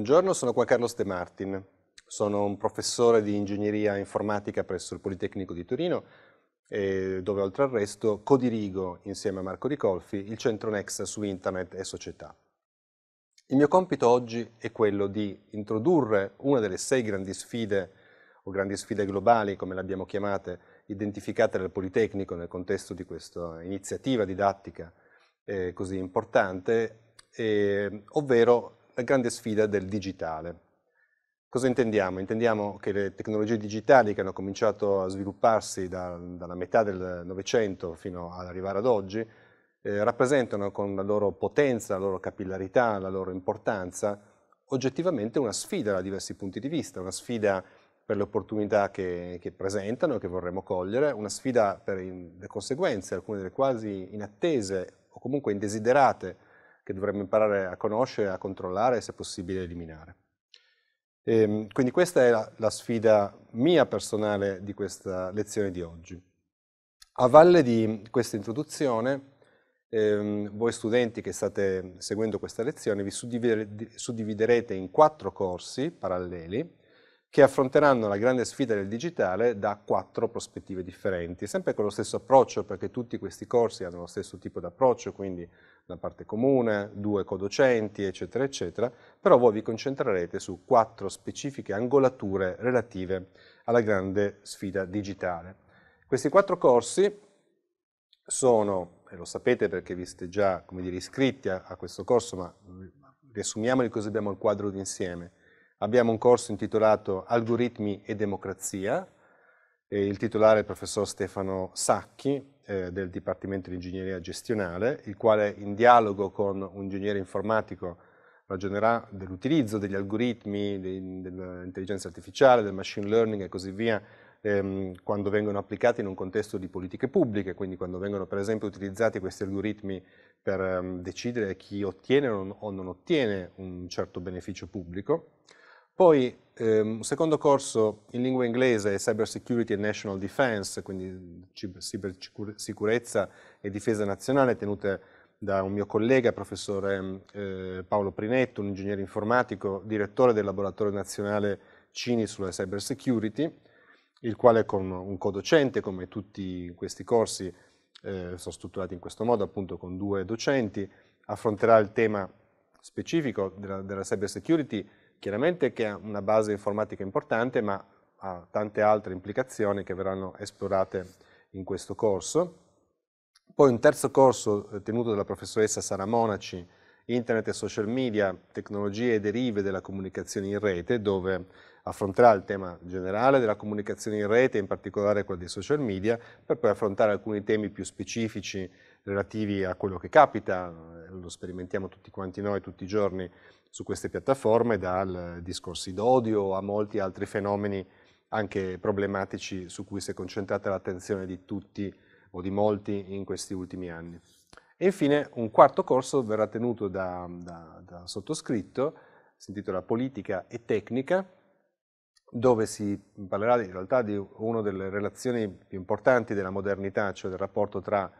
Buongiorno, sono qua Carlos De Martin, sono un professore di ingegneria informatica presso il Politecnico di Torino, dove oltre al resto codirigo insieme a Marco Ricolfi il centro Nexa su internet e società. Il mio compito oggi è quello di introdurre una delle sei grandi sfide o grandi sfide globali, come le abbiamo chiamate, identificate dal Politecnico nel contesto di questa iniziativa didattica eh, così importante, eh, ovvero la grande sfida del digitale. Cosa intendiamo? Intendiamo che le tecnologie digitali che hanno cominciato a svilupparsi da, dalla metà del Novecento fino ad arrivare ad oggi eh, rappresentano con la loro potenza, la loro capillarità, la loro importanza oggettivamente una sfida da diversi punti di vista, una sfida per le opportunità che, che presentano e che vorremmo cogliere, una sfida per in, le conseguenze, alcune delle quasi inattese o comunque indesiderate che dovremmo imparare a conoscere, a controllare e se possibile eliminare. E, ehm, quindi questa è la, la sfida mia personale di questa lezione di oggi. A valle di questa introduzione, ehm, voi studenti che state seguendo questa lezione vi suddividerete in quattro corsi paralleli che affronteranno la grande sfida del digitale da quattro prospettive differenti, sempre con lo stesso approccio, perché tutti questi corsi hanno lo stesso tipo di approccio, quindi una parte comune, due codocenti, eccetera, eccetera, però voi vi concentrerete su quattro specifiche angolature relative alla grande sfida digitale. Questi quattro corsi sono, e lo sapete perché vi siete già dire, iscritti a, a questo corso, ma mm, riassumiamoli così abbiamo il quadro d'insieme, abbiamo un corso intitolato Algoritmi e democrazia, e il titolare è il professor Stefano Sacchi eh, del Dipartimento di Ingegneria Gestionale, il quale in dialogo con un ingegnere informatico ragionerà dell'utilizzo degli algoritmi, dei, dell'intelligenza artificiale, del machine learning e così via, ehm, quando vengono applicati in un contesto di politiche pubbliche, quindi quando vengono per esempio utilizzati questi algoritmi per ehm, decidere chi ottiene o non ottiene un certo beneficio pubblico. Poi ehm, un secondo corso in lingua inglese è Cyber Security and National Defense, quindi cibersicurezza e difesa nazionale, tenute da un mio collega, professore ehm, eh, Paolo Prinetto, un ingegnere informatico, direttore del laboratorio nazionale Cini sulla cyber security, il quale con un co-docente, come tutti questi corsi eh, sono strutturati in questo modo, appunto con due docenti, affronterà il tema specifico della, della cyber security chiaramente che ha una base informatica importante, ma ha tante altre implicazioni che verranno esplorate in questo corso. Poi un terzo corso eh, tenuto dalla professoressa Sara Monaci, Internet e Social Media, Tecnologie e derive della comunicazione in rete, dove affronterà il tema generale della comunicazione in rete, in particolare quella dei social media, per poi affrontare alcuni temi più specifici relativi a quello che capita, lo sperimentiamo tutti quanti noi tutti i giorni su queste piattaforme, dal discorsi d'odio a molti altri fenomeni anche problematici su cui si è concentrata l'attenzione di tutti o di molti in questi ultimi anni. E infine un quarto corso verrà tenuto da, da, da sottoscritto, si intitola Politica e Tecnica, dove si parlerà in realtà di una delle relazioni più importanti della modernità, cioè del rapporto tra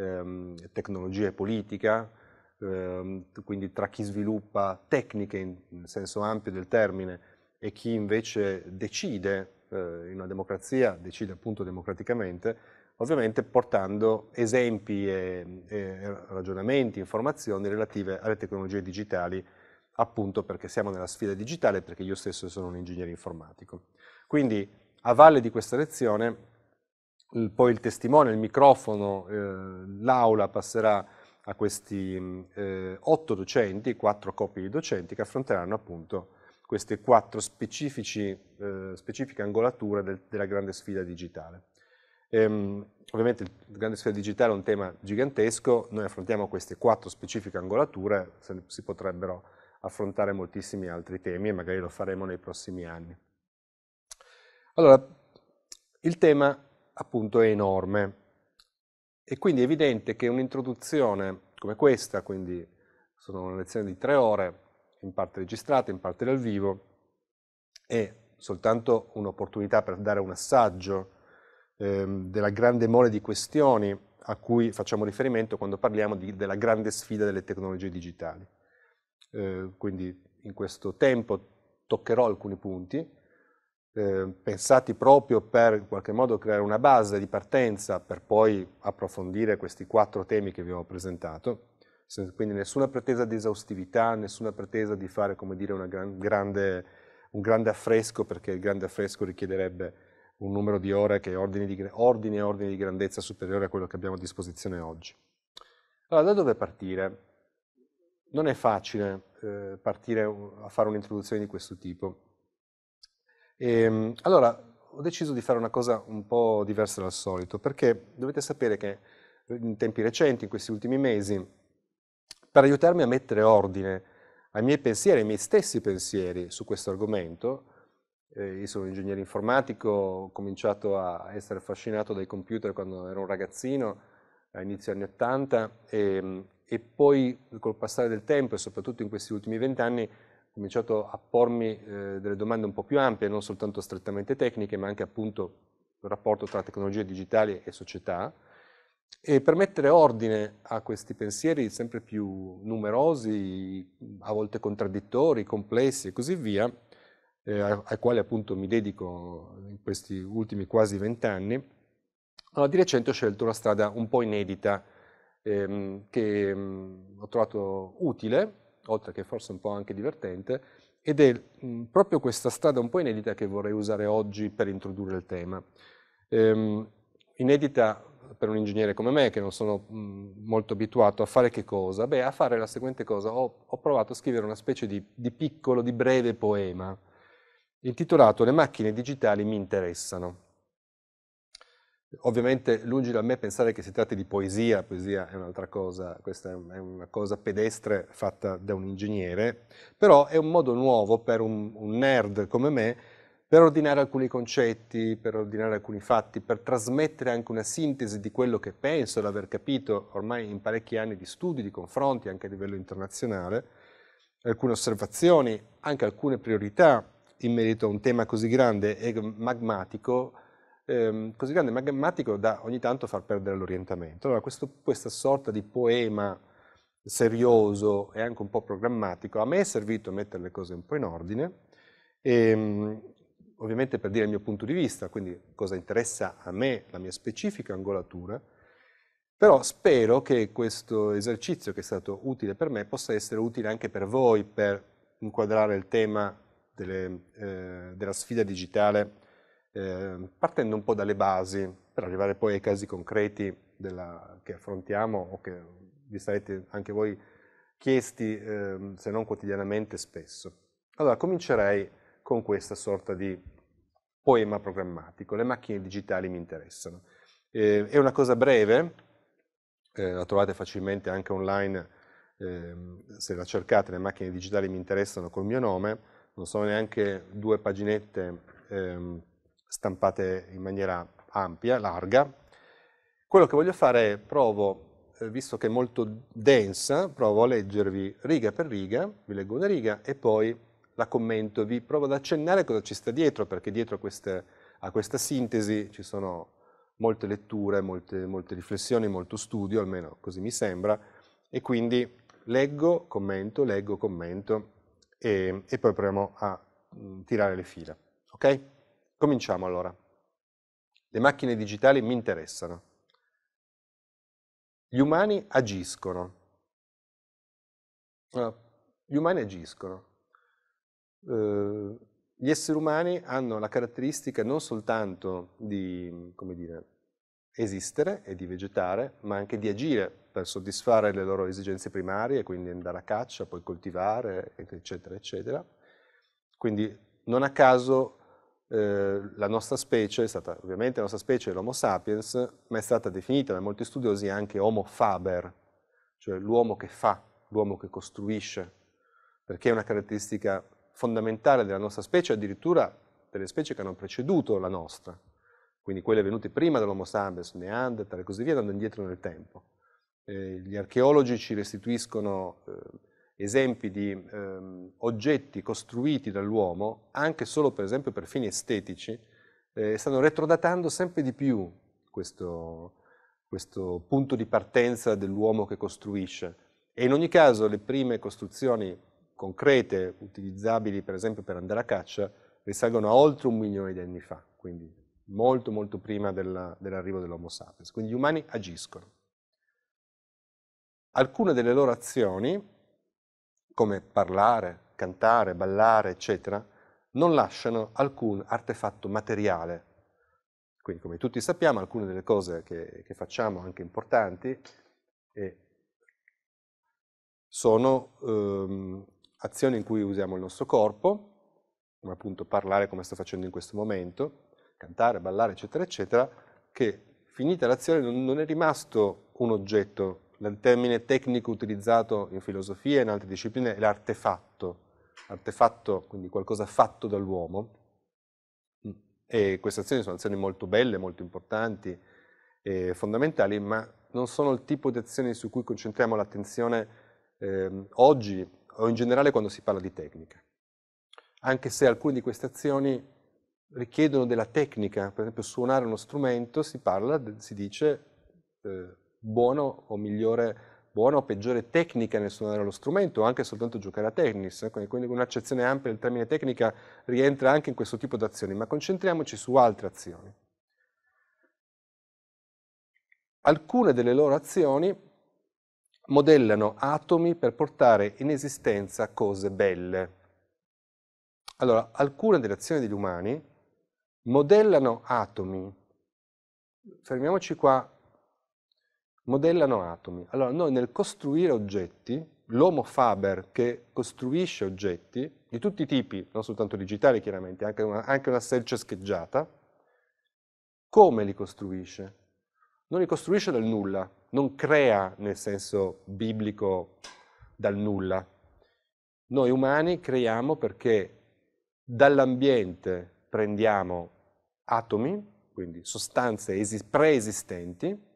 ehm, tecnologia e politica, ehm, quindi tra chi sviluppa tecniche in, in, senso ampio del termine e chi invece decide eh, in una democrazia, decide appunto democraticamente, ovviamente portando esempi e, e ragionamenti, informazioni relative alle tecnologie digitali appunto perché siamo nella sfida digitale, perché io stesso sono un ingegnere informatico. Quindi a valle di questa lezione poi il testimone, il microfono, eh, l'aula passerà a questi eh, otto docenti, quattro coppie di docenti che affronteranno appunto queste quattro specifici, eh, specifiche angolature del, della grande sfida digitale. Ehm, ovviamente la grande sfida digitale è un tema gigantesco, noi affrontiamo queste quattro specifiche angolature, si potrebbero affrontare moltissimi altri temi e magari lo faremo nei prossimi anni. Allora, il tema appunto è enorme. E quindi è evidente che un'introduzione come questa, quindi sono una lezione di tre ore, in parte registrata, in parte dal vivo, è soltanto un'opportunità per dare un assaggio eh, della grande mole di questioni a cui facciamo riferimento quando parliamo di, della grande sfida delle tecnologie digitali. Eh, quindi in questo tempo toccherò alcuni punti, Ehm, pensati proprio per in qualche modo creare una base di partenza per poi approfondire questi quattro temi che vi ho presentato. Quindi nessuna pretesa di esaustività, nessuna pretesa di fare come dire, gran, grande, un grande affresco, perché il grande affresco richiederebbe un numero di ore che è ordine e ordine di grandezza superiore a quello che abbiamo a disposizione oggi. Allora, da dove partire? Non è facile eh, partire a fare un'introduzione di questo tipo. E, ehm, allora, ho deciso di fare una cosa un po' diversa dal solito, perché dovete sapere che ehm, in tempi recenti, in questi ultimi mesi, per aiutarmi a mettere ordine ai miei pensieri, ai miei stessi pensieri su questo argomento, eh, io sono ingegnere informatico, ho cominciato a essere affascinato dai computer quando ero un ragazzino, a inizio anni 80, e, ehm, e poi col passare del tempo e soprattutto in questi ultimi vent'anni cominciato a pormi eh, delle domande un po' più ampie, non soltanto strettamente tecniche, ma anche appunto il rapporto tra tecnologie digitali e società, e per mettere ordine a questi pensieri sempre più numerosi, a volte contraddittori, complessi e così via, eh, ai quali appunto mi dedico in questi ultimi quasi vent'anni, allora di recente ho scelto una strada un po' inedita ehm, che ehm, ho trovato utile oltre che forse un po' anche divertente, ed è mh, proprio questa strada un po' inedita che vorrei usare oggi per introdurre il tema. Ehm, inedita per un ingegnere come me, che non sono mh, molto abituato a fare che cosa? Beh, a fare la seguente cosa, ho, ho provato a scrivere una specie di, di piccolo, di breve poema, intitolato Le macchine digitali mi interessano. Ovviamente lungi da me pensare che si tratti di poesia, poesia è un'altra cosa, questa è una cosa pedestre fatta da un ingegnere, però è un modo nuovo per un, un nerd come me per ordinare alcuni concetti, per ordinare alcuni fatti, per trasmettere anche una sintesi di quello che penso, l'aver capito ormai in parecchi anni di studi, di confronti anche a livello internazionale, alcune osservazioni, anche alcune priorità in merito a un tema così grande e magmatico ehm, così grande e magmatico da ogni tanto far perdere l'orientamento. Allora questo, questa sorta di poema serioso e anche un po' programmatico, a me è servito a mettere le cose un po' in ordine, e, ehm, ovviamente per dire il mio punto di vista, quindi cosa interessa a me, la mia specifica angolatura, però spero che questo esercizio che è stato utile per me possa essere utile anche per voi per inquadrare il tema delle, eh, della sfida digitale Ehm, partendo un po' dalle basi per arrivare poi ai casi concreti della, che affrontiamo o che vi sarete anche voi chiesti, eh, se non quotidianamente, spesso. Allora, comincerei con questa sorta di poema programmatico. Le macchine digitali mi interessano. Eh, è una cosa breve, eh, la trovate facilmente anche online ehm, se la cercate, le macchine digitali mi interessano col mio nome, non sono neanche due paginette ehm, stampate in maniera ampia, larga. Quello che voglio fare è, provo, eh, visto che è molto densa, provo a leggervi riga per riga, vi leggo una riga e poi la commento, vi provo ad accennare cosa ci sta dietro, perché dietro queste, a questa sintesi ci sono molte letture, molte, molte riflessioni, molto studio, almeno così mi sembra, e quindi leggo, commento, leggo, commento e, e poi proviamo a mh, mm, tirare le fila. Okay? Cominciamo allora. Le macchine digitali mi interessano. Gli umani agiscono. Ah, gli umani agiscono. Eh, gli esseri umani hanno la caratteristica non soltanto di dire, esistere e di vegetare, ma anche di agire per soddisfare le loro esigenze primarie, quindi andare a caccia, poi coltivare, eccetera, eccetera. Quindi non a caso eh, la nostra specie, è stata, ovviamente la nostra specie è l'Homo sapiens, ma è stata definita da molti studiosi anche Homo faber, cioè l'uomo che fa, l'uomo che costruisce, perché è una caratteristica fondamentale della nostra specie, addirittura delle specie che hanno preceduto la nostra, quindi quelle venute prima dell'Homo sapiens, Neanderthal e così via, andando indietro nel tempo. Eh, gli archeologi ci restituiscono eh, esempi di ehm, oggetti costruiti dall'uomo, anche solo per esempio per fini estetici, eh, stanno retrodatando sempre di più questo, questo punto di partenza dell'uomo che costruisce. E in ogni caso le prime costruzioni concrete, utilizzabili per esempio per andare a caccia, risalgono a oltre un milione di anni fa, quindi molto molto prima della, dell'arrivo dell'Homo sapiens. Quindi gli umani agiscono. Alcune delle loro azioni come parlare, cantare, ballare, eccetera, non lasciano alcun artefatto materiale. Quindi, come tutti sappiamo, alcune delle cose che, che facciamo, anche importanti, eh, sono ehm, azioni in cui usiamo il nostro corpo, come appunto parlare come sto facendo in questo momento, cantare, ballare, eccetera, eccetera, che finita l'azione non, non è rimasto un oggetto il termine tecnico utilizzato in filosofia e in altre discipline è l'artefatto, artefatto quindi qualcosa fatto dall'uomo. Mm. E queste azioni sono azioni molto belle, molto importanti e fondamentali, ma non sono il tipo di azioni su cui concentriamo l'attenzione eh, oggi o in generale quando si parla di tecnica. Anche se alcune di queste azioni richiedono della tecnica, per esempio suonare uno strumento, si parla, si dice eh, buono o migliore buona o peggiore tecnica nel suonare lo strumento o anche soltanto giocare a tennis, eh. quindi un'accezione ampia del termine tecnica rientra anche in questo tipo di azioni, ma concentriamoci su altre azioni. Alcune delle loro azioni modellano atomi per portare in esistenza cose belle. Allora, alcune delle azioni degli umani modellano atomi. Fermiamoci qua modellano atomi. Allora noi nel costruire oggetti, l'Homo Faber che costruisce oggetti di tutti i tipi, non soltanto digitali chiaramente, anche una, anche una selce scheggiata, come li costruisce? Non li costruisce dal nulla, non crea nel senso biblico dal nulla. Noi umani creiamo perché dall'ambiente prendiamo atomi, quindi sostanze preesistenti,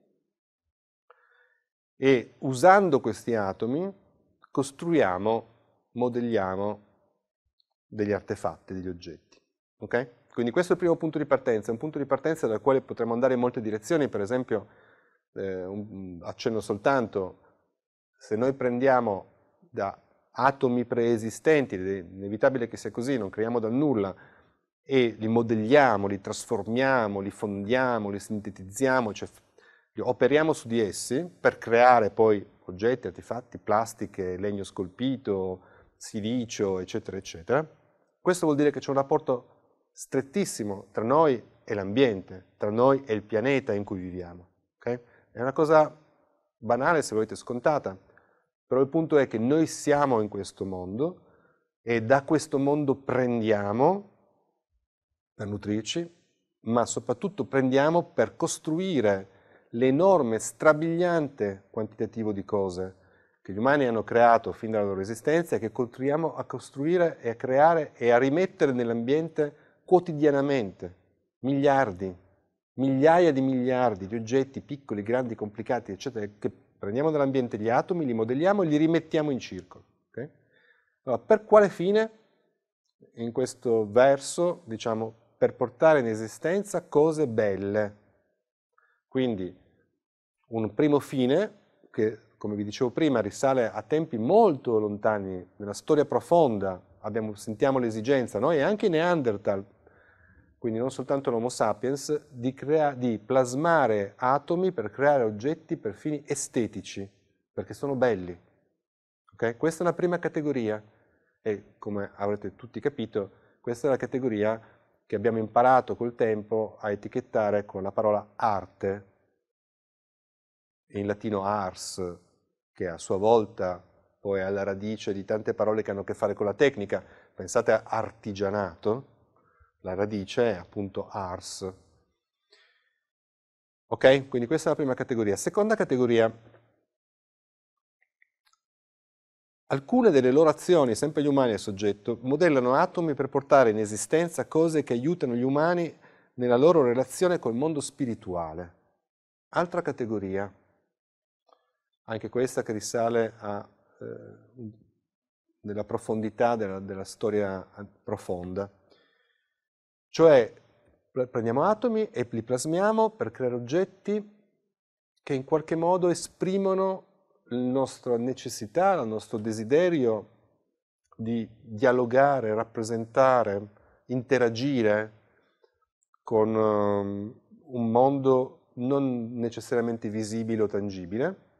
e usando questi atomi costruiamo, modelliamo degli artefatti, degli oggetti. Okay? Quindi questo è il primo punto di partenza, un punto di partenza dal quale potremmo andare in molte direzioni, per esempio, eh, un, accenno soltanto, se noi prendiamo da atomi preesistenti, è inevitabile che sia così, non creiamo dal nulla, e li modelliamo, li trasformiamo, li fondiamo, li sintetizziamo, cioè operiamo su di essi per creare poi oggetti, artefatti, plastiche, legno scolpito, silicio, eccetera, eccetera. Questo vuol dire che c'è un rapporto strettissimo tra noi e l'ambiente, tra noi e il pianeta in cui viviamo. Okay? È una cosa banale, se volete, scontata, però il punto è che noi siamo in questo mondo e da questo mondo prendiamo per nutrirci, ma soprattutto prendiamo per costruire l'enorme, strabiliante quantitativo di cose che gli umani hanno creato fin dalla loro esistenza e che continuiamo a costruire e a creare e a rimettere nell'ambiente quotidianamente. Miliardi, migliaia di miliardi di oggetti piccoli, grandi, complicati, eccetera, che prendiamo dall'ambiente gli atomi, li modelliamo e li rimettiamo in circolo. Okay? Allora, per quale fine? In questo verso, diciamo, per portare in esistenza cose belle. Quindi un primo fine che, come vi dicevo prima, risale a tempi molto lontani, nella storia profonda, abbiamo, sentiamo l'esigenza, noi e anche Neanderthal, quindi non soltanto l'Homo sapiens, di, crea- di plasmare atomi per creare oggetti per fini estetici, perché sono belli. Okay? Questa è una prima categoria e come avrete tutti capito, questa è la categoria che abbiamo imparato col tempo a etichettare con la parola arte, e in latino ars, che a sua volta poi è alla radice di tante parole che hanno a che fare con la tecnica. Pensate a artigianato, la radice è appunto ars. Ok? Quindi questa è la prima categoria. Seconda categoria, Alcune delle loro azioni, sempre gli umani al soggetto, modellano atomi per portare in esistenza cose che aiutano gli umani nella loro relazione col mondo spirituale. Altra categoria anche questa che risale a, eh, nella profondità della, della storia eh, profonda. Cioè prendiamo atomi e li plasmiamo per creare oggetti che in qualche modo esprimono la nostra necessità, il nostro desiderio di dialogare, rappresentare, interagire con um, un mondo non necessariamente visibile o tangibile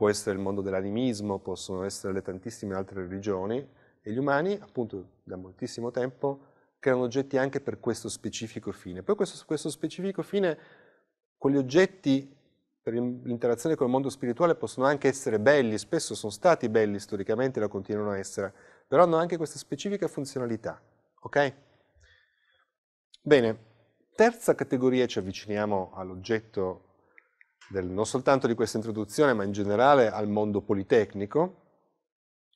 può essere il mondo dell'animismo, possono essere le tantissime altre religioni, e gli umani, appunto, da moltissimo tempo, creano oggetti anche per questo specifico fine. Poi questo, questo specifico fine, quegli oggetti per l'interazione con il mondo spirituale possono anche essere belli, spesso sono stati belli storicamente lo continuano a essere, però hanno anche questa specifica funzionalità, ok? Bene, terza categoria, ci avviciniamo all'oggetto del, non soltanto di questa introduzione, ma in generale al mondo politecnico,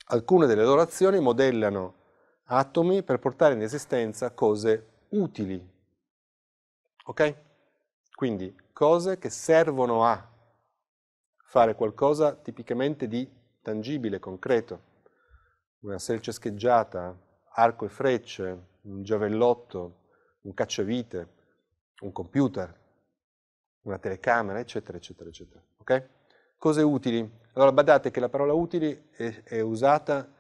alcune delle loro azioni modellano atomi per portare in esistenza cose utili. Ok? Quindi cose che servono a fare qualcosa tipicamente di tangibile, concreto. Una selce scheggiata, arco e frecce, un giavellotto, un cacciavite, un computer una telecamera, eccetera, eccetera, eccetera. Ok? Cose utili. Allora badate che la parola utili è, è usata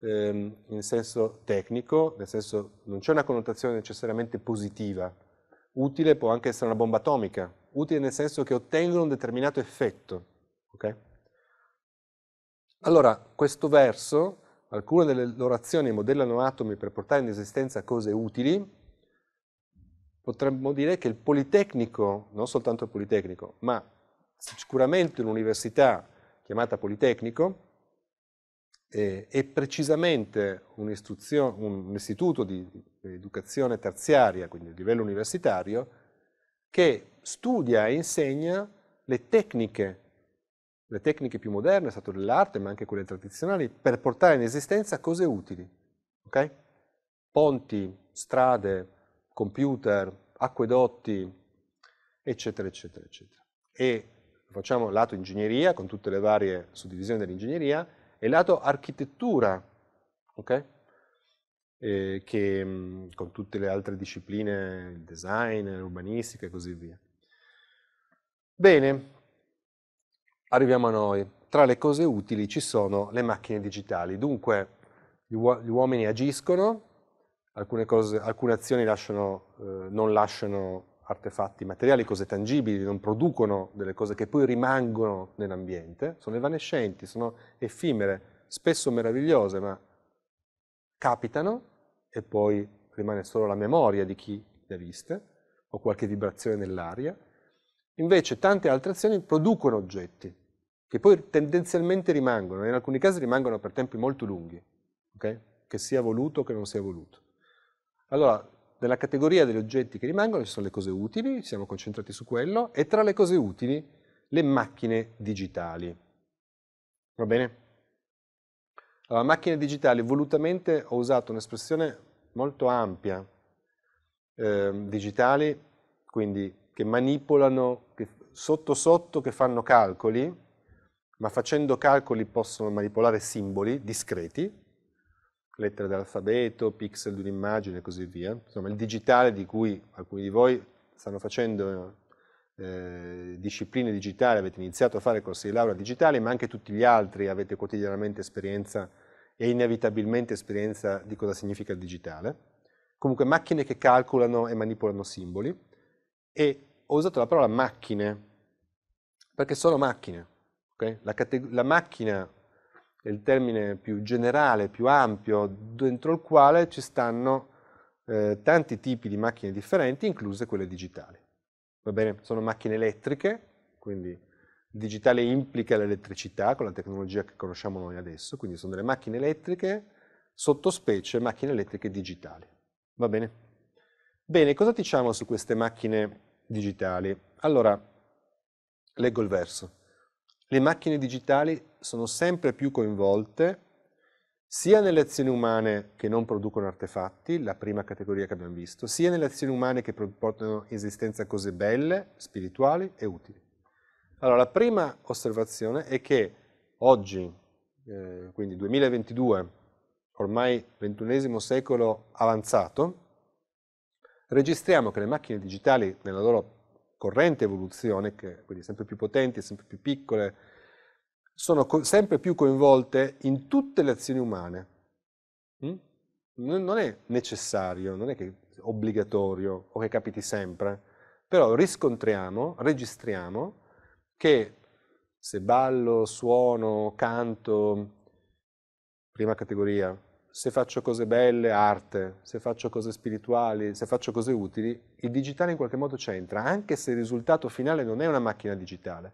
ehm, in senso tecnico, nel senso non c'è una connotazione necessariamente positiva. Utile può anche essere una bomba atomica, utile nel senso che ottengono un determinato effetto. Ok? Allora, questo verso, alcune delle loro azioni modellano atomi per portare in esistenza cose utili, potremmo dire che il Politecnico, non soltanto il Politecnico, ma sicuramente un'università chiamata Politecnico, eh, è precisamente un, un istituto di, educazione terziaria, quindi a livello universitario, che studia e insegna le tecniche, le tecniche più moderne, il stato dell'arte, ma anche quelle tradizionali, per portare in esistenza cose utili, okay? Ponti, strade, computer, acquedotti, eccetera, eccetera, eccetera. E facciamo lato ingegneria, con tutte le varie suddivisioni dell'ingegneria, e lato architettura, ok? Eh, che mm, con tutte le altre discipline, il design, l'urbanistica e così via. Bene, arriviamo a noi. Tra le cose utili ci sono le macchine digitali. Dunque, gli, uo gli uomini agiscono, alcune, cose, alcune azioni lasciano, eh, non lasciano artefatti materiali, cose tangibili, non producono delle cose che poi rimangono nell'ambiente, sono evanescenti, sono effimere, spesso meravigliose, ma capitano e poi rimane solo la memoria di chi le ha viste o qualche vibrazione nell'aria. Invece tante altre azioni producono oggetti che poi tendenzialmente rimangono, in alcuni casi rimangono per tempi molto lunghi, okay? che sia voluto o che non sia voluto. Allora, nella categoria degli oggetti che rimangono ci sono le cose utili, ci siamo concentrati su quello, e tra le cose utili le macchine digitali. Va bene? Allora, macchine digitali, volutamente ho usato un'espressione molto ampia, eh, digitali, quindi che manipolano, che sotto sotto che fanno calcoli, ma facendo calcoli possono manipolare simboli discreti, lettere d'alfabeto, pixel di un'immagine e così via. Insomma, il digitale di cui alcuni di voi stanno facendo eh, discipline digitali, avete iniziato a fare corsi di laurea digitali, ma anche tutti gli altri avete quotidianamente esperienza e inevitabilmente esperienza di cosa significa il digitale. Comunque macchine che calcolano e manipolano simboli e ho usato la parola macchine perché sono macchine. Okay? La, la macchina è il termine più generale, più ampio, dentro il quale ci stanno eh, tanti tipi di macchine differenti, incluse quelle digitali. Va bene? Sono macchine elettriche, quindi digitale implica l'elettricità con la tecnologia che conosciamo noi adesso, quindi sono delle macchine elettriche, sottospecie macchine elettriche digitali. Va bene? Bene, cosa diciamo su queste macchine digitali? Allora, leggo il verso le macchine digitali sono sempre più coinvolte sia nelle azioni umane che non producono artefatti, la prima categoria che abbiamo visto, sia nelle azioni umane che portano in esistenza cose belle, spirituali e utili. Allora, la prima osservazione è che oggi, eh, quindi 2022, ormai ventunesimo secolo avanzato, registriamo che le macchine digitali nella loro corrente evoluzione, che, quindi sempre più potenti, sempre più piccole, sono sempre più coinvolte in tutte le azioni umane. Mm? Non è necessario, non è che è obbligatorio o che capiti sempre, però riscontriamo, registriamo che se ballo, suono, canto, prima categoria, se faccio cose belle, arte, se faccio cose spirituali, se faccio cose utili, il digitale in qualche modo c'entra, anche se il risultato finale non è una macchina digitale,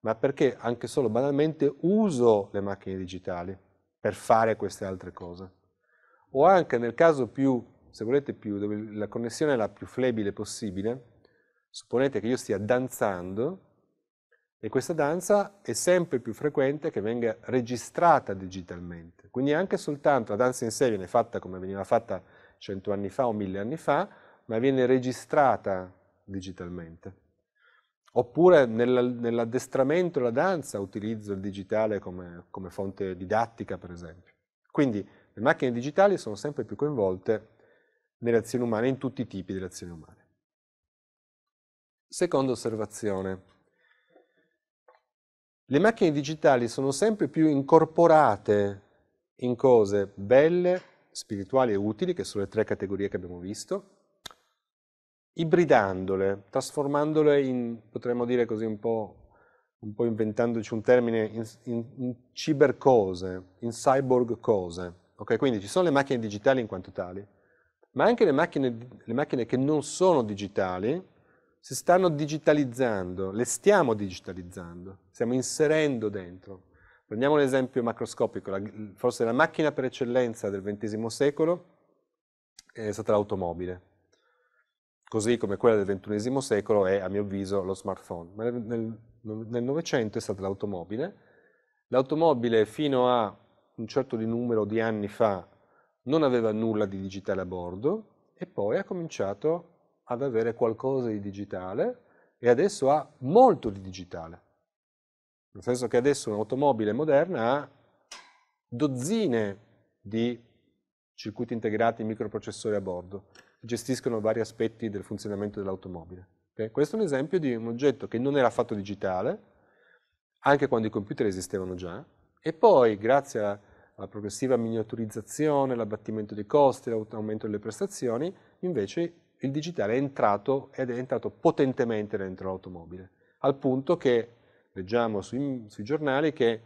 ma perché anche solo banalmente uso le macchine digitali per fare queste altre cose. O anche nel caso più, se volete più, dove la connessione è la più flebile possibile, supponete che io stia danzando e questa danza è sempre più frequente che venga registrata digitalmente. Quindi anche soltanto la danza in sé viene fatta come veniva fatta cento anni fa o mille anni fa, ma viene registrata digitalmente. Oppure nell'addestramento alla danza utilizzo il digitale come, come fonte didattica, per esempio. Quindi le macchine digitali sono sempre più coinvolte nelle azioni umane, in tutti i tipi di azioni umane. Seconda osservazione le macchine digitali sono sempre più incorporate in cose belle, spirituali e utili, che sono le tre categorie che abbiamo visto, ibridandole, trasformandole in, potremmo dire così un po', un po inventandoci un termine, in, in, in cibercose, in cyborg cose. Okay? Quindi ci sono le macchine digitali in quanto tali, ma anche le macchine, le macchine che non sono digitali, si stanno digitalizzando, le stiamo digitalizzando, stiamo inserendo dentro. Prendiamo un esempio macroscopico, la, forse la macchina per eccellenza del XX secolo è stata l'automobile, così come quella del XXI secolo è a mio avviso lo smartphone, ma nel Novecento è stata l'automobile. L'automobile fino a un certo di numero di anni fa non aveva nulla di digitale a bordo e poi ha cominciato ad avere qualcosa di digitale e adesso ha molto di digitale. Nel senso che adesso un'automobile moderna ha dozzine di circuiti integrati, microprocessori a bordo, che gestiscono vari aspetti del funzionamento dell'automobile. Okay? Questo è un esempio di un oggetto che non era affatto digitale, anche quando i computer esistevano già, e poi grazie alla progressiva miniaturizzazione, l'abbattimento dei costi, l'aumento delle prestazioni, invece il digitale è entrato ed è entrato potentemente dentro l'automobile, al punto che leggiamo sui, sui giornali che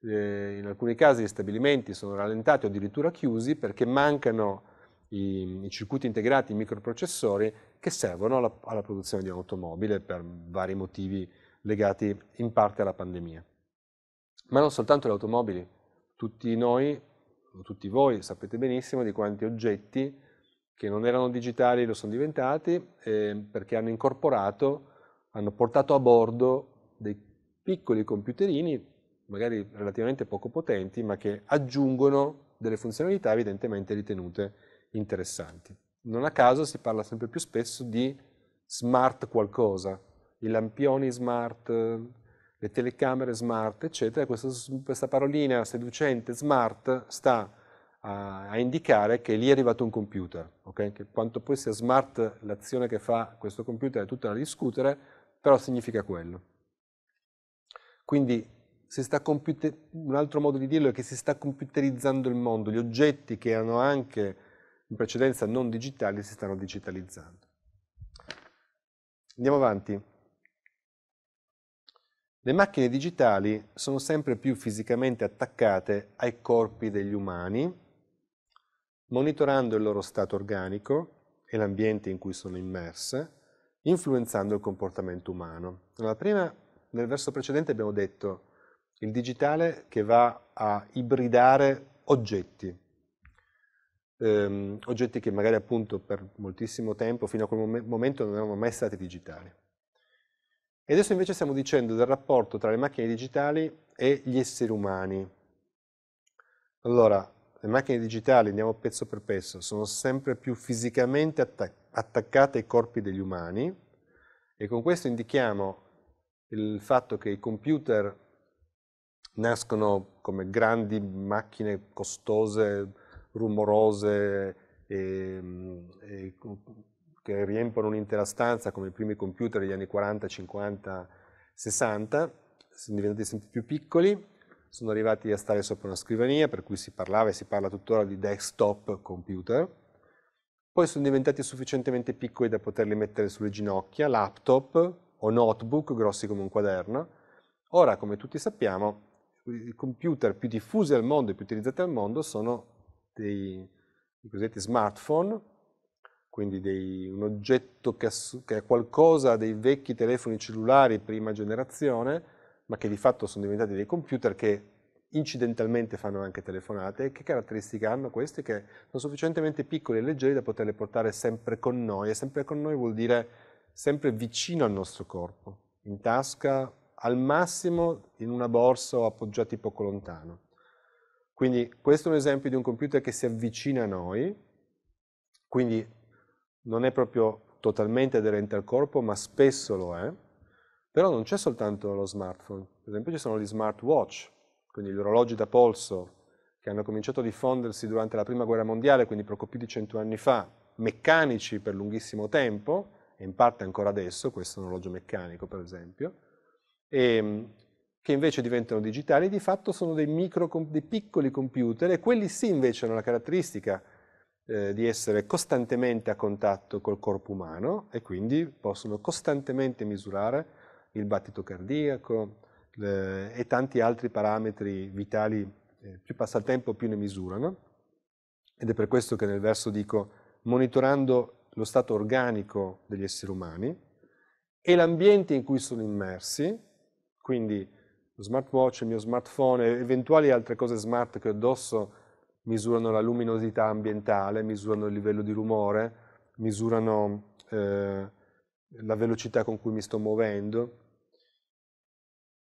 eh, in alcuni casi gli stabilimenti sono rallentati o addirittura chiusi perché mancano i, i circuiti integrati, i microprocessori che servono alla, alla produzione di un'automobile per vari motivi legati in parte alla pandemia. Ma non soltanto le automobili, tutti noi, tutti voi sapete benissimo di quanti oggetti che non erano digitali lo sono diventati eh, perché hanno incorporato, hanno portato a bordo dei piccoli computerini, magari relativamente poco potenti, ma che aggiungono delle funzionalità evidentemente ritenute interessanti. Non a caso si parla sempre più spesso di smart qualcosa, i lampioni smart, le telecamere smart, eccetera. Questa, questa parolina seducente smart sta a, a, indicare che lì è arrivato un computer, okay? che quanto poi sia smart l'azione che fa questo computer è tutta da discutere, però significa quello. Quindi computer, un altro modo di dirlo è che si sta computerizzando il mondo, gli oggetti che erano anche in precedenza non digitali si stanno digitalizzando. Andiamo avanti. Le macchine digitali sono sempre più fisicamente attaccate ai corpi degli umani monitorando il loro stato organico e l'ambiente in cui sono immerse, influenzando il comportamento umano. Allora, prima, nel verso precedente abbiamo detto il digitale che va a ibridare oggetti, ehm, oggetti che magari appunto per moltissimo tempo, fino a quel mom momento, non erano mai stati digitali. E adesso invece stiamo dicendo del rapporto tra le macchine digitali e gli esseri umani. Allora, le macchine digitali, andiamo pezzo per pezzo, sono sempre più fisicamente attac attaccate ai corpi degli umani e con questo indichiamo il fatto che i computer nascono come grandi macchine costose, rumorose, e, e, che riempiono un'intera stanza come i primi computer degli anni 40, 50, 60, sono diventati sempre più piccoli sono arrivati a stare sopra una scrivania, per cui si parlava e si parla tuttora di desktop computer, poi sono diventati sufficientemente piccoli da poterli mettere sulle ginocchia, laptop o notebook grossi come un quaderno. Ora, come tutti sappiamo, i computer più diffusi al mondo e più utilizzati al mondo sono dei i cosiddetti smartphone, quindi dei, un oggetto che, che è qualcosa dei vecchi telefoni cellulari prima generazione, ma che di fatto sono diventati dei computer che incidentalmente fanno anche telefonate. Che caratteristiche hanno queste Che sono sufficientemente piccoli e leggeri da poterle portare sempre con noi e sempre con noi vuol dire sempre vicino al nostro corpo, in tasca, al massimo in una borsa o appoggiati poco lontano. Quindi questo è un esempio di un computer che si avvicina a noi, quindi non è proprio totalmente aderente al corpo, ma spesso lo è, però non c'è soltanto lo smartphone, per esempio ci sono gli smartwatch, quindi gli orologi da polso, che hanno cominciato a diffondersi durante la Prima Guerra Mondiale, quindi poco più di cento anni fa, meccanici per lunghissimo tempo, e in parte ancora adesso, questo è un orologio meccanico per esempio, e, ehm, che invece diventano digitali, di fatto sono dei, micro, dei piccoli computer e quelli sì invece hanno la caratteristica eh, di essere costantemente a contatto col corpo umano e quindi possono costantemente misurare il battito cardiaco eh, e tanti altri parametri vitali, eh, più passa il tempo più ne misurano. Ed è per questo che nel verso dico monitorando lo stato organico degli esseri umani e l'ambiente in cui sono immersi, quindi lo smartwatch, il mio smartphone, eventuali altre cose smart che ho addosso misurano la luminosità ambientale, misurano il livello di rumore, misurano eh, la velocità con cui mi sto muovendo,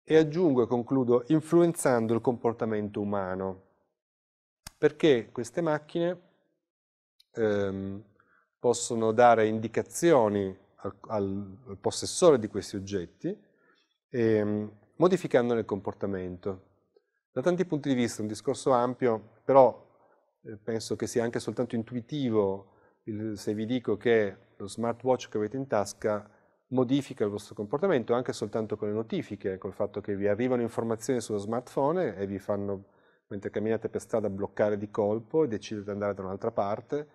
e aggiungo e concludo influenzando il comportamento umano, perché queste macchine ehm, possono dare indicazioni al, al, possessore di questi oggetti ehm, modificandone il comportamento. Da tanti punti di vista, un discorso ampio, però eh, penso che sia anche soltanto intuitivo il, se vi dico che lo smartwatch che avete in tasca modifica il vostro comportamento anche soltanto con le notifiche, col fatto che vi arrivano informazioni sullo smartphone e vi fanno, mentre camminate per strada, bloccare di colpo e decidete di andare da un'altra parte,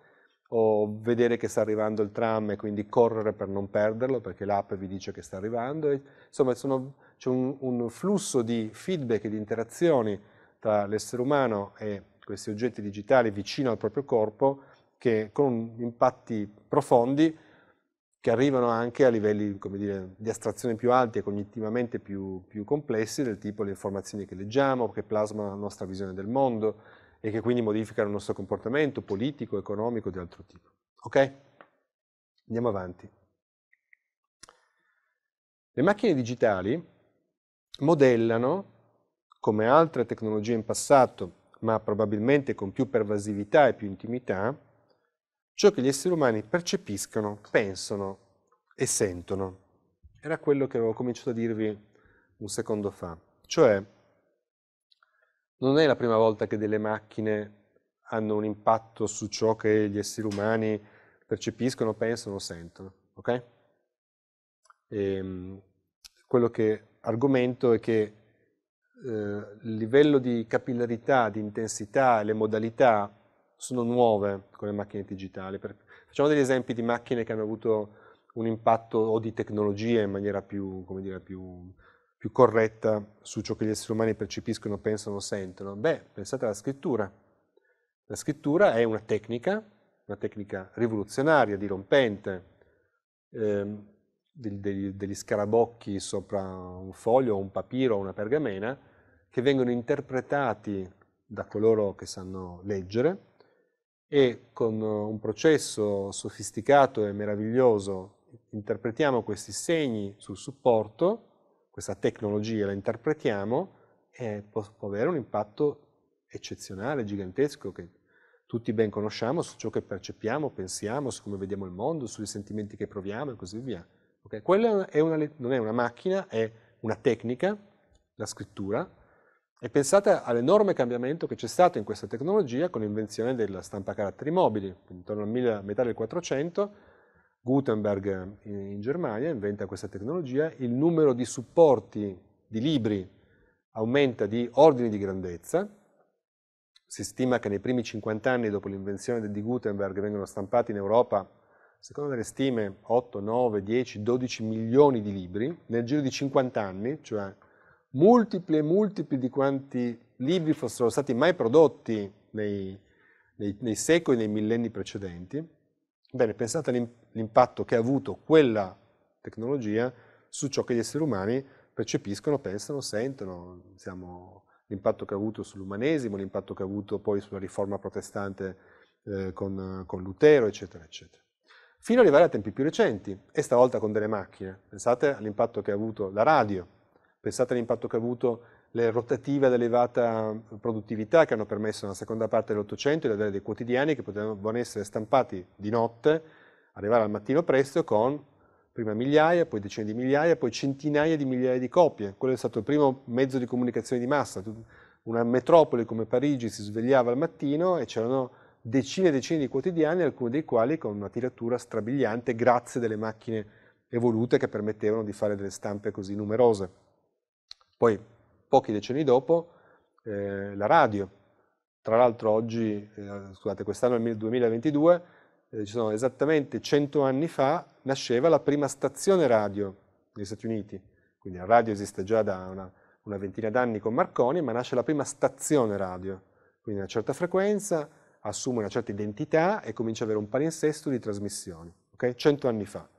o vedere che sta arrivando il tram e quindi correre per non perderlo perché l'app vi dice che sta arrivando. E, insomma, c'è un, un flusso di feedback e di interazioni tra l'essere umano e questi oggetti digitali vicino al proprio corpo che con impatti profondi che arrivano anche a livelli dire, di astrazione più alti e cognitivamente più, più, complessi, del tipo le informazioni che leggiamo, che plasmano la nostra visione del mondo e che quindi modificano il nostro comportamento politico, economico di altro tipo. Ok? Andiamo avanti. Le macchine digitali modellano, come altre tecnologie in passato, ma probabilmente con più pervasività e più intimità, ciò che gli esseri umani percepiscono, pensano e sentono. Era quello che avevo cominciato a dirvi un secondo fa. Cioè, non è la prima volta che delle macchine hanno un impatto su ciò che gli esseri umani percepiscono, pensano, sentono. Ok? E, ehm, quello che argomento è che eh, il livello di capillarità, di intensità, le modalità sono nuove con le macchine digitali. Facciamo degli esempi di macchine che hanno avuto un impatto o di tecnologie in maniera più, dire, più, più corretta su ciò che gli esseri umani percepiscono, pensano, sentono. Beh, pensate alla scrittura. La scrittura è una tecnica, una tecnica rivoluzionaria, dirompente, eh, degli, degli scarabocchi sopra un foglio, o un papiro, o una pergamena, che vengono interpretati da coloro che sanno leggere e con eh, un processo sofisticato e meraviglioso interpretiamo questi segni sul supporto, questa tecnologia la interpretiamo e può, può avere un impatto eccezionale, gigantesco, che tutti ben conosciamo su ciò che percepiamo, pensiamo, su come vediamo il mondo, sui sentimenti che proviamo e così via. Okay? Quella è una, non è una macchina, è una tecnica, la scrittura, e pensate all'enorme cambiamento che c'è stato in questa tecnologia con l'invenzione della stampa caratteri mobili. Intorno alla metà del 400 Gutenberg eh, in Germania inventa questa tecnologia, il numero di supporti di libri aumenta di ordini di grandezza, si stima che nei primi 50 anni dopo l'invenzione di Gutenberg vengono stampati in Europa, secondo le stime, 8, 9, 10, 12 milioni di libri, nel giro di 50 anni, cioè multipli e multipli di quanti libri fossero stati mai prodotti nei, nei, nei secoli, nei millenni precedenti. Bene, pensate all'impatto che ha avuto quella tecnologia su ciò che gli esseri umani percepiscono, pensano, sentono, Siamo, l'impatto che ha avuto sull'umanesimo, l'impatto che ha avuto poi sulla riforma protestante eh, con, con Lutero, eccetera, eccetera. Fino ad arrivare a tempi più recenti, e stavolta con delle macchine. Pensate all'impatto che ha avuto la radio, Pensate all'impatto che ha avuto le rotative ad elevata produttività che hanno permesso nella seconda parte dell'Ottocento di avere dei quotidiani che potevano essere stampati di notte, arrivare al mattino presto con prima migliaia, poi decine di migliaia, poi centinaia di migliaia di copie. Quello è stato il primo mezzo di comunicazione di massa. Una metropoli come Parigi si svegliava al mattino e c'erano decine e decine di quotidiani, alcuni dei quali con una tiratura strabiliante grazie delle macchine evolute che permettevano di fare delle stampe così numerose. Poi, pochi decenni dopo, eh, la radio. Tra l'altro oggi, eh, scusate, quest'anno è il 2022, eh, ci sono esattamente 100 anni fa, nasceva la prima stazione radio negli Stati Uniti. Quindi la radio esiste già da una, una ventina d'anni con Marconi, ma nasce la prima stazione radio. Quindi una certa frequenza, assume una certa identità e comincia ad avere un palinsesto di trasmissioni, okay? 100 anni fa.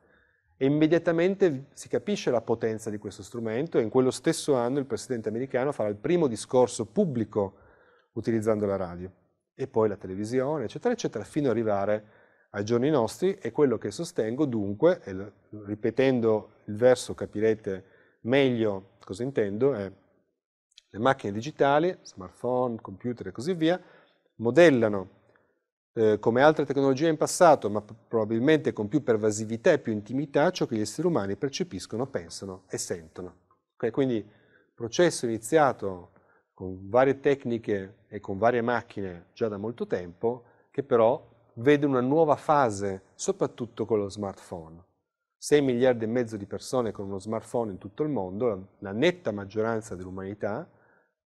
E immediatamente si capisce la potenza di questo strumento e in quello stesso anno il presidente americano farà il primo discorso pubblico utilizzando la radio e poi la televisione, eccetera, eccetera, fino ad arrivare ai giorni nostri e quello che sostengo dunque, e ripetendo il verso capirete meglio cosa intendo, è le macchine digitali, smartphone, computer e così via, modellano eh, come altre tecnologie in passato, ma probabilmente con più pervasività e più intimità, ciò che gli esseri umani percepiscono, pensano e sentono. Okay? Quindi processo iniziato con varie tecniche e con varie macchine già da molto tempo, che però vede una nuova fase, soprattutto con lo smartphone. 6 miliardi e mezzo di persone con uno smartphone in tutto il mondo, la netta maggioranza dell'umanità,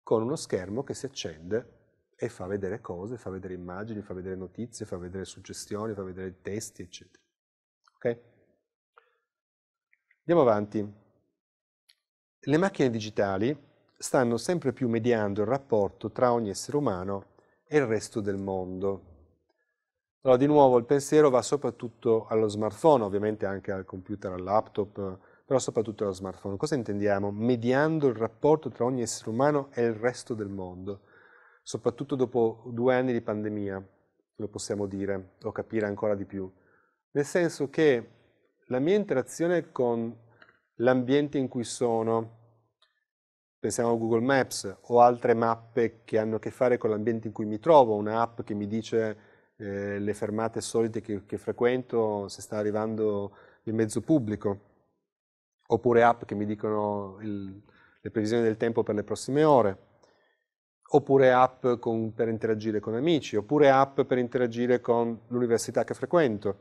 con uno schermo che si accende e fa vedere cose, fa vedere immagini, fa vedere notizie, fa vedere suggestioni, fa vedere testi, eccetera. Ok? Andiamo avanti. Le macchine digitali stanno sempre più mediando il rapporto tra ogni essere umano e il resto del mondo. Allora, di nuovo, il pensiero va soprattutto allo smartphone, ovviamente anche al computer, al laptop, però soprattutto allo smartphone. Cosa intendiamo? Mediando il rapporto tra ogni essere umano e il resto del mondo soprattutto dopo due anni di pandemia, lo possiamo dire, o capire ancora di più. Nel senso che la mia interazione con l'ambiente in cui sono, pensiamo a Google Maps o altre mappe che hanno a che fare con l'ambiente in cui mi trovo, un'app che mi dice eh, le fermate solite che, che frequento, se sta arrivando il mezzo pubblico, oppure app che mi dicono il, le previsioni del tempo per le prossime ore oppure app con, per interagire con amici, oppure app per interagire con l'università che frequento,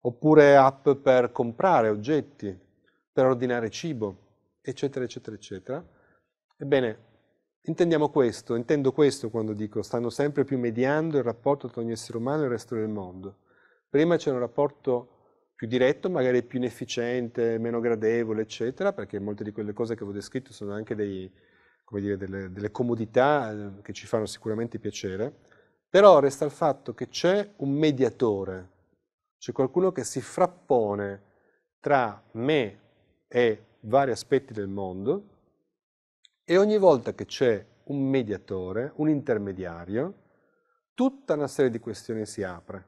oppure app per comprare oggetti, per ordinare cibo, eccetera, eccetera, eccetera. Ebbene, intendiamo questo, intendo questo quando dico stanno sempre più mediando il rapporto tra ogni essere umano e il resto del mondo. Prima c'era un rapporto più diretto, magari più inefficiente, meno gradevole, eccetera, perché molte di quelle cose che avevo descritto sono anche dei, dire, delle, delle, comodità ehm, che ci fanno sicuramente piacere, però resta il fatto che c'è un mediatore, c'è qualcuno che si frappone tra me e vari aspetti del mondo e ogni volta che c'è un mediatore, un intermediario, tutta una serie di questioni si apre.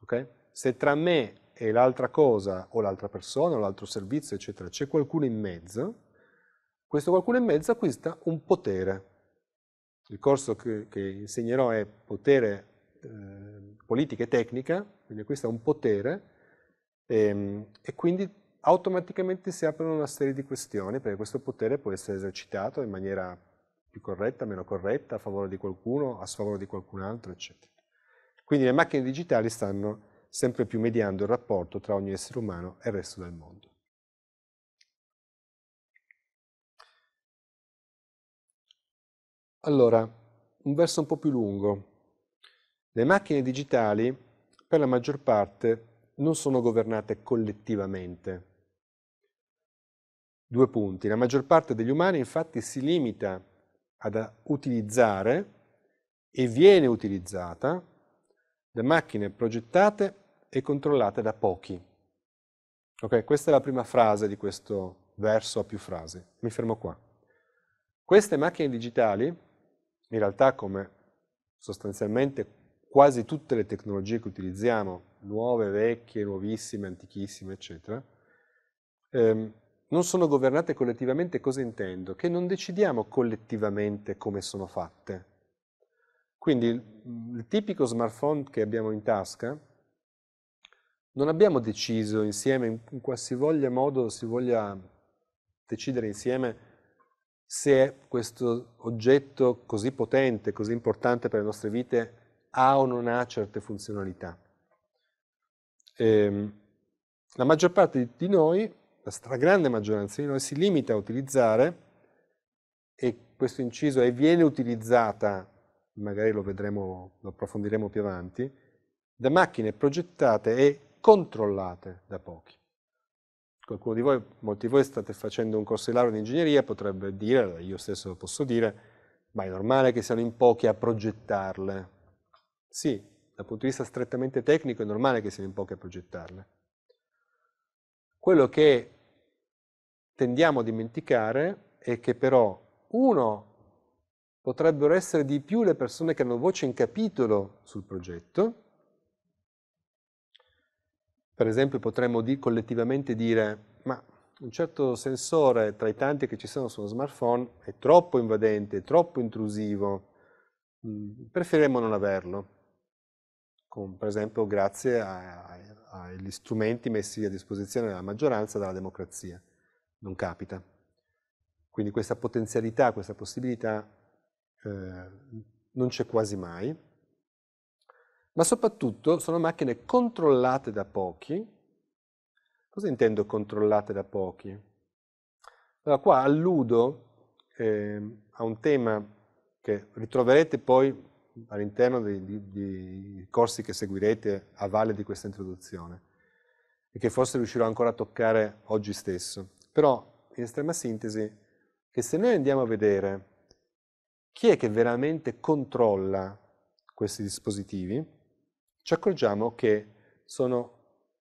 Okay? Se tra me e l'altra cosa o l'altra persona o l'altro servizio, eccetera, c'è qualcuno in mezzo, questo qualcuno e mezzo acquista un potere. Il corso che, che insegnerò è potere, eh, politica e tecnica, quindi acquista un potere e, ehm, e quindi automaticamente si aprono una serie di questioni perché questo potere può essere esercitato in maniera più corretta, meno corretta, a favore di qualcuno, a sfavore di qualcun altro, eccetera. Quindi le macchine digitali stanno sempre più mediando il rapporto tra ogni essere umano e il resto del mondo. Allora, un verso un po' più lungo. Le macchine digitali, per la maggior parte, non sono governate collettivamente. Due punti. La maggior parte degli umani infatti si limita ad utilizzare e viene utilizzata da macchine progettate e controllate da pochi. Ok, questa è la prima frase di questo verso a più frasi. Mi fermo qua. Queste macchine digitali in realtà come sostanzialmente quasi tutte le tecnologie che utilizziamo, nuove, vecchie, nuovissime, antichissime, eccetera, ehm, non sono governate collettivamente, cosa intendo? Che non decidiamo collettivamente come sono fatte. Quindi il, il tipico smartphone che abbiamo in tasca non abbiamo deciso insieme, in, in qualsivoglia modo si voglia decidere insieme se questo oggetto così potente, così importante per le nostre vite, ha o non ha certe funzionalità. E, ehm, la maggior parte di noi, la stragrande maggioranza di noi, si limita a utilizzare, e questo inciso è viene utilizzata, magari lo vedremo, lo approfondiremo più avanti, da macchine progettate e controllate da pochi. Qualcuno di voi, molti di voi state facendo un corso di laurea in ingegneria, potrebbe dire, io stesso posso dire, ma è normale che siano in pochi a progettarle. Sì, dal punto di vista strettamente tecnico è normale che siano in pochi a progettarle. Quello che tendiamo a dimenticare è che però, uno, potrebbero essere di più le persone che hanno voce in capitolo sul progetto, per esempio potremmo di, collettivamente dire ma un certo sensore tra i tanti che ci sono sullo smartphone è troppo invadente, è troppo intrusivo, mm, preferiremmo non averlo, Con, per esempio grazie agli strumenti messi a disposizione dalla maggioranza e dalla democrazia. Non capita. Quindi questa potenzialità, questa possibilità eh, non c'è quasi mai ma soprattutto sono macchine controllate da pochi. Cosa intendo controllate da pochi? Allora qua alludo eh, a un tema che ritroverete poi all'interno dei, dei, dei corsi che seguirete a valle di questa introduzione e che forse riuscirò ancora a toccare oggi stesso. Però, in estrema sintesi, che se noi andiamo a vedere chi è che veramente controlla questi dispositivi, ci accorgiamo che sono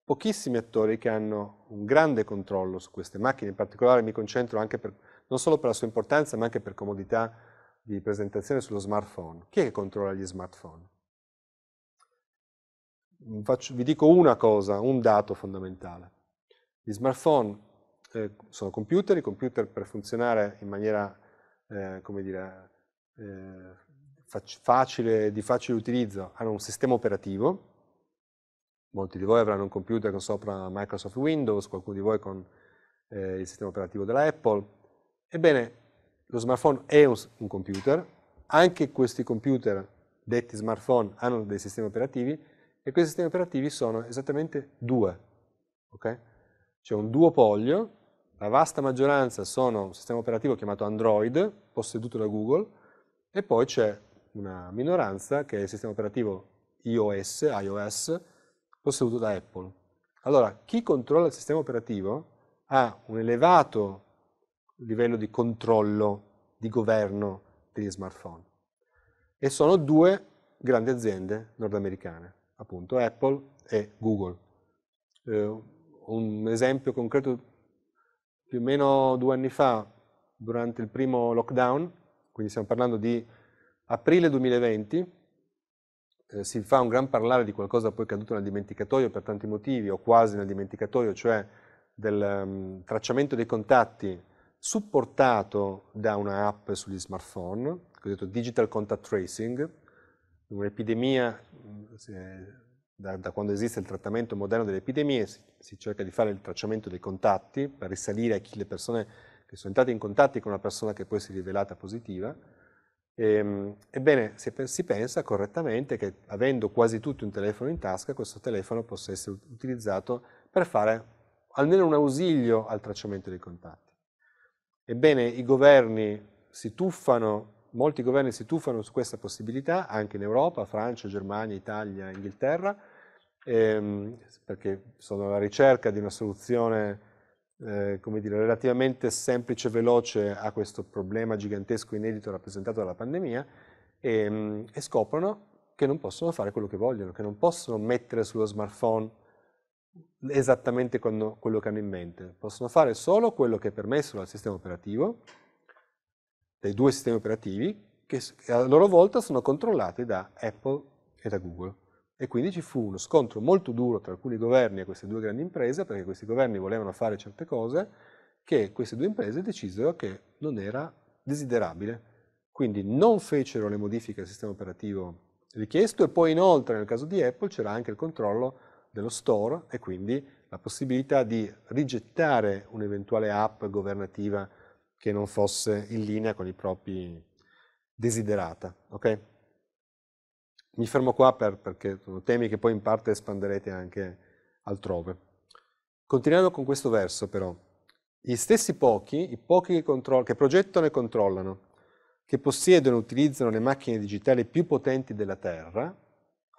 pochissimi attori che hanno un grande controllo su queste macchine, in particolare mi concentro anche per, non solo per la sua importanza ma anche per comodità di presentazione sullo smartphone. Chi è che controlla gli smartphone? Mm, faccio, vi dico una cosa, un dato fondamentale. Gli smartphone eh, sono computer, i computer per funzionare in maniera, eh, come dire, eh, facile, di facile utilizzo, hanno un sistema operativo, molti di voi avranno un computer con sopra Microsoft Windows, qualcuno di voi con eh, il sistema operativo della Apple. Ebbene, lo smartphone è un, un computer, anche questi computer detti smartphone hanno dei sistemi operativi e questi sistemi operativi sono esattamente due, ok? C'è un duopolio, la vasta maggioranza sono un sistema operativo chiamato Android, posseduto da Google, e poi c'è una minoranza che è il sistema operativo iOS, iOS posseduto da Apple. Allora, chi controlla il sistema operativo ha un elevato livello di controllo, di governo degli smartphone. E sono due grandi aziende nordamericane, appunto Apple e Google. Eh, un esempio concreto, più o meno due anni fa, durante il primo lockdown, quindi stiamo parlando di Aprile 2020 eh, si fa un gran parlare di qualcosa poi caduto nel dimenticatoio per tanti motivi, o quasi nel dimenticatoio, cioè del um, tracciamento dei contatti supportato da una app sugli smartphone, il cosiddetto Digital Contact Tracing, un'epidemia, mm, da, da, quando esiste il trattamento moderno delle epidemie, si, si, cerca di fare il tracciamento dei contatti per risalire a chi le persone che sono entrate in contatti con una persona che poi si è rivelata positiva, e, ehm, ebbene, si, si pensa correttamente che avendo quasi tutti un telefono in tasca, questo telefono possa essere utilizzato per fare almeno un ausilio al tracciamento dei contatti. Ebbene, i governi si tuffano, molti governi si tuffano su questa possibilità, anche in Europa, Francia, Germania, Italia, Inghilterra, ehm, perché sono alla ricerca di una soluzione eh, come dire, relativamente semplice e veloce a questo problema gigantesco inedito rappresentato dalla pandemia e, ehm, e scoprono che non possono fare quello che vogliono, che non possono mettere sullo smartphone esattamente quello che hanno in mente, possono fare solo quello che è permesso dal sistema operativo, dai due sistemi operativi, che a loro volta sono controllati da Apple e da Google. E quindi ci fu uno scontro molto duro tra alcuni governi e queste due grandi imprese, perché questi governi volevano fare certe cose che queste due imprese decisero che non era desiderabile. Quindi non fecero le modifiche al sistema operativo richiesto e poi inoltre nel caso di Apple c'era anche il controllo dello store e quindi la possibilità di rigettare un'eventuale app governativa che non fosse in linea con i propri desiderata. Okay? mi fermo qua per, perché sono temi che poi in parte espanderete anche altrove. Continuando con questo verso però, gli stessi pochi, i pochi che, che progettano e controllano, che possiedono e utilizzano le macchine digitali più potenti della Terra,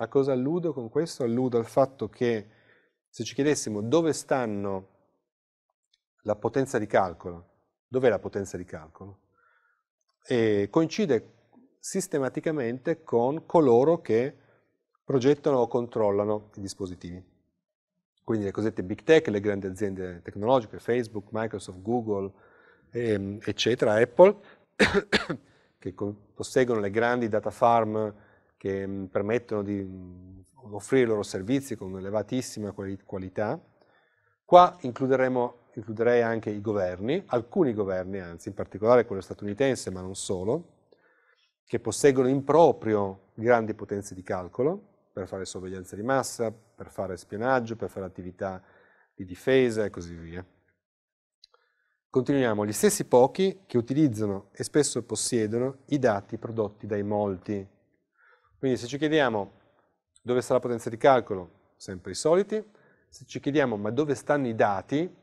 a cosa alludo con questo? Alludo al fatto che se ci chiedessimo dove stanno la potenza di calcolo, dov'è la potenza di calcolo? E coincide sistematicamente con coloro che progettano o controllano i dispositivi. Quindi le cosiddette big tech, le grandi aziende tecnologiche, Facebook, Microsoft, Google, ehm, eccetera, Apple, che posseggono le grandi data farm che mh, mm, permettono di mh, mm, offrire i loro servizi con un'elevatissima qualità. Qua includerei anche i governi, alcuni governi anzi, in particolare quello statunitense, ma non solo, che posseggono in proprio grandi potenze di calcolo per fare sorveglianza di massa, per fare spionaggio, per fare attività di difesa e così via. Continuiamo, gli stessi pochi che utilizzano e spesso possiedono i dati prodotti dai molti. Quindi se ci chiediamo dove sta la potenza di calcolo, sempre i soliti, se ci chiediamo ma dove stanno i dati,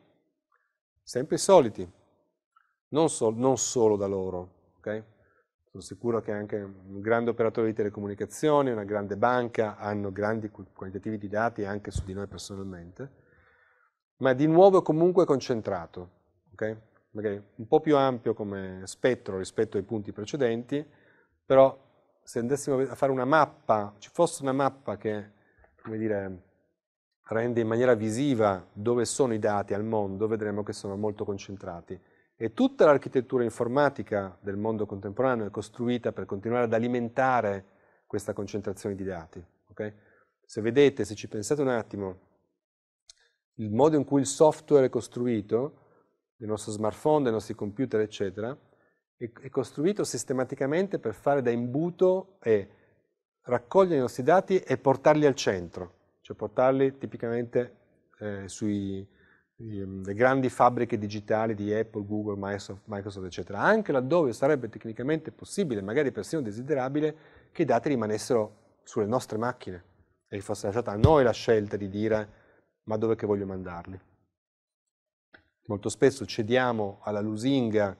sempre i soliti, non, so, non solo da loro. Okay? sono sicuro che anche un grande operatore di telecomunicazioni, una grande banca hanno grandi quantitativi di dati anche su di noi personalmente, ma di nuovo comunque concentrato, okay? magari un po' più ampio come spettro rispetto ai punti precedenti, però se andassimo a fare una mappa, ci fosse una mappa che dire, rende in maniera visiva dove sono i dati al mondo, vedremo che sono molto concentrati e tutta l'architettura informatica del mondo contemporaneo è costruita per continuare ad alimentare questa concentrazione di dati. Okay? Se vedete, se ci pensate un attimo, il modo in cui il software è costruito, il nostro smartphone, i nostri computer, eccetera, è, è costruito sistematicamente per fare da imbuto e raccogliere i nostri dati e portarli al centro, cioè portarli tipicamente eh, sui, Ehm, le grandi fabbriche digitali di Apple, Google, Microsoft, eccetera, anche laddove sarebbe tecnicamente possibile, magari persino desiderabile, che i dati rimanessero sulle nostre macchine e fosse lasciata a noi la scelta di dire ma dove che voglio mandarli. Molto spesso cediamo alla lusinga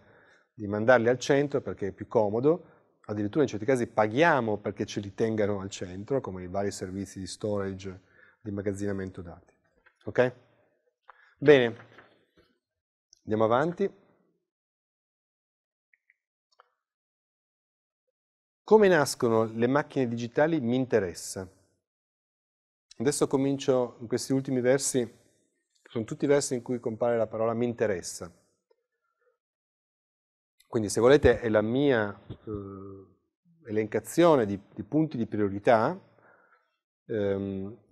di mandarli al centro perché è più comodo, addirittura in certi casi paghiamo perché ce li tengano al centro, come i vari servizi di storage, di immagazzinamento dati. Okay? Bene, andiamo avanti. Come nascono le macchine digitali mi interessa. Adesso comincio in questi ultimi versi, sono tutti i versi in cui compare la parola mi interessa. Quindi se volete è la mia eh, elencazione di, di, punti di priorità ehm,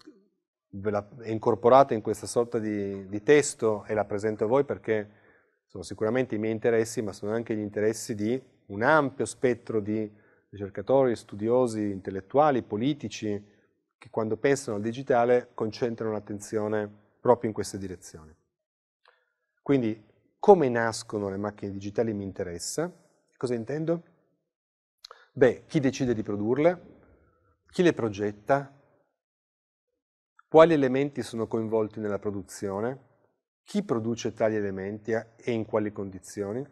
ve la, incorporate in questa sorta di, di, testo e la presento a voi perché sono sicuramente i miei interessi, ma sono anche gli interessi di un ampio spettro di ricercatori, studiosi, intellettuali, politici, che quando pensano al digitale concentrano l'attenzione proprio in queste direzioni. Quindi come nascono le macchine digitali mi interessa. Cosa intendo? Beh, chi decide di produrle, chi le progetta, quali elementi sono coinvolti nella produzione, chi produce tali elementi e in quali condizioni,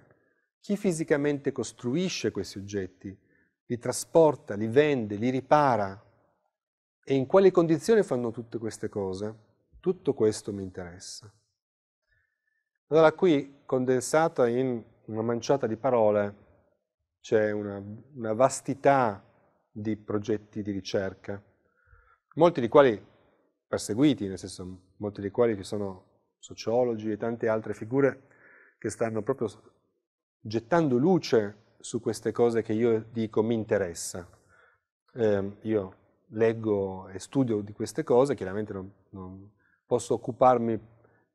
chi fisicamente costruisce questi oggetti, li trasporta, li vende, li ripara e in quali condizioni fanno tutte queste cose. Tutto questo mi interessa. Allora qui, condensata in una manciata di parole, c'è una, una vastità di progetti di ricerca, molti di quali perseguiti, nel senso molti dei quali ci sono sociologi e tante altre figure che stanno proprio gettando luce su queste cose che io dico mi interessa. Eh, io leggo e studio di queste cose, chiaramente non, non posso occuparmi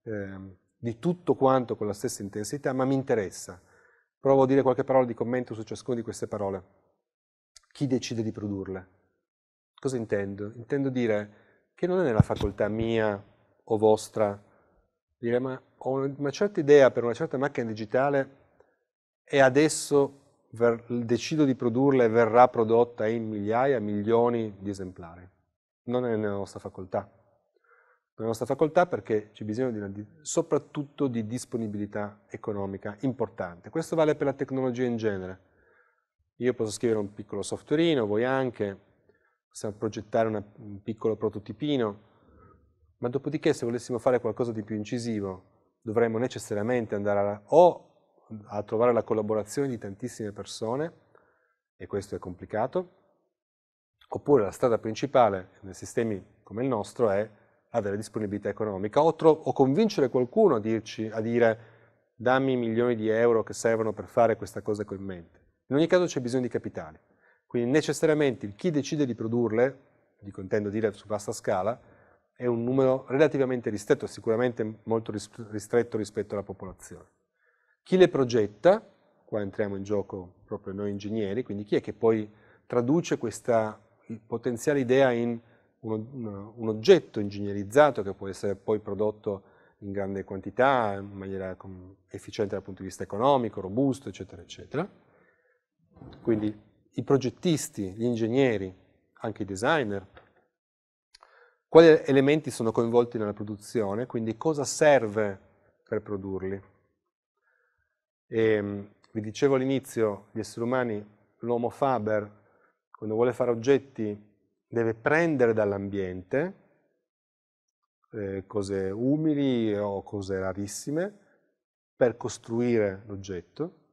eh, di tutto quanto con la stessa intensità, ma mi interessa. Provo a dire qualche parola di commento su ciascuna di queste parole. Chi decide di produrle? Cosa intendo? Intendo dire che non è nella facoltà mia o vostra dire ma ho una certa idea per una certa macchina digitale e adesso ver, decido di produrla e verrà prodotta in migliaia, milioni di esemplari. Non è nella nostra facoltà. Nella nostra facoltà perché c'è bisogno di una, di, soprattutto di disponibilità economica importante. Questo vale per la tecnologia in genere. Io posso scrivere un piccolo softwareino, voi anche, possiamo progettare una, un piccolo prototipino, ma dopodiché se volessimo fare qualcosa di più incisivo dovremmo necessariamente andare a, o a trovare la collaborazione di tantissime persone, e questo è complicato, oppure la strada principale nei sistemi come il nostro è avere disponibilità economica o, o convincere qualcuno a, dirci, a dire dammi milioni di euro che servono per fare questa cosa che ho in mente. In ogni caso c'è bisogno di capitali. Quindi necessariamente chi decide di produrle, dico, intendo dire su vasta scala, è un numero relativamente ristretto, sicuramente molto ristretto rispetto alla popolazione. Chi le progetta, qua entriamo in gioco proprio noi ingegneri, quindi chi è che poi traduce questa potenziale idea in un, un oggetto ingegnerizzato che può essere poi prodotto in grande quantità, in maniera efficiente dal punto di vista economico, robusto, eccetera, eccetera. Quindi i progettisti, gli ingegneri, anche i designer, quali elementi sono coinvolti nella produzione, quindi cosa serve per produrli. E, ehm, vi dicevo all'inizio, gli esseri umani, l'uomo faber, quando vuole fare oggetti, deve prendere dall'ambiente eh, cose umili o cose rarissime per costruire l'oggetto.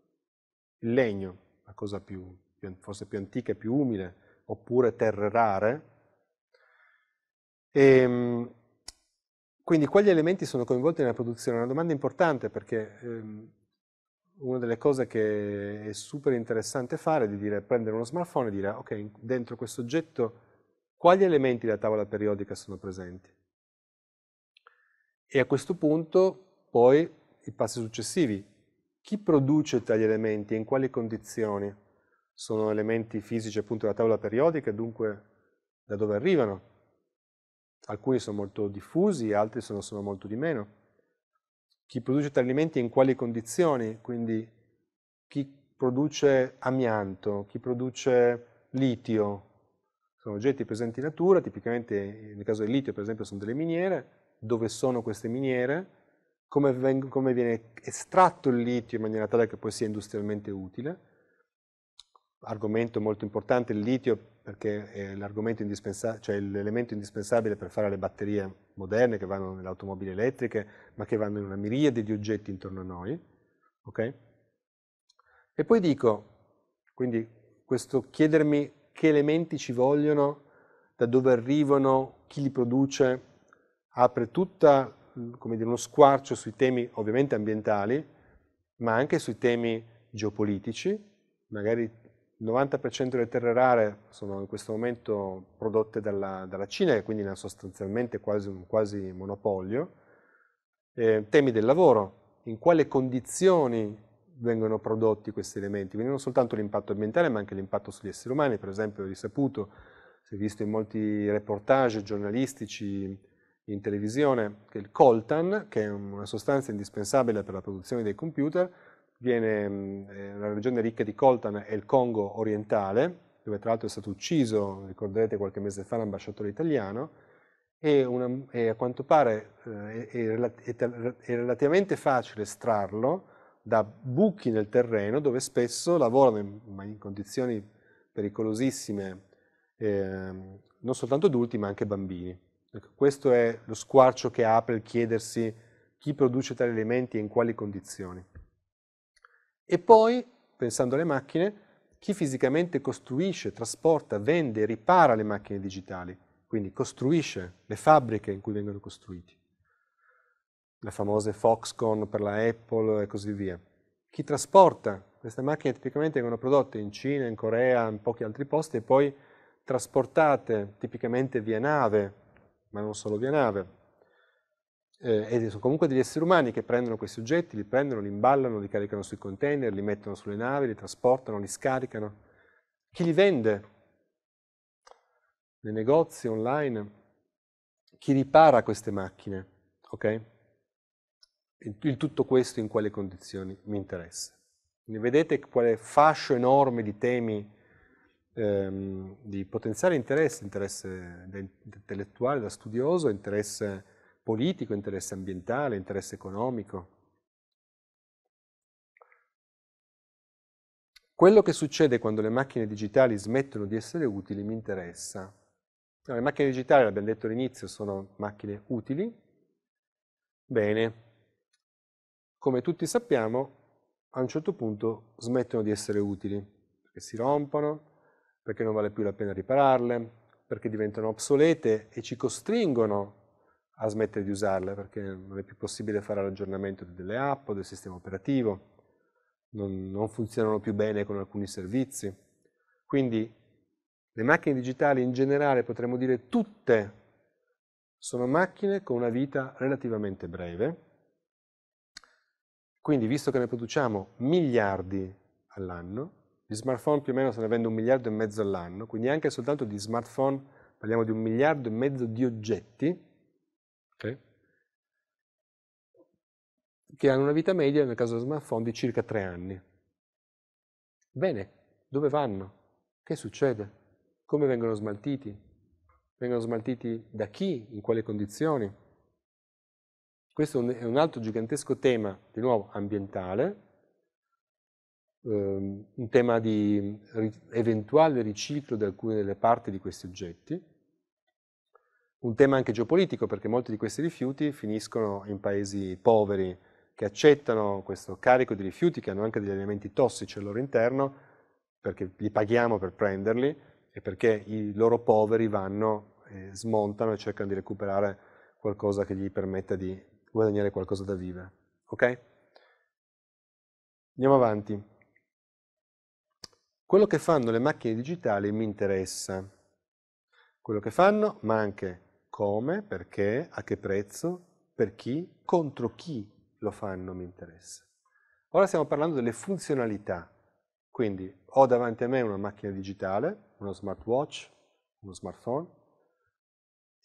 Il legno, la cosa più forse più antica e più umile, oppure terre rare. E, ehm, quindi quali elementi sono coinvolti nella produzione. È una domanda importante perché ehm, una delle cose che è super interessante fare è dire, prendere uno smartphone e dire ok, dentro questo oggetto quali elementi della tavola periodica sono presenti. E a questo punto poi i passi successivi. Chi produce tali elementi e in quali condizioni? sono elementi fisici appunto della tavola periodica, dunque da dove arrivano? Alcuni sono molto diffusi, altri sono, sono molto di meno. Chi produce tali alimenti in quali condizioni? Quindi chi produce amianto, chi produce litio, sono oggetti presenti in natura, tipicamente nel caso del litio per esempio sono delle miniere, dove sono queste miniere, come, come viene estratto il litio in maniera tale che poi sia industrialmente utile, argomento molto importante, il litio, perché è l'argomento indispensabile, cioè l'elemento indispensabile per fare le batterie moderne che vanno nelle automobili elettriche, ma che vanno in una miriade di oggetti intorno a noi. Okay? E poi dico, quindi questo chiedermi che elementi ci vogliono, da dove arrivano, chi li produce, apre tutta, come dire, uno squarcio sui temi ovviamente ambientali, ma anche sui temi geopolitici, magari il 90% delle terre rare sono in questo momento prodotte dalla, dalla Cina e quindi sostanzialmente quasi un quasi monopolio. Eh, temi del lavoro, in quale condizioni vengono prodotti questi elementi, quindi non soltanto l'impatto ambientale ma anche l'impatto sugli esseri umani, per esempio ho risaputo, si è visto in molti reportage giornalistici in televisione, che il coltan, che è una sostanza indispensabile per la produzione dei computer, viene, mm, eh, la regione ricca di coltan è il Congo orientale, dove tra l'altro è stato ucciso, ricorderete qualche mese fa, l'ambasciatore italiano, e, una, e, a quanto pare eh, è, è, è, relativamente facile estrarlo da buchi nel terreno dove spesso lavorano in, in condizioni pericolosissime eh, non soltanto adulti ma anche bambini. Ecco, questo è lo squarcio che apre il chiedersi chi produce tali elementi e in quali condizioni. E poi, pensando alle macchine, chi fisicamente costruisce, trasporta, vende, e ripara le macchine digitali, quindi costruisce le fabbriche in cui vengono costruiti, le famose Foxconn per la Apple e così via. Chi trasporta queste macchine tipicamente vengono prodotte in Cina, in Corea, in pochi altri posti e poi trasportate tipicamente via nave, ma non solo via nave, eh, sono comunque degli esseri umani che prendono questi oggetti, li prendono, li imballano, li caricano sui container, li mettono sulle navi, li trasportano, li scaricano. Chi li vende? Nei negozi, online? Chi ripara queste macchine? Ok? Il tutto questo in quali condizioni mi interessa. Quindi vedete quale fascio enorme di temi ehm, di potenziale interesse, interesse intellettuale, da studioso, interesse politico, interesse ambientale, interesse economico. Quello che succede quando le macchine digitali smettono di essere utili mi interessa. No, le macchine digitali, l'abbiamo detto all'inizio, sono macchine utili. Bene, come tutti sappiamo, a un certo punto smettono di essere utili, perché si rompono, perché non vale più la pena ripararle, perché diventano obsolete e ci costringono a smettere di usarle perché non è più possibile fare l'aggiornamento delle app o del sistema operativo, non, non funzionano più bene con alcuni servizi. Quindi le macchine digitali in generale, potremmo dire tutte, sono macchine con una vita relativamente breve, quindi visto che ne produciamo miliardi all'anno, gli smartphone più o meno se ne vende un miliardo e mezzo all'anno, quindi anche soltanto di smartphone parliamo di un miliardo e mezzo di oggetti, app che hanno una vita media, nel caso dello smartphone, di circa tre anni. Bene, dove vanno? Che succede? Come vengono smaltiti? Vengono smaltiti da chi? In quale condizioni? Questo è un altro gigantesco tema, di nuovo, ambientale, ehm, un tema di eventuale riciclo di alcune delle parti di questi oggetti, un tema anche geopolitico perché molti di questi rifiuti finiscono in paesi poveri che accettano questo carico di rifiuti che hanno anche degli elementi tossici al loro interno perché li paghiamo per prenderli e perché i loro poveri vanno, eh, smontano e cercano di recuperare qualcosa che gli permetta di guadagnare qualcosa da vivere. Ok? Andiamo avanti. Quello che fanno le macchine digitali mi interessa. Quello che fanno, ma anche come, perché, a che prezzo, per chi, contro chi lo fanno mi interessa. Ora stiamo parlando delle funzionalità, quindi ho davanti a me una macchina digitale, uno smartwatch, uno smartphone,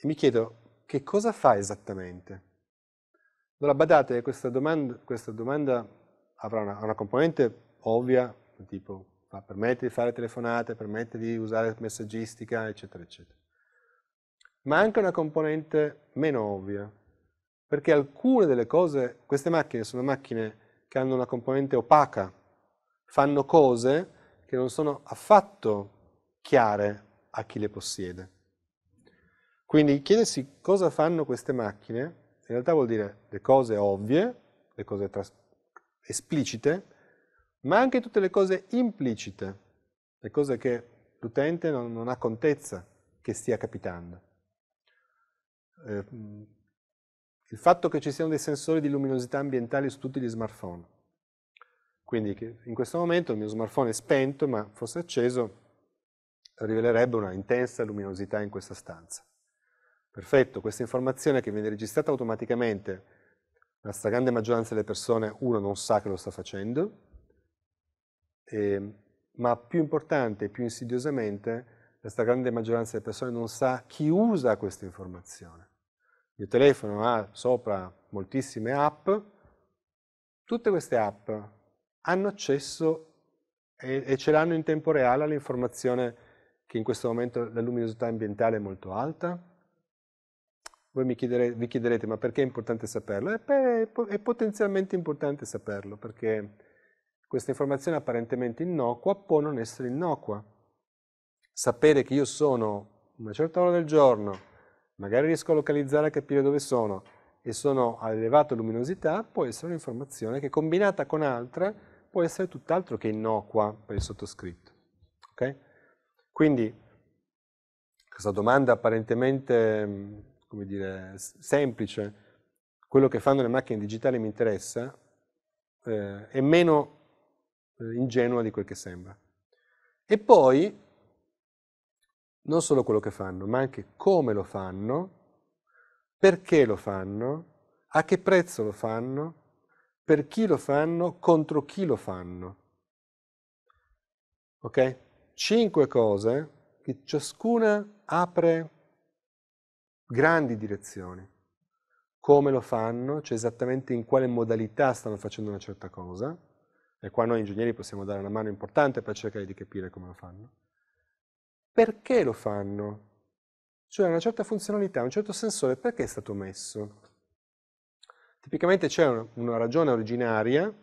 e mi chiedo che cosa fa esattamente. Allora badate questa domanda, questa domanda avrà una, una componente ovvia, tipo permette di fare telefonate, permette di usare messaggistica, eccetera, eccetera ma anche una componente meno ovvia, perché alcune delle cose, queste macchine sono macchine che hanno una componente opaca, fanno cose che non sono affatto chiare a chi le possiede. Quindi chiedersi cosa fanno queste macchine, in realtà vuol dire le cose ovvie, le cose esplicite, ma anche tutte le cose implicite, le cose che l'utente non, non ha contezza che stia capitando eh, il fatto che ci siano dei sensori di luminosità ambientali su tutti gli smartphone. Quindi in questo momento il mio smartphone è spento, ma fosse acceso rivelerebbe una intensa luminosità in questa stanza. Perfetto, questa informazione che viene registrata automaticamente, la stragrande maggioranza delle persone, uno, non sa che lo sta facendo, eh, ma più importante e più insidiosamente la stragrande maggioranza delle persone non sa chi usa questa informazione. Il mio telefono ha sopra moltissime app, tutte queste app hanno accesso e, e ce l'hanno in tempo reale all'informazione che in questo momento la luminosità ambientale è molto alta? Voi chiedere, vi chiederete ma perché è importante saperlo? È, è, è potenzialmente importante saperlo perché questa informazione apparentemente innocua può non essere innocua sapere che io sono una certa ora del giorno, magari riesco a localizzare e capire dove sono e sono a elevata luminosità, può essere un'informazione che combinata con altre può essere tutt'altro che innocua per il sottoscritto. Okay? Quindi questa domanda apparentemente dire, semplice, quello che fanno le macchine digitali mi interessa, eh, è meno eh, ingenua di quel che sembra. E poi non solo quello che fanno, ma anche come lo fanno, perché lo fanno, a che prezzo lo fanno, per chi lo fanno, contro chi lo fanno. Ok? Cinque cose che ciascuna apre grandi direzioni. Come lo fanno, cioè esattamente in quale modalità stanno facendo una certa cosa. E qua noi ingegneri possiamo dare una mano importante per cercare di capire come lo fanno perché lo fanno. Cioè una certa funzionalità, un certo sensore, perché è stato messo? Tipicamente c'è una, una ragione originaria,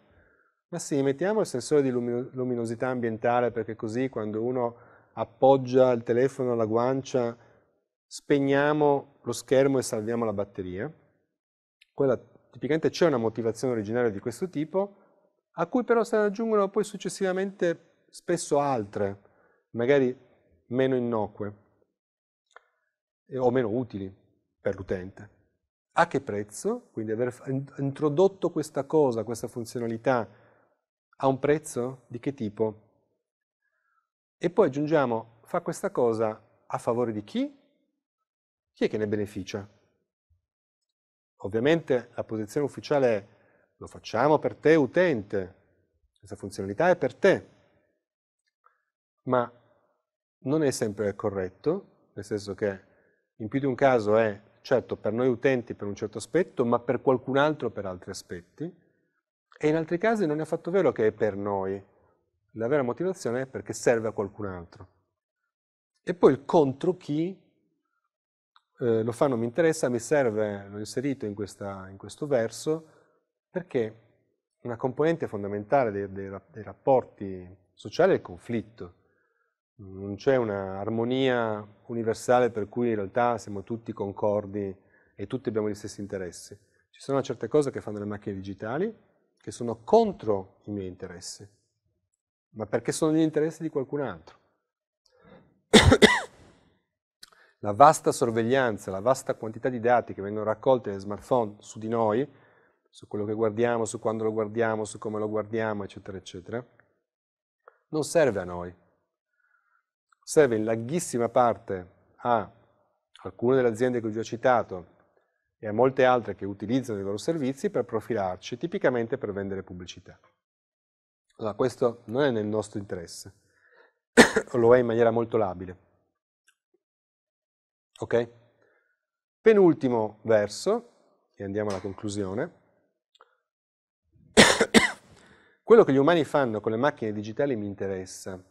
ma sì, mettiamo il sensore di lumino, luminosità ambientale perché così quando uno appoggia il telefono alla guancia spegniamo lo schermo e salviamo la batteria. Quella, tipicamente c'è una motivazione originaria di questo tipo, a cui però se ne aggiungono poi successivamente spesso altre, magari meno innocue o meno utili per l'utente. A che prezzo? Quindi aver introdotto questa cosa, questa funzionalità, a un prezzo di che tipo? E poi aggiungiamo, fa questa cosa a favore di chi? Chi è che ne beneficia? Ovviamente la posizione ufficiale è lo facciamo per te utente, questa funzionalità è per te, ma non è sempre corretto, nel senso che in più di un caso è certo per noi utenti per un certo aspetto, ma per qualcun altro per altri aspetti, e in altri casi non è affatto vero che è per noi, la vera motivazione è perché serve a qualcun altro. E poi il contro chi eh, lo fa non mi interessa, mi serve, l'ho inserito in, questa, in, questo verso, perché una componente fondamentale dei, dei, dei rapporti sociali è il conflitto non c'è un'armonia universale per cui in realtà siamo tutti concordi e tutti abbiamo gli stessi interessi. Ci sono certe cose che fanno le macchine digitali che sono contro i miei interessi, ma perché sono gli interessi di qualcun altro. la vasta sorveglianza, la vasta quantità di dati che vengono raccolti negli smartphone su di noi, su quello che guardiamo, su quando lo guardiamo, su come lo guardiamo, eccetera, eccetera, non serve a noi serve in larghissima parte a alcune delle aziende che ho già citato e a molte altre che utilizzano i loro servizi per profilarci, tipicamente per vendere pubblicità. Allora, questo non è nel nostro interesse, lo è in maniera molto labile. Ok? Penultimo verso, e andiamo alla conclusione. Quello che gli umani fanno con le macchine digitali mi interessa,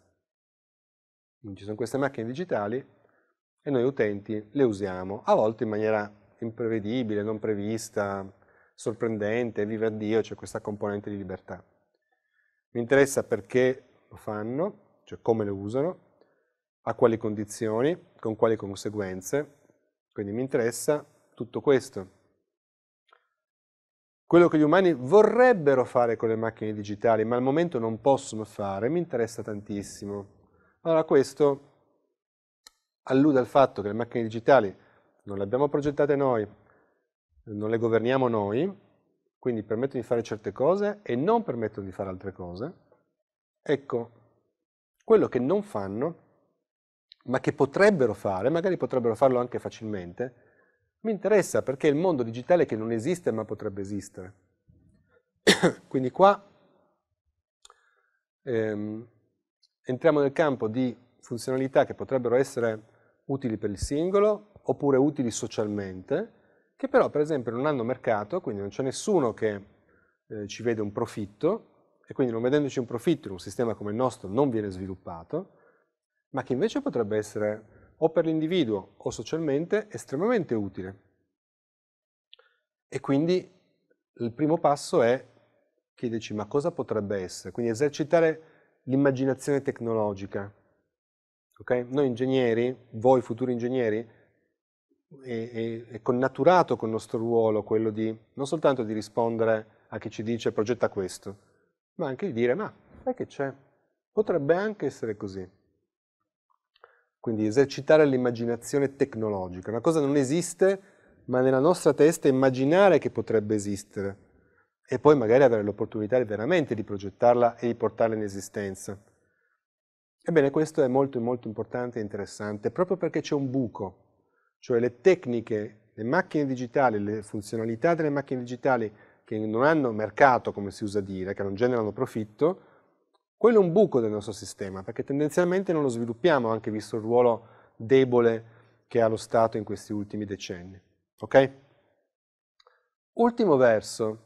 quindi ci sono queste macchine digitali e noi utenti le usiamo, a volte in maniera imprevedibile, non prevista, sorprendente, viva Dio, c'è questa componente di libertà. Mi interessa perché lo fanno, cioè come lo usano, a quali condizioni, con quali conseguenze, quindi mi interessa tutto questo. Quello che gli umani vorrebbero fare con le macchine digitali, ma al momento non possono fare, mi interessa tantissimo. Allora questo allude al fatto che le macchine digitali non le abbiamo progettate noi, non le governiamo noi, quindi permettono di fare certe cose e non permettono di fare altre cose. Ecco, quello che non fanno, ma che potrebbero fare, magari potrebbero farlo anche facilmente, mi interessa perché è il mondo digitale che non esiste ma potrebbe esistere. quindi qua ehm, entriamo nel campo di funzionalità che potrebbero essere utili per il singolo oppure utili socialmente, che però per esempio non hanno mercato, quindi non c'è nessuno che eh, ci vede un profitto e quindi non vedendoci un profitto in un sistema come il nostro non viene sviluppato, ma che invece potrebbe essere o per l'individuo o socialmente estremamente utile. E quindi il primo passo è chiederci ma cosa potrebbe essere, quindi esercitare l'immaginazione tecnologica. Okay? Noi ingegneri, voi futuri ingegneri, è, è, è, connaturato con il nostro ruolo quello di non soltanto di rispondere a chi ci dice progetta questo, ma anche di dire ma sai che c'è, potrebbe anche essere così. Quindi esercitare l'immaginazione tecnologica, una cosa non esiste, ma nella nostra testa immaginare che potrebbe esistere e poi magari avere l'opportunità veramente di progettarla e di portarla in esistenza. Ebbene, questo è molto molto importante e interessante, proprio perché c'è un buco, cioè le tecniche, le macchine digitali, le funzionalità delle macchine digitali che non hanno mercato, come si usa dire, che non generano profitto, quello è un buco del nostro sistema, perché tendenzialmente non lo sviluppiamo, anche visto il ruolo debole che ha lo Stato in questi ultimi decenni. Ok? Ultimo verso,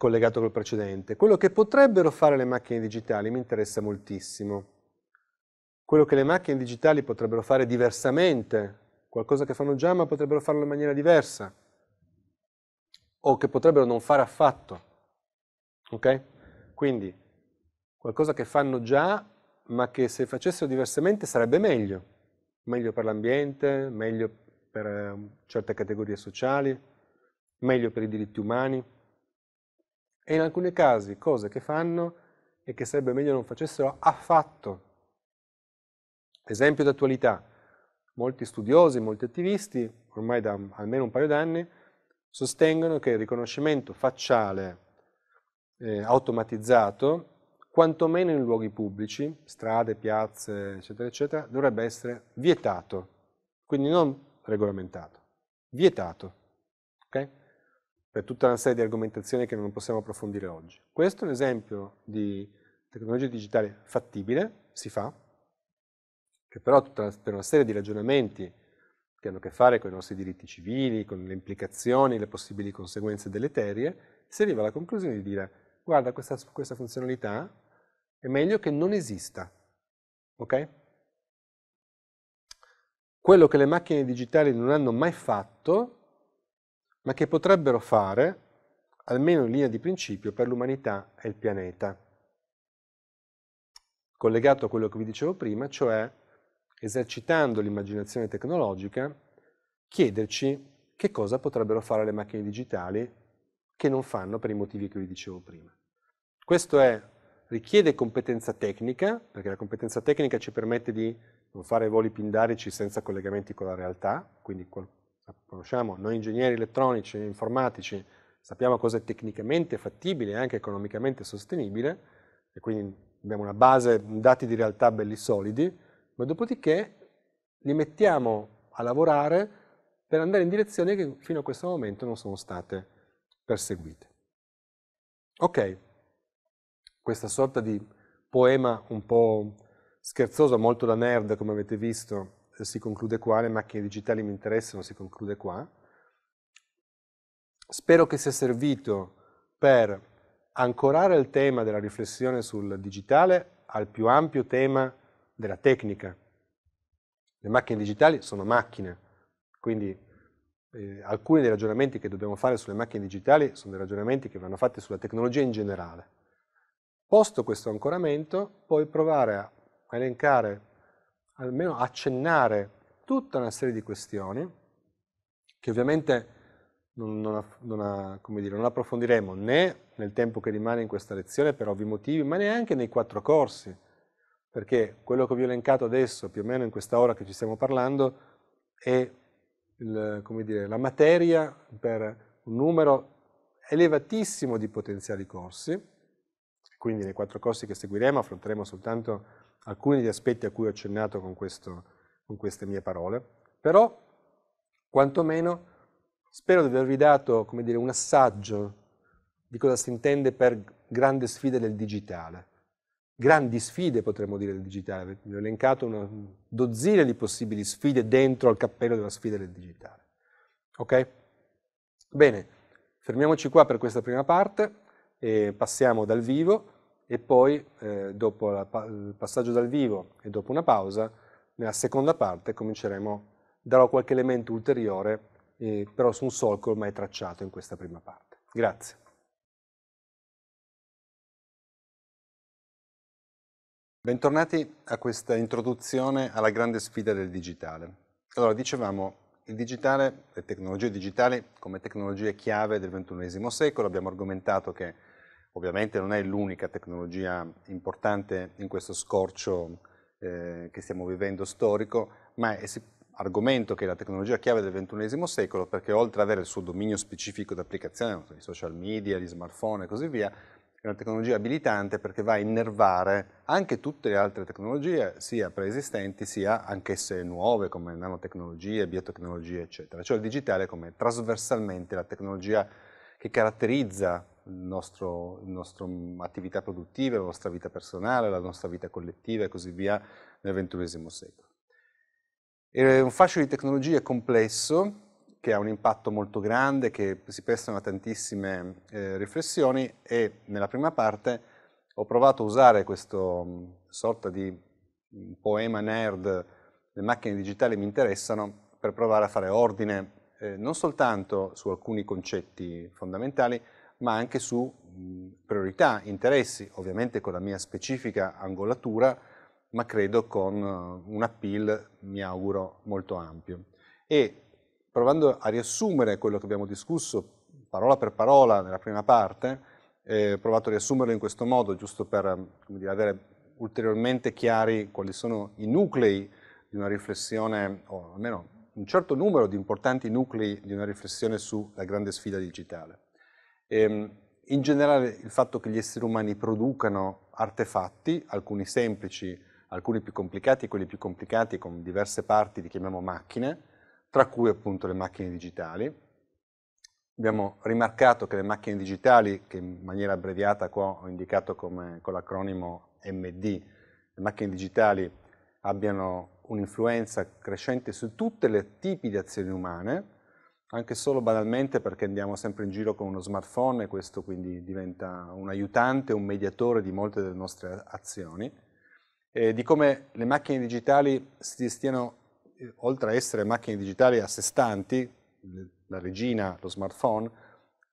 collegato col precedente. Quello che potrebbero fare le macchine digitali mi interessa moltissimo. Quello che le macchine digitali potrebbero fare diversamente, qualcosa che fanno già ma potrebbero farlo in maniera diversa, o che potrebbero non fare affatto. Ok? Quindi qualcosa che fanno già ma che se facessero diversamente sarebbe meglio, meglio per l'ambiente, meglio per eh, certe categorie sociali, meglio per i diritti umani e in alcuni casi cose che fanno e che sarebbe meglio non facessero affatto. Esempio d'attualità, molti studiosi, molti attivisti, ormai da almeno un paio d'anni, sostengono che il riconoscimento facciale eh, automatizzato, quantomeno in luoghi pubblici, strade, piazze, eccetera, eccetera, dovrebbe essere vietato, quindi non regolamentato, vietato. Okay? per tutta una serie di argomentazioni che non possiamo approfondire oggi. Questo è un esempio di tecnologia digitale fattibile, si fa, che però per una serie di ragionamenti che hanno a che fare con i nostri diritti civili, con le implicazioni, le possibili conseguenze deleterie, si arriva alla conclusione di dire guarda questa, questa funzionalità è meglio che non esista, ok? Quello che le macchine digitali non hanno mai fatto ma che potrebbero fare, almeno in linea di principio, per l'umanità e il pianeta. Collegato a quello che vi dicevo prima, cioè esercitando l'immaginazione tecnologica, chiederci che cosa potrebbero fare le macchine digitali che non fanno per i motivi che vi dicevo prima. Questo è, richiede competenza tecnica, perché la competenza tecnica ci permette di non fare voli pindarici senza collegamenti con la realtà, quindi conosciamo, noi ingegneri elettronici e informatici sappiamo cosa è tecnicamente fattibile e anche economicamente sostenibile, e quindi abbiamo una base, dati di realtà belli solidi, ma dopodiché li mettiamo a lavorare per andare in direzioni che fino a questo momento non sono state perseguite. Ok, questa sorta di poema un po' scherzoso, molto da nerd come avete visto, si conclude qua, le macchine digitali mi interessano, si conclude qua. Spero che sia servito per ancorare il tema della riflessione sul digitale al più ampio tema della tecnica. Le macchine digitali sono macchine, quindi eh, alcuni dei ragionamenti che dobbiamo fare sulle macchine digitali sono dei ragionamenti che vanno fatti sulla tecnologia in generale. Posto questo ancoramento, puoi provare a elencare almeno accennare tutta una serie di questioni che ovviamente non, non, non, dire, non, approfondiremo né nel tempo che rimane in questa lezione per ovvi motivi, ma neanche nei quattro corsi, perché quello che vi ho elencato adesso, più o meno in questa ora che ci stiamo parlando, è il, dire, la materia per un numero elevatissimo di potenziali corsi, quindi nei quattro corsi che seguiremo affronteremo soltanto alcuni degli aspetti a cui ho accennato con, questo, con queste mie parole, però quantomeno spero di avervi dato dire, un assaggio di cosa si intende per grande sfida del digitale. Grandi sfide potremmo dire del digitale, vi ho elencato una dozzina di possibili sfide dentro al cappello della sfida del digitale. Ok? Bene, fermiamoci qua per questa prima parte e passiamo dal vivo e poi eh, dopo la, il passaggio dal vivo e dopo una pausa, nella seconda parte cominceremo, darò qualche elemento ulteriore, eh, però su un solco ormai tracciato in questa prima parte. Grazie. Bentornati a questa introduzione alla grande sfida del digitale. Allora, dicevamo, il digitale, le tecnologie digitali come tecnologie chiave del XXI secolo, abbiamo argomentato che Ovviamente non è l'unica tecnologia importante in questo scorcio eh, che stiamo vivendo storico, ma è argomento che è la tecnologia chiave del XXI secolo perché oltre ad avere il suo dominio specifico d'applicazione, i social media, gli smartphone e così via, è una tecnologia abilitante perché va a innervare anche tutte le altre tecnologie, sia preesistenti, sia anch'esse nuove come nanotecnologie, biotecnologie, eccetera. Cioè il digitale come trasversalmente la tecnologia che caratterizza nostro, la nostra mm, attività produttiva, la nostra vita personale, la nostra vita collettiva e così via nel XXI secolo. È un fascio di tecnologie complesso che ha un impatto molto grande, che si prestano a tantissime eh, riflessioni e nella prima parte ho provato a usare questo mm, sorta di mm, poema nerd, le macchine digitali mi interessano, per provare a fare ordine eh, non soltanto su alcuni concetti fondamentali, ma anche su priorità, interessi, ovviamente con la mia specifica angolatura, ma credo con eh, un appeal, mi auguro, molto ampio. E provando a riassumere quello che abbiamo discusso parola per parola nella prima parte, eh, ho provato a riassumerlo in questo modo, giusto per dire, avere ulteriormente chiari quali sono i nuclei di una riflessione, o almeno un certo numero di importanti nuclei di una riflessione sulla grande sfida digitale. Ehm, in generale il fatto che gli esseri umani producano artefatti, alcuni semplici, alcuni più complicati, quelli più complicati con diverse parti li chiamiamo macchine, tra cui appunto le macchine digitali. Abbiamo rimarcato che le macchine digitali, che in maniera abbreviata qua ho indicato come, con l'acronimo MD, le macchine digitali abbiano un'influenza crescente su tutti i tipi di azioni umane, anche solo banalmente perché andiamo sempre in giro con uno smartphone e questo quindi diventa un aiutante, un mediatore di molte delle nostre azioni, e di come le macchine digitali si stiano, eh, oltre a essere macchine digitali a sé stanti, la regina, lo smartphone,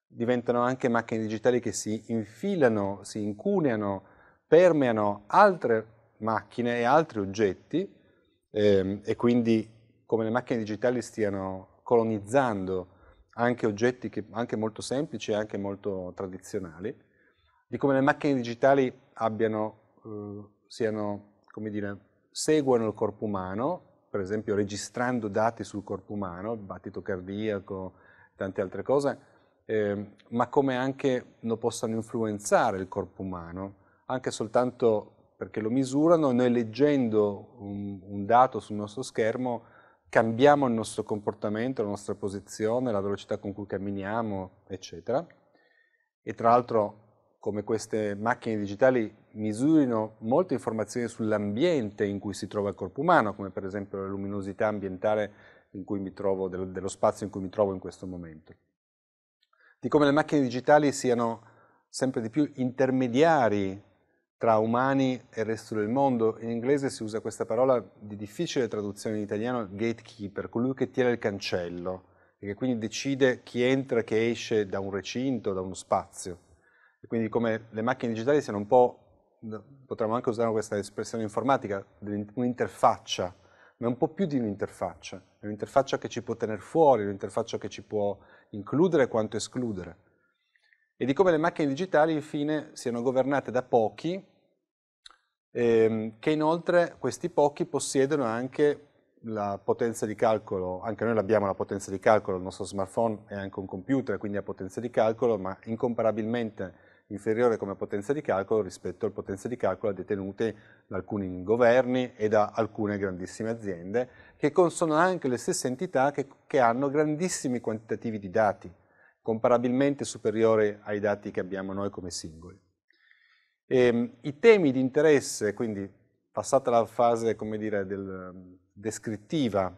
diventano anche macchine digitali che si infilano, si incuneano, permeano altre macchine e altri oggetti ehm, e quindi come le macchine digitali stiano colonizzando anche oggetti che, anche molto semplici e anche molto tradizionali, di come le macchine digitali abbiano, eh, siano, come dire, seguono il corpo umano, per esempio registrando dati sul corpo umano, il battito cardiaco, tante altre cose, eh, ma come anche lo possano influenzare il corpo umano, anche soltanto perché lo misurano, noi leggendo un, un dato sul nostro schermo cambiamo il nostro comportamento, la nostra posizione, la velocità con cui camminiamo, eccetera. E tra l'altro, come queste macchine digitali misurino molte informazioni sull'ambiente in cui si trova il corpo umano, come per esempio la luminosità ambientale trovo, dello spazio in cui mi trovo in questo momento. Di come le macchine digitali siano sempre di più intermediari tra umani e il resto del mondo. In inglese si usa questa parola di difficile traduzione in italiano, gatekeeper, colui che tiene il cancello e che quindi decide chi entra e chi esce da un recinto, da uno spazio. E quindi come le macchine digitali siano un po', potremmo anche usare questa espressione informatica, un'interfaccia, ma è un po' più di un'interfaccia, è un'interfaccia che ci può tenere fuori, è un'interfaccia che ci può includere quanto escludere e di come le macchine digitali infine siano governate da pochi, ehm, che inoltre questi pochi possiedono anche la potenza di calcolo, anche noi abbiamo la potenza di calcolo, il nostro smartphone è anche un computer, quindi ha potenza di calcolo, ma incomparabilmente inferiore come potenza di calcolo rispetto alla potenza di calcolo detenute da alcuni governi e da alcune grandissime aziende, che sono anche le stesse entità che, che hanno grandissimi quantitativi di dati comparabilmente superiore ai dati che abbiamo noi come singoli. E, ehm, I temi di interesse, quindi passata la fase dire, del, mm, descrittiva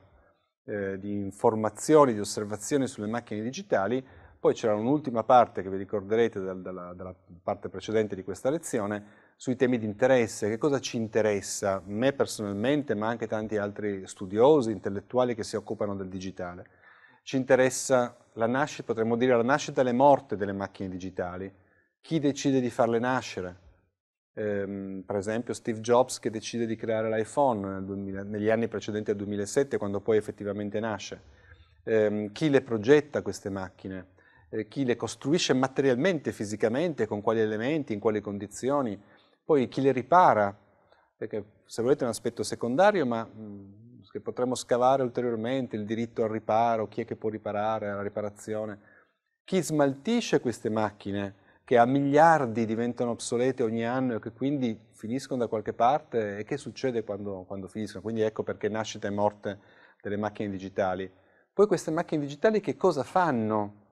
eh, di informazioni, di osservazioni sulle macchine digitali, poi c'era un'ultima parte che vi ricorderete dal, dalla, dalla parte precedente di questa lezione, sui temi di interesse, che cosa ci interessa, me personalmente, ma anche tanti altri studiosi, intellettuali che si occupano del digitale ci interessa la nascita, potremmo dire la nascita e la morte delle macchine digitali, chi decide di farle nascere, ehm, per esempio Steve Jobs che decide di creare l'iPhone negli anni precedenti al 2007 quando poi effettivamente nasce, ehm, chi le progetta queste macchine, eh, chi le costruisce materialmente, fisicamente, con quali elementi, in quali condizioni, poi chi le ripara, perché se volete è un aspetto secondario ma mm, che potremmo scavare ulteriormente il diritto al riparo, chi è che può riparare, alla riparazione. Chi smaltisce queste macchine che a miliardi diventano obsolete ogni anno e che quindi finiscono da qualche parte e che succede quando, quando finiscono? Quindi ecco perché nascita e morte delle macchine digitali. Poi queste macchine digitali che cosa fanno?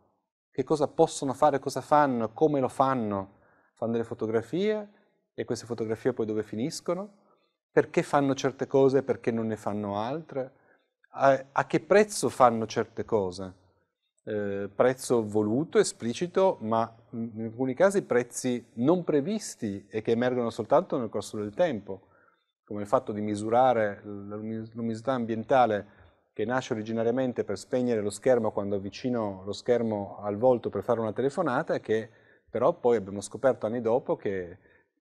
Che cosa possono fare, cosa fanno, come lo fanno? Fanno delle fotografie e queste fotografie poi dove finiscono? perché fanno certe cose e perché non ne fanno altre, a, a che prezzo fanno certe cose, eh, prezzo voluto, esplicito, ma in alcuni casi prezzi non previsti e che emergono soltanto nel corso del tempo, come il fatto di misurare la luminosità ambientale che nasce originariamente per spegnere lo schermo quando avvicino lo schermo al volto per fare una telefonata, che però poi abbiamo scoperto anni dopo che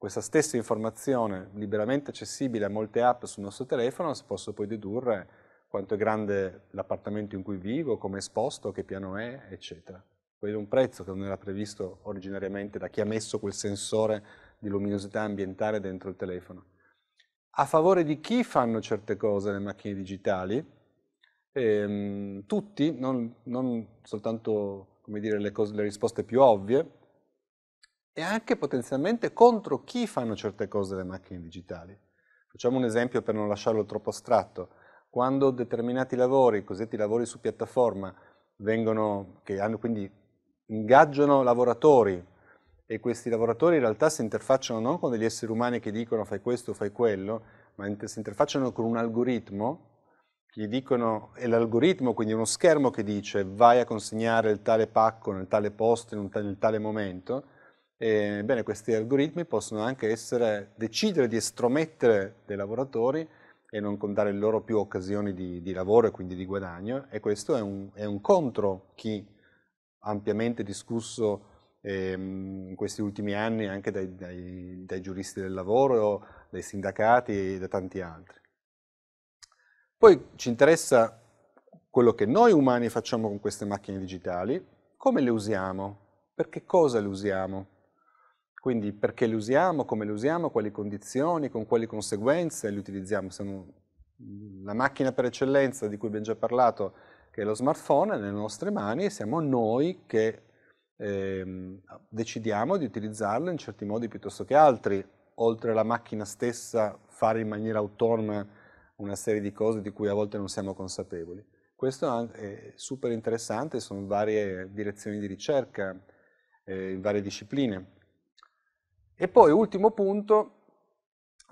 questa stessa informazione liberamente accessibile a molte app sul nostro telefono si posso poi dedurre quanto è grande l'appartamento in cui vivo, come è esposto, che piano è, eccetera. Poi un prezzo che non era previsto originariamente da chi ha messo quel sensore di luminosità ambientale dentro il telefono. A favore di chi fanno certe cose le macchine digitali? Ehm, tutti, non, non soltanto dire, le, cose, le risposte più ovvie, e anche potenzialmente contro chi fanno certe cose le macchine digitali. Facciamo un esempio per non lasciarlo troppo astratto. Quando determinati lavori, cosiddetti lavori su piattaforma, vengono, che hanno quindi ingaggiano lavoratori e questi lavoratori in realtà si interfacciano non con degli esseri umani che dicono fai questo, fai quello, ma si interfacciano con un algoritmo, gli dicono, è l'algoritmo, quindi uno schermo che dice vai a consegnare il tale pacco nel tale posto, in, un, nel tale momento, Ebbene, questi algoritmi possono anche essere, decidere di estromettere dei lavoratori e non dare loro più occasioni di, di, lavoro e quindi di guadagno e questo è un, è un contro chi ampiamente discusso ehm, in questi ultimi anni anche dai, dai, dai, giuristi del lavoro, dai sindacati e da tanti altri. Poi ci interessa quello che noi umani facciamo con queste macchine digitali, come le usiamo, per che cosa le usiamo. Quindi perché li usiamo, come li usiamo, quali condizioni, con quali conseguenze li utilizziamo. Siamo la macchina per eccellenza di cui abbiamo già parlato, che è lo smartphone, è nelle nostre mani e siamo noi che eh, decidiamo di utilizzarlo in certi modi piuttosto che altri, oltre alla macchina stessa fare in maniera autonoma una serie di cose di cui a volte non siamo consapevoli. Questo è super interessante, sono varie direzioni di ricerca eh, in varie discipline. E poi, ultimo punto,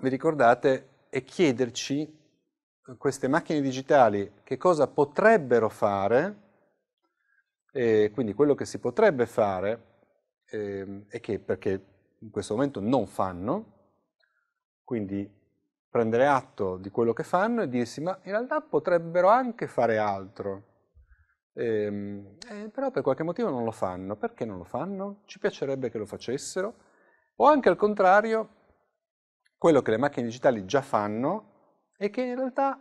vi ricordate, è chiederci eh, queste macchine digitali che cosa potrebbero fare, eh, quindi quello che si potrebbe fare eh, e che perché in questo momento non fanno, quindi prendere atto di quello che fanno e dirsi ma in realtà potrebbero anche fare altro, ehm, eh, però per qualche motivo non lo fanno, perché non lo fanno? Ci piacerebbe che lo facessero? o anche al contrario quello che le macchine digitali già fanno e che in realtà,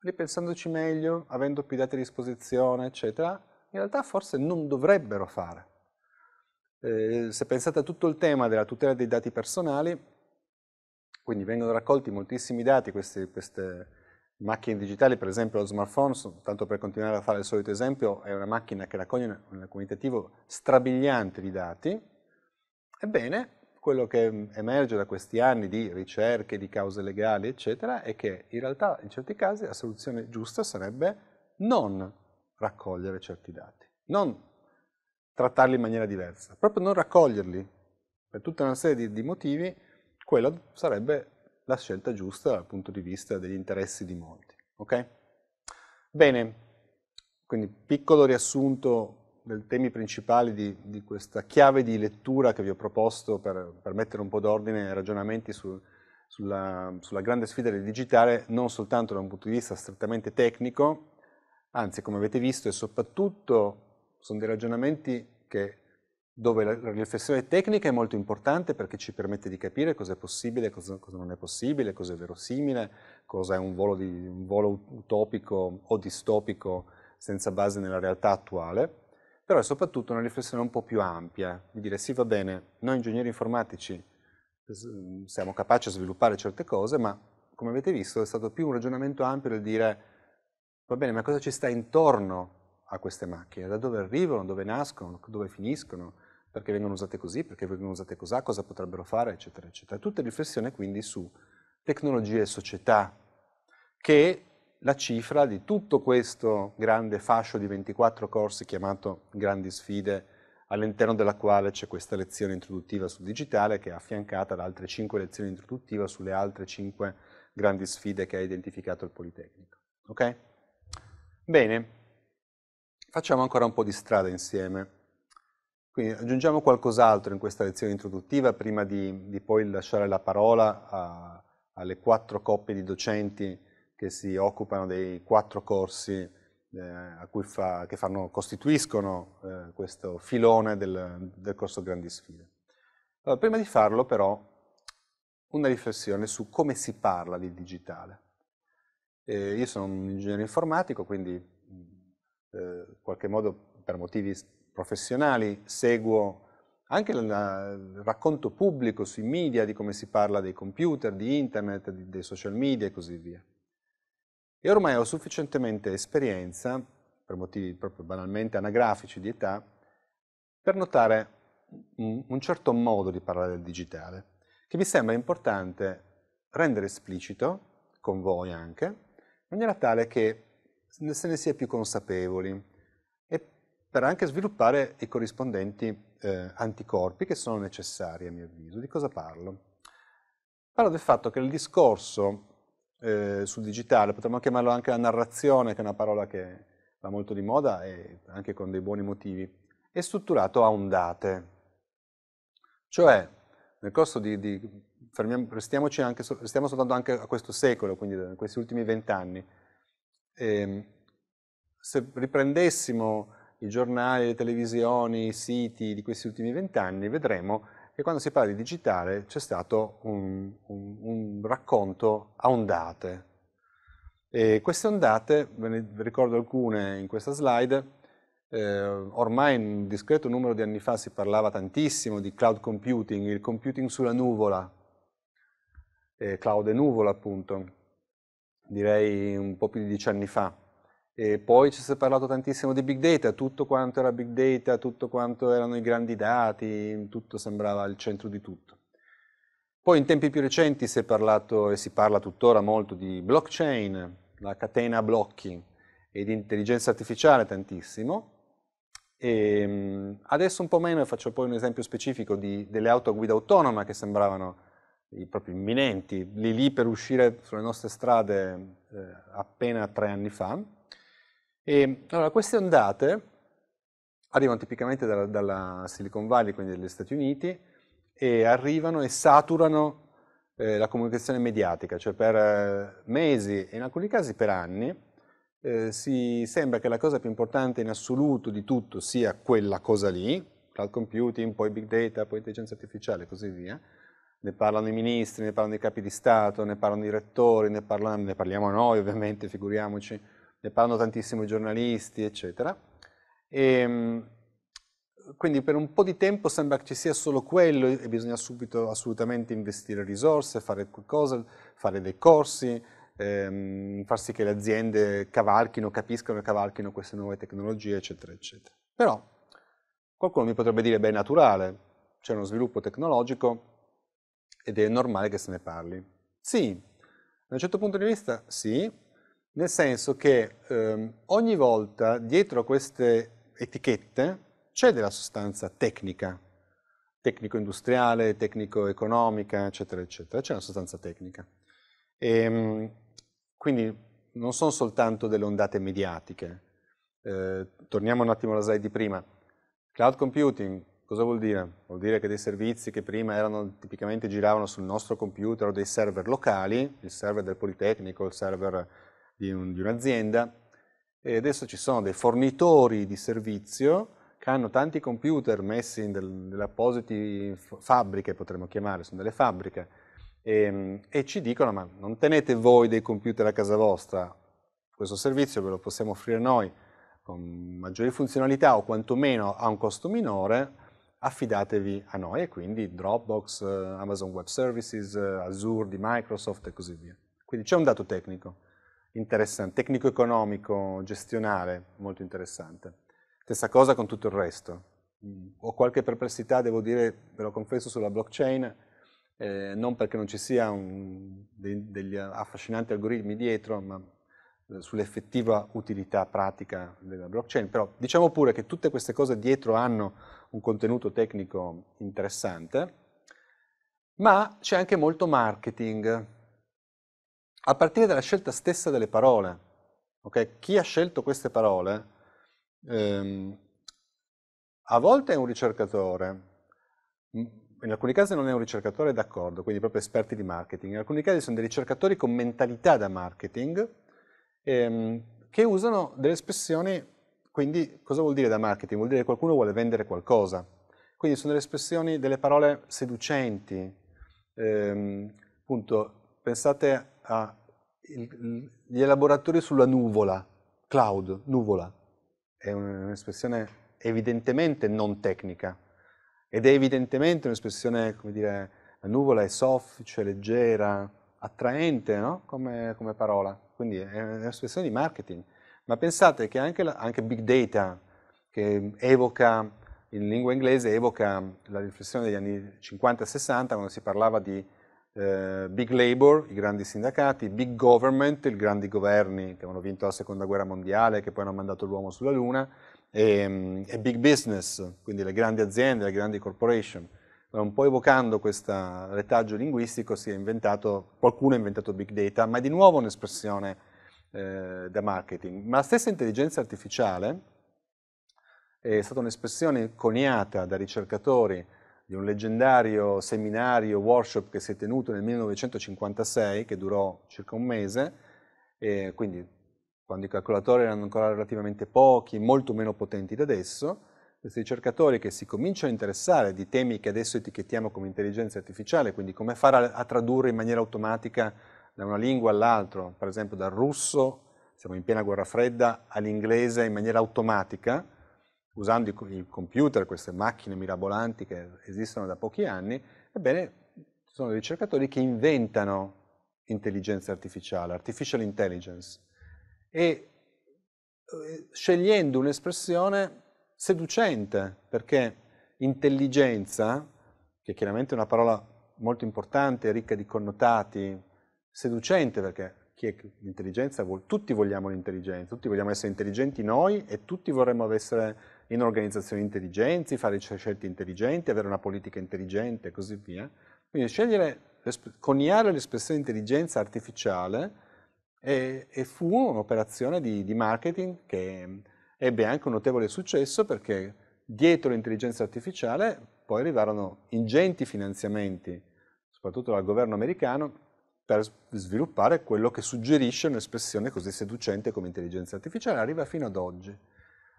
ripensandoci meglio, avendo più dati a disposizione, eccetera, in realtà forse non dovrebbero fare. Eh, se pensate a tutto il tema della tutela dei dati personali, quindi vengono raccolti moltissimi dati, questi, queste macchine digitali, per esempio lo smartphone, tanto per continuare a fare il solito esempio, è una macchina che raccoglie un quantitativo strabiliante di dati, ebbene quello che emerge da questi anni di ricerche, di cause legali, eccetera, è che in realtà in certi casi la soluzione giusta sarebbe non raccogliere certi dati, non trattarli in maniera diversa, proprio non raccoglierli. Per tutta una serie di, di motivi, quella sarebbe la scelta giusta dal punto di vista degli interessi di molti. Okay? Bene, quindi piccolo riassunto dei temi principali di, di, questa chiave di lettura che vi ho proposto per, per mettere un po' d'ordine ai ragionamenti su, sulla, sulla, grande sfida del digitale, non soltanto da un punto di vista strettamente tecnico, anzi come avete visto e soprattutto sono dei ragionamenti che, dove la, la riflessione tecnica è molto importante perché ci permette di capire cosa è possibile, cosa, cosa non è possibile, cosa è verosimile, cosa è un volo, di, un volo utopico o distopico senza base nella realtà attuale però è soprattutto una riflessione un po' più ampia, di dire sì va bene, noi ingegneri informatici siamo capaci a sviluppare certe cose, ma come avete visto è stato più un ragionamento ampio del dire va bene, ma cosa ci sta intorno a queste macchine? Da dove arrivano, dove nascono, dove finiscono, perché vengono usate così, perché vengono usate così, cosa potrebbero fare, eccetera, eccetera. Tutte riflessioni quindi su tecnologie e società che la cifra di tutto questo grande fascio di 24 corsi chiamato Grandi Sfide, all'interno della quale c'è questa lezione introduttiva sul digitale che è affiancata da altre 5 lezioni introduttive sulle altre 5 grandi sfide che ha identificato il Politecnico. Ok? Bene, facciamo ancora un po' di strada insieme. Quindi aggiungiamo qualcos'altro in questa lezione introduttiva prima di, di poi lasciare la parola a, alle quattro coppie di docenti che si occupano dei quattro corsi eh, fa, che fanno, costituiscono eh, questo filone del, del corso Grandi Sfide. Allora, prima di farlo però una riflessione su come si parla di digitale. Eh, io sono un ingegnere informatico, quindi eh, in qualche modo per motivi professionali seguo anche la, il racconto pubblico sui media di come si parla dei computer, di internet, di, dei social media e così via e ormai ho sufficientemente esperienza, per motivi proprio banalmente anagrafici di età, per notare un certo modo di parlare del digitale, che mi sembra importante rendere esplicito, con voi anche, in maniera tale che se ne sia più consapevoli e per anche sviluppare i corrispondenti eh, anticorpi che sono necessari a mio avviso. Di cosa parlo? Parlo del fatto che il discorso eh, sul digitale, potremmo chiamarlo anche la narrazione, che è una parola che va molto di moda e anche con dei buoni motivi, è strutturato a ondate. Cioè, nel corso di, di restiamoci anche, restiamo soltanto anche a questo secolo, quindi a questi ultimi vent'anni, ehm, se riprendessimo i giornali, le televisioni, i siti di questi ultimi vent'anni, vedremo che quando si parla di digitale c'è stato un, un, un, racconto a ondate. E queste ondate, ve ne ricordo alcune in questa slide, eh, ormai un discreto numero di anni fa si parlava tantissimo di cloud computing, il computing sulla nuvola, eh, cloud e nuvola appunto, direi un po' più di dieci anni fa. E poi ci si è parlato tantissimo di big data, tutto quanto era big data, tutto quanto erano i grandi dati, tutto sembrava il centro di tutto. Poi in tempi più recenti si è parlato e si parla tuttora molto di blockchain, la catena blocchi e di intelligenza artificiale tantissimo. E ehm, adesso un po' meno e faccio poi un esempio specifico di, delle auto a guida autonoma che sembravano proprio imminenti, lì lì per uscire sulle nostre strade eh, appena tre anni fa. E, ehm, allora, queste ondate arrivano tipicamente dalla, dalla Silicon Valley, quindi dagli Stati Uniti, e arrivano e saturano eh, la comunicazione mediatica, cioè per eh, mesi e in alcuni casi per anni eh, si sembra che la cosa più importante in assoluto di tutto sia quella cosa lì, cloud computing, poi big data, poi intelligenza artificiale e così via. Ne parlano i ministri, ne parlano i capi di Stato, ne parlano i rettori, ne, parlano, ne parliamo noi ovviamente, figuriamoci ne parlano tantissimo i giornalisti, eccetera. E, ehm, quindi per un po' di tempo sembra che ci sia solo quello e bisogna subito assolutamente investire risorse, fare qualcosa, fare dei corsi, ehm, far sì che le aziende cavalchino, capiscano e cavalchino queste nuove tecnologie, eccetera, eccetera. Però qualcuno mi potrebbe dire, beh, è naturale, c'è uno sviluppo tecnologico ed è normale che se ne parli. Sì, da un certo punto di vista sì, nel senso che ehm, ogni volta dietro a queste etichette c'è della sostanza tecnica, tecnico-industriale, tecnico-economica, eccetera, eccetera, c'è una sostanza tecnica. E, ehm, quindi non sono soltanto delle ondate mediatiche. Eh, torniamo un attimo alla slide di prima. Cloud computing, cosa vuol dire? Vuol dire che dei servizi che prima erano, tipicamente giravano sul nostro computer o dei server locali, il server del Politecnico, il server di, un, di un'azienda e adesso ci sono dei fornitori di servizio che hanno tanti computer messi in del, delle apposite fabbriche, potremmo chiamarle, sono delle fabbriche, e, ehm, e, ci dicono ma non tenete voi dei computer a casa vostra, questo servizio ve lo possiamo offrire noi con maggiori funzionalità o quantomeno a un costo minore, affidatevi a noi e quindi Dropbox, Amazon Web Services, Azure di Microsoft e così via. Quindi c'è un dato tecnico interessante, tecnico-economico, gestionale, molto interessante. Stessa cosa con tutto il resto. Mm, ho qualche perplessità, devo dire, ve lo confesso, sulla blockchain, eh, non perché non ci sia un, de, degli affascinanti algoritmi dietro, ma eh, sull'effettiva utilità pratica della blockchain, però diciamo pure che tutte queste cose dietro hanno un contenuto tecnico interessante, ma c'è anche molto marketing, a partire dalla scelta stessa delle parole. Ok? Chi ha scelto queste parole ehm, a volte è un ricercatore, in alcuni casi non è un ricercatore d'accordo, quindi proprio esperti di marketing, in alcuni casi sono dei ricercatori con mentalità da marketing ehm, che usano delle espressioni, quindi cosa vuol dire da marketing? Vuol dire che qualcuno vuole vendere qualcosa, quindi sono delle espressioni, delle parole seducenti, ehm, appunto pensate ha il, gli elaboratori sulla nuvola, cloud, nuvola, è un'espressione evidentemente non tecnica ed è evidentemente un'espressione, come dire, la nuvola è soffice, leggera, attraente no? come, come, parola, quindi è un'espressione di marketing. Ma pensate che anche, la, anche big data, che evoca, in lingua inglese evoca la riflessione degli anni 50-60 quando si parlava di eh, Big Labor, i grandi sindacati, Big Government, i grandi governi che hanno vinto la seconda guerra mondiale, che poi hanno mandato l'uomo sulla luna, e, mm, e, Big Business, quindi le grandi aziende, le grandi corporation. Un po' evocando questo retaggio linguistico inventato, qualcuno ha inventato Big Data, ma è di nuovo un'espressione eh, da marketing. Ma la stessa intelligenza artificiale è stata un'espressione coniata da ricercatori di un leggendario seminario, workshop che si è tenuto nel 1956, che durò circa un mese, e quindi quando i calcolatori erano ancora relativamente pochi, molto meno potenti di adesso, questi ricercatori che si cominciano a interessare di temi che adesso etichettiamo come intelligenza artificiale, quindi come fare a, a tradurre in maniera automatica da una lingua all'altra, per esempio dal russo, siamo in piena guerra fredda, all'inglese in maniera automatica, usando i computer, queste macchine mirabolanti che esistono da pochi anni, ebbene ci sono ricercatori che inventano intelligenza artificiale, artificial intelligence, e eh, scegliendo un'espressione seducente, perché intelligenza, che è chiaramente è una parola molto importante, ricca di connotati, seducente perché chi è l'intelligenza tutti vogliamo l'intelligenza, tutti vogliamo essere intelligenti noi e tutti vorremmo essere in organizzazioni intelligenti, fare cioè scelte intelligenti, avere una politica intelligente e così via. Quindi scegliere, coniare l'espressione intelligenza artificiale e, e fu un'operazione di, di marketing che ebbe anche un notevole successo perché dietro l'intelligenza artificiale poi arrivarono ingenti finanziamenti, soprattutto dal governo americano, per sviluppare quello che suggerisce un'espressione così seducente come intelligenza artificiale, arriva fino ad oggi.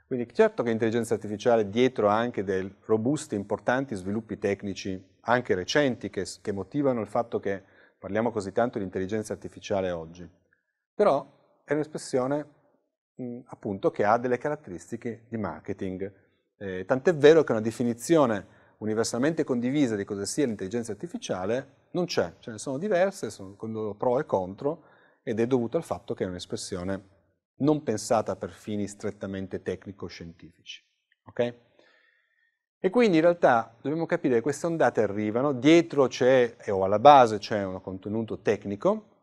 Quindi certo che l'intelligenza artificiale dietro anche dei robusti, importanti sviluppi tecnici, anche recenti, che, che motivano il fatto che parliamo così tanto di intelligenza artificiale oggi. Però è un'espressione appunto che ha delle caratteristiche di marketing. Eh, tant'è vero che una definizione universalmente condivisa di cosa sia l'intelligenza artificiale non c'è, ce ne sono diverse, sono con pro e contro, ed è dovuto al fatto che è un'espressione non pensata per fini strettamente tecnico-scientifici. Okay? E quindi in realtà dobbiamo capire che queste ondate arrivano, dietro c'è, o alla base c'è un contenuto tecnico,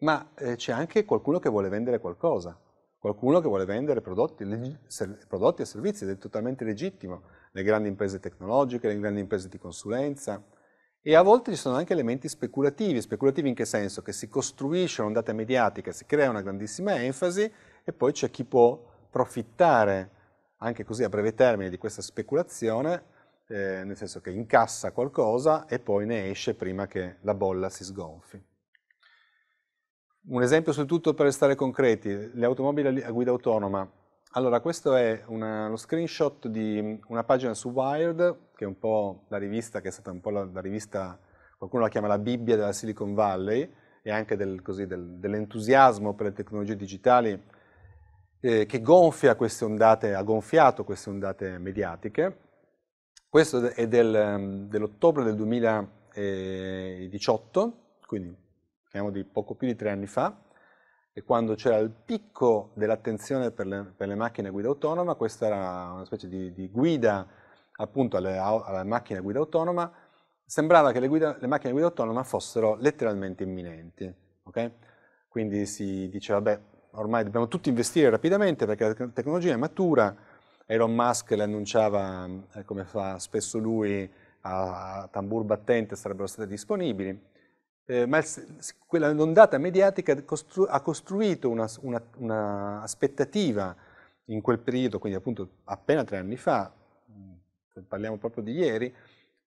ma eh, c'è anche qualcuno che vuole vendere qualcosa, qualcuno che vuole vendere prodotti, mm-hmm. prodotti e servizi ed è totalmente legittimo, le grandi imprese tecnologiche, le grandi imprese di consulenza, e a volte ci sono anche elementi speculativi, speculativi in che senso? Che si costruisce un'ondata mediatica, si crea una grandissima enfasi e poi c'è chi può profittare anche così a breve termine di questa speculazione, eh, nel senso che incassa qualcosa e poi ne esce prima che la bolla si sgonfi. Un esempio su tutto per restare concreti, le automobili a guida autonoma. Allora, questo è una, uno screenshot di una pagina su Wired che è un po' la rivista, che è stata un po' la, la rivista, qualcuno la chiama la Bibbia della Silicon Valley, e anche del, così, del, dell'entusiasmo per le tecnologie digitali, eh, che gonfia queste ondate, ha gonfiato queste ondate mediatiche. Questo è del, ehm, dell'ottobre del 2018, quindi parliamo di poco più di tre anni fa, e quando c'era il picco dell'attenzione per le, per le macchine a guida autonoma, questa era una specie di, di guida appunto alle, alla macchina a guida autonoma, sembrava che le, guida, le, macchine a guida autonoma fossero letteralmente imminenti. Okay? Quindi si diceva, beh, ormai dobbiamo tutti investire rapidamente perché la tecnologia è matura, Elon Musk le annunciava, eh, come fa spesso lui, a tambur battente sarebbero state disponibili, eh, ma quella ondata mediatica costru ha costruito un'aspettativa una, una in quel periodo, quindi appunto appena tre anni fa, parliamo proprio di ieri,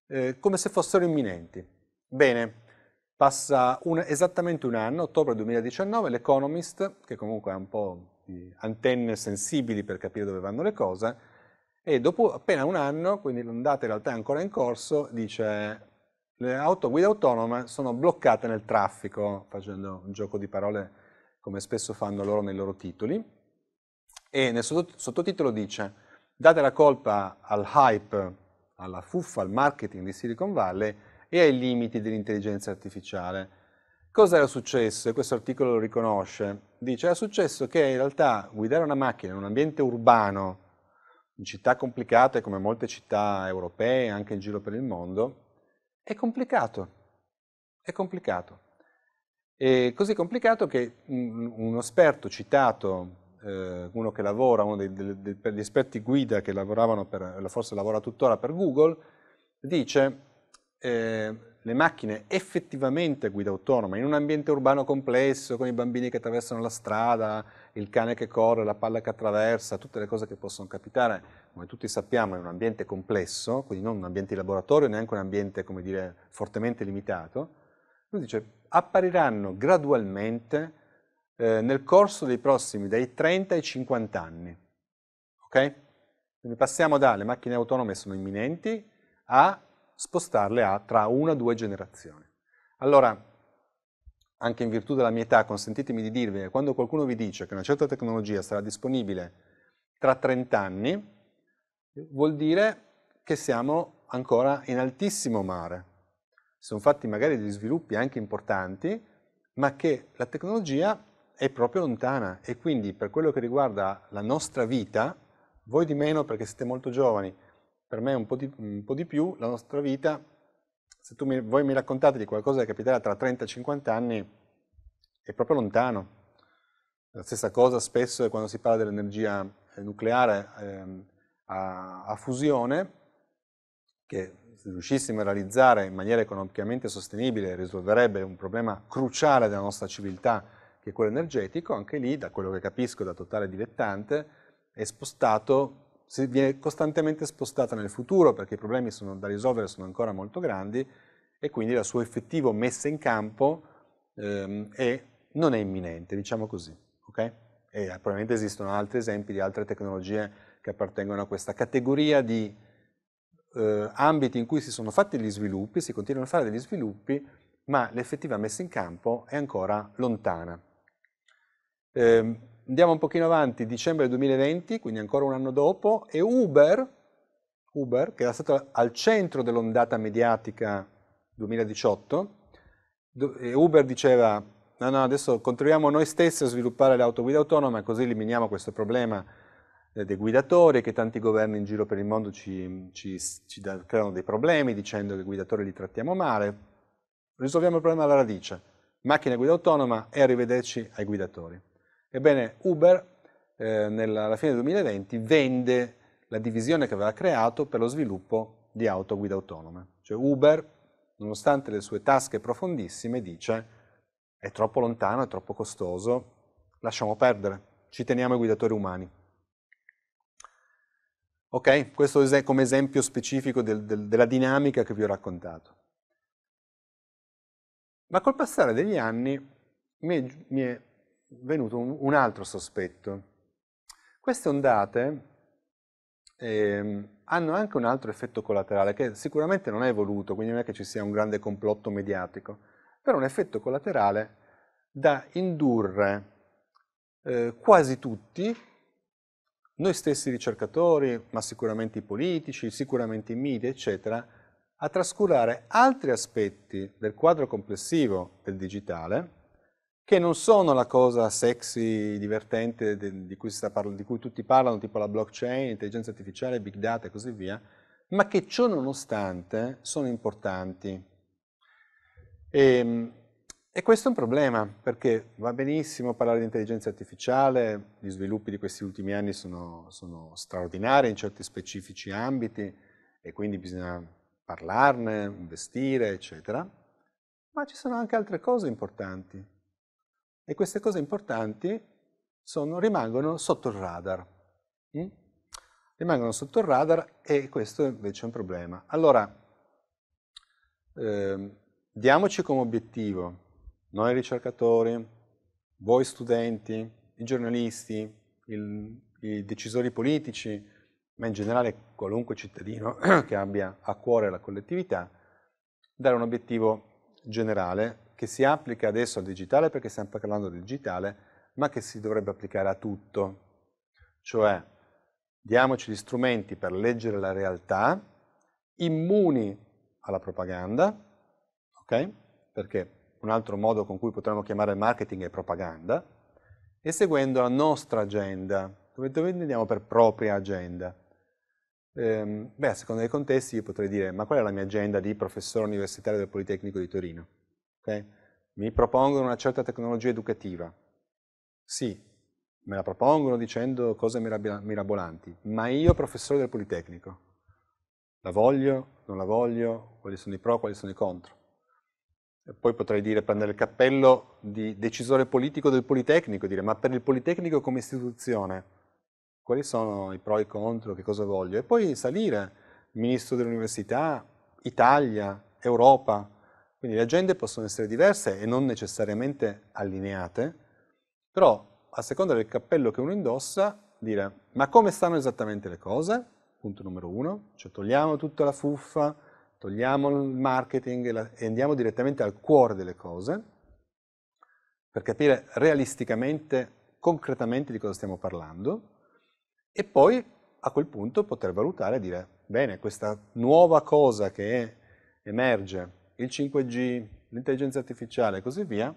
eh, come se fossero imminenti. Bene, passa un, esattamente un anno, ottobre 2019, l'Economist, che comunque ha un po' di antenne sensibili per capire dove vanno le cose, e dopo appena un anno, quindi l'ondata in realtà è ancora in corso, dice le auto guida autonome sono bloccate nel traffico, facendo un gioco di parole come spesso fanno loro nei loro titoli, e nel sottotitolo dice date la colpa al hype, alla fuffa, al marketing di Silicon Valley e ai limiti dell'intelligenza artificiale. Cosa era successo? E questo articolo lo riconosce. Dice, era successo che in realtà guidare una macchina in un ambiente urbano, in città complicate come molte città europee, anche in giro per il mondo, è complicato. È complicato. È così complicato che un, un esperto citato eh, uno che lavora, uno dei, dei, degli esperti guida che lavoravano, per, eh, forse lavora tuttora per Google, dice eh, le macchine effettivamente a guida autonoma, in un ambiente urbano complesso, con i bambini che attraversano la strada, il cane che corre, la palla che attraversa, tutte le cose che possono capitare, come tutti sappiamo, in un ambiente complesso, quindi non un ambiente di laboratorio, neanche un ambiente, come dire, fortemente limitato. Lui dice, appariranno gradualmente eh, nel corso dei prossimi dai 30 ai 50 anni. Okay? Quindi passiamo dalle macchine autonome sono imminenti a spostarle a tra una o due generazioni. Allora, anche in virtù della mia età, consentitemi di dirvi che quando qualcuno vi dice che una certa tecnologia sarà disponibile tra 30 anni, vuol dire che siamo ancora in altissimo mare. Sono fatti magari degli sviluppi anche importanti, ma che la tecnologia è proprio lontana e quindi per quello che riguarda la nostra vita, voi di meno perché siete molto giovani, per me un po' di, un po di più, la nostra vita, se mi, voi mi raccontate di qualcosa che capiterà tra 30 e 50 anni, è proprio lontano. La stessa cosa spesso è quando si parla dell'energia eh, nucleare ehm, a, a fusione, che se riuscissimo a realizzare in maniera economicamente sostenibile risolverebbe un problema cruciale della nostra civiltà, che è quello energetico, anche lì, da quello che capisco da totale dilettante, è spostato, viene costantemente spostata nel futuro perché i problemi sono, da risolvere sono ancora molto grandi e quindi la sua effettiva messa in campo ehm, è, non è imminente, diciamo così. Okay? E eh, probabilmente esistono altri esempi di altre tecnologie che appartengono a questa categoria di eh, ambiti in cui si sono fatti gli sviluppi, si continuano a fare degli sviluppi, ma l'effettiva messa in campo è ancora lontana. Eh, andiamo un pochino avanti, dicembre 2020, quindi ancora un anno dopo, e Uber, Uber che era stato al centro dell'ondata mediatica 2018, Uber diceva no no adesso controlliamo noi stessi a sviluppare guida autonoma così eliminiamo questo problema eh, dei guidatori che tanti governi in giro per il mondo ci, ci, ci da, creano dei problemi dicendo che i guidatori li trattiamo male, risolviamo il problema alla radice, macchina guida autonoma e arrivederci ai guidatori. Ebbene, Uber eh, nella, alla fine del 2020 vende la divisione che aveva creato per lo sviluppo di auto a guida autonoma. Cioè Uber, nonostante le sue tasche profondissime, dice è troppo lontano, è troppo costoso, lasciamo perdere, ci teniamo ai guidatori umani. Ok, questo è come esempio specifico del, del, della dinamica che vi ho raccontato. Ma col passare degli anni mi è, mi è venuto un, un altro sospetto. Queste ondate eh, hanno anche un altro effetto collaterale che sicuramente non è voluto, quindi non è che ci sia un grande complotto mediatico, però un effetto collaterale da indurre eh, quasi tutti, noi stessi ricercatori, ma sicuramente i politici, sicuramente i media, eccetera, a trascurare altri aspetti del quadro complessivo del digitale, che non sono la cosa sexy, divertente di cui, di cui tutti parlano, tipo la blockchain, intelligenza artificiale, big data e così via, ma che ciò nonostante sono importanti. E, ehm, e questo è un problema, perché va benissimo parlare di intelligenza artificiale, gli sviluppi di questi ultimi anni sono, sono, straordinari in certi specifici ambiti e quindi bisogna parlarne, investire, eccetera, ma ci sono anche altre cose importanti e queste cose importanti sono, rimangono sotto il radar. Mm? Rimangono sotto il radar e questo invece è un problema. Allora, eh, diamoci come obiettivo, noi ricercatori, voi studenti, i giornalisti, il, i decisori politici, ma in generale qualunque cittadino che abbia a cuore la collettività, dare un obiettivo generale che si applica adesso al digitale perché stiamo parlando del digitale, ma che si dovrebbe applicare a tutto. Cioè, diamoci gli strumenti per leggere la realtà, immuni alla propaganda, ok? Perché un altro modo con cui potremmo chiamare il marketing è propaganda, e seguendo la nostra agenda, dove, dove intendiamo per propria agenda. Ehm, beh, a seconda dei contesti io potrei dire, ma qual è la mia agenda di professore universitario del Politecnico di Torino? Okay? Mi propongono una certa tecnologia educativa. Sì, me la propongono dicendo cose mirabolanti, ma io professore del Politecnico, la voglio, non la voglio, quali sono i pro, quali sono i contro. E poi potrei dire, prendere il cappello di decisore politico del Politecnico e dire, ma per il Politecnico come istituzione, quali sono i pro e i contro, che cosa voglio? E poi salire, ministro dell'università, Italia, Europa, quindi le agende possono essere diverse e non necessariamente allineate, però a seconda del cappello che uno indossa, dire ma come stanno esattamente le cose? Punto numero uno, cioè togliamo tutta la fuffa, togliamo il marketing e, e andiamo direttamente al cuore delle cose per capire realisticamente, concretamente di cosa stiamo parlando e poi a quel punto poter valutare e dire bene, questa nuova cosa che emerge il 5G, l'intelligenza artificiale e così via,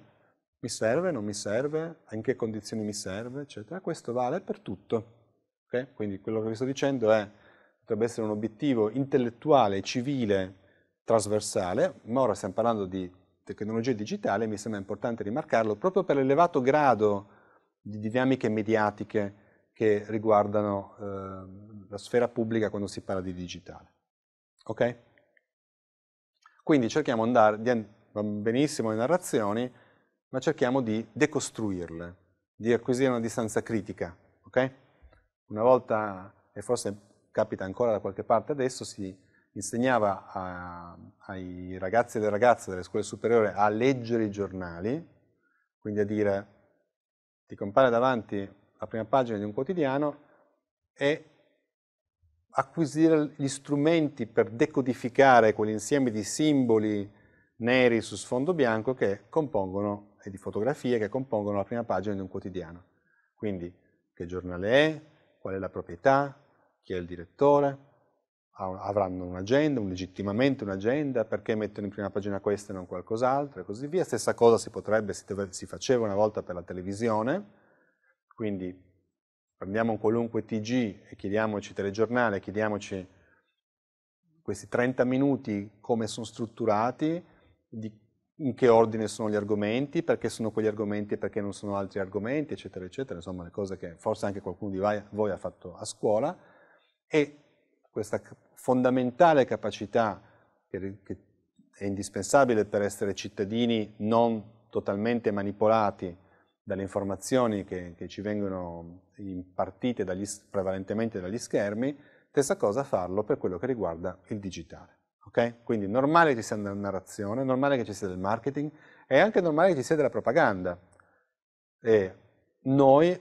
mi serve, non mi serve, in che condizioni mi serve, eccetera. Questo vale per tutto. Okay? Quindi quello che vi sto dicendo è, potrebbe essere un obiettivo intellettuale, civile, trasversale, ma ora stiamo parlando di tecnologie digitali, mi sembra importante rimarcarlo, proprio per l'elevato grado di dinamiche mediatiche che riguardano eh, la sfera pubblica quando si parla di digitale. Okay? Quindi cerchiamo andare, di, benissimo le narrazioni, ma cerchiamo di decostruirle, di acquisire una distanza critica. Okay? Una volta, e forse capita ancora da qualche parte adesso, si insegnava a, ai ragazzi e alle ragazze delle scuole superiori a leggere i giornali, quindi a dire ti compare davanti la prima pagina di un quotidiano e acquisire gli strumenti per decodificare quell'insieme di simboli neri su sfondo bianco che compongono, e di fotografie che compongono la prima pagina di un quotidiano. Quindi che giornale è, qual è la proprietà, chi è il direttore, avranno un'agenda, un legittimamente un'agenda, perché mettono in prima pagina questo e non qualcos'altro e così via. Stessa cosa si potrebbe, si, deve, si faceva una volta per la televisione, quindi prendiamo un qualunque TG e chiediamoci telegiornale, chiediamoci questi 30 minuti come sono strutturati, di, in che ordine sono gli argomenti, perché sono quegli argomenti e perché non sono altri argomenti, eccetera, eccetera, insomma le cose che forse anche qualcuno di voi ha fatto a scuola, e questa fondamentale capacità che, che è indispensabile per essere cittadini non totalmente manipolati, dalle informazioni che, che, ci vengono impartite dagli, prevalentemente dagli schermi, stessa cosa farlo per quello che riguarda il digitale. Okay? Quindi è normale che ci sia una narrazione, è normale che ci sia del marketing, è anche normale che ci sia della propaganda. E noi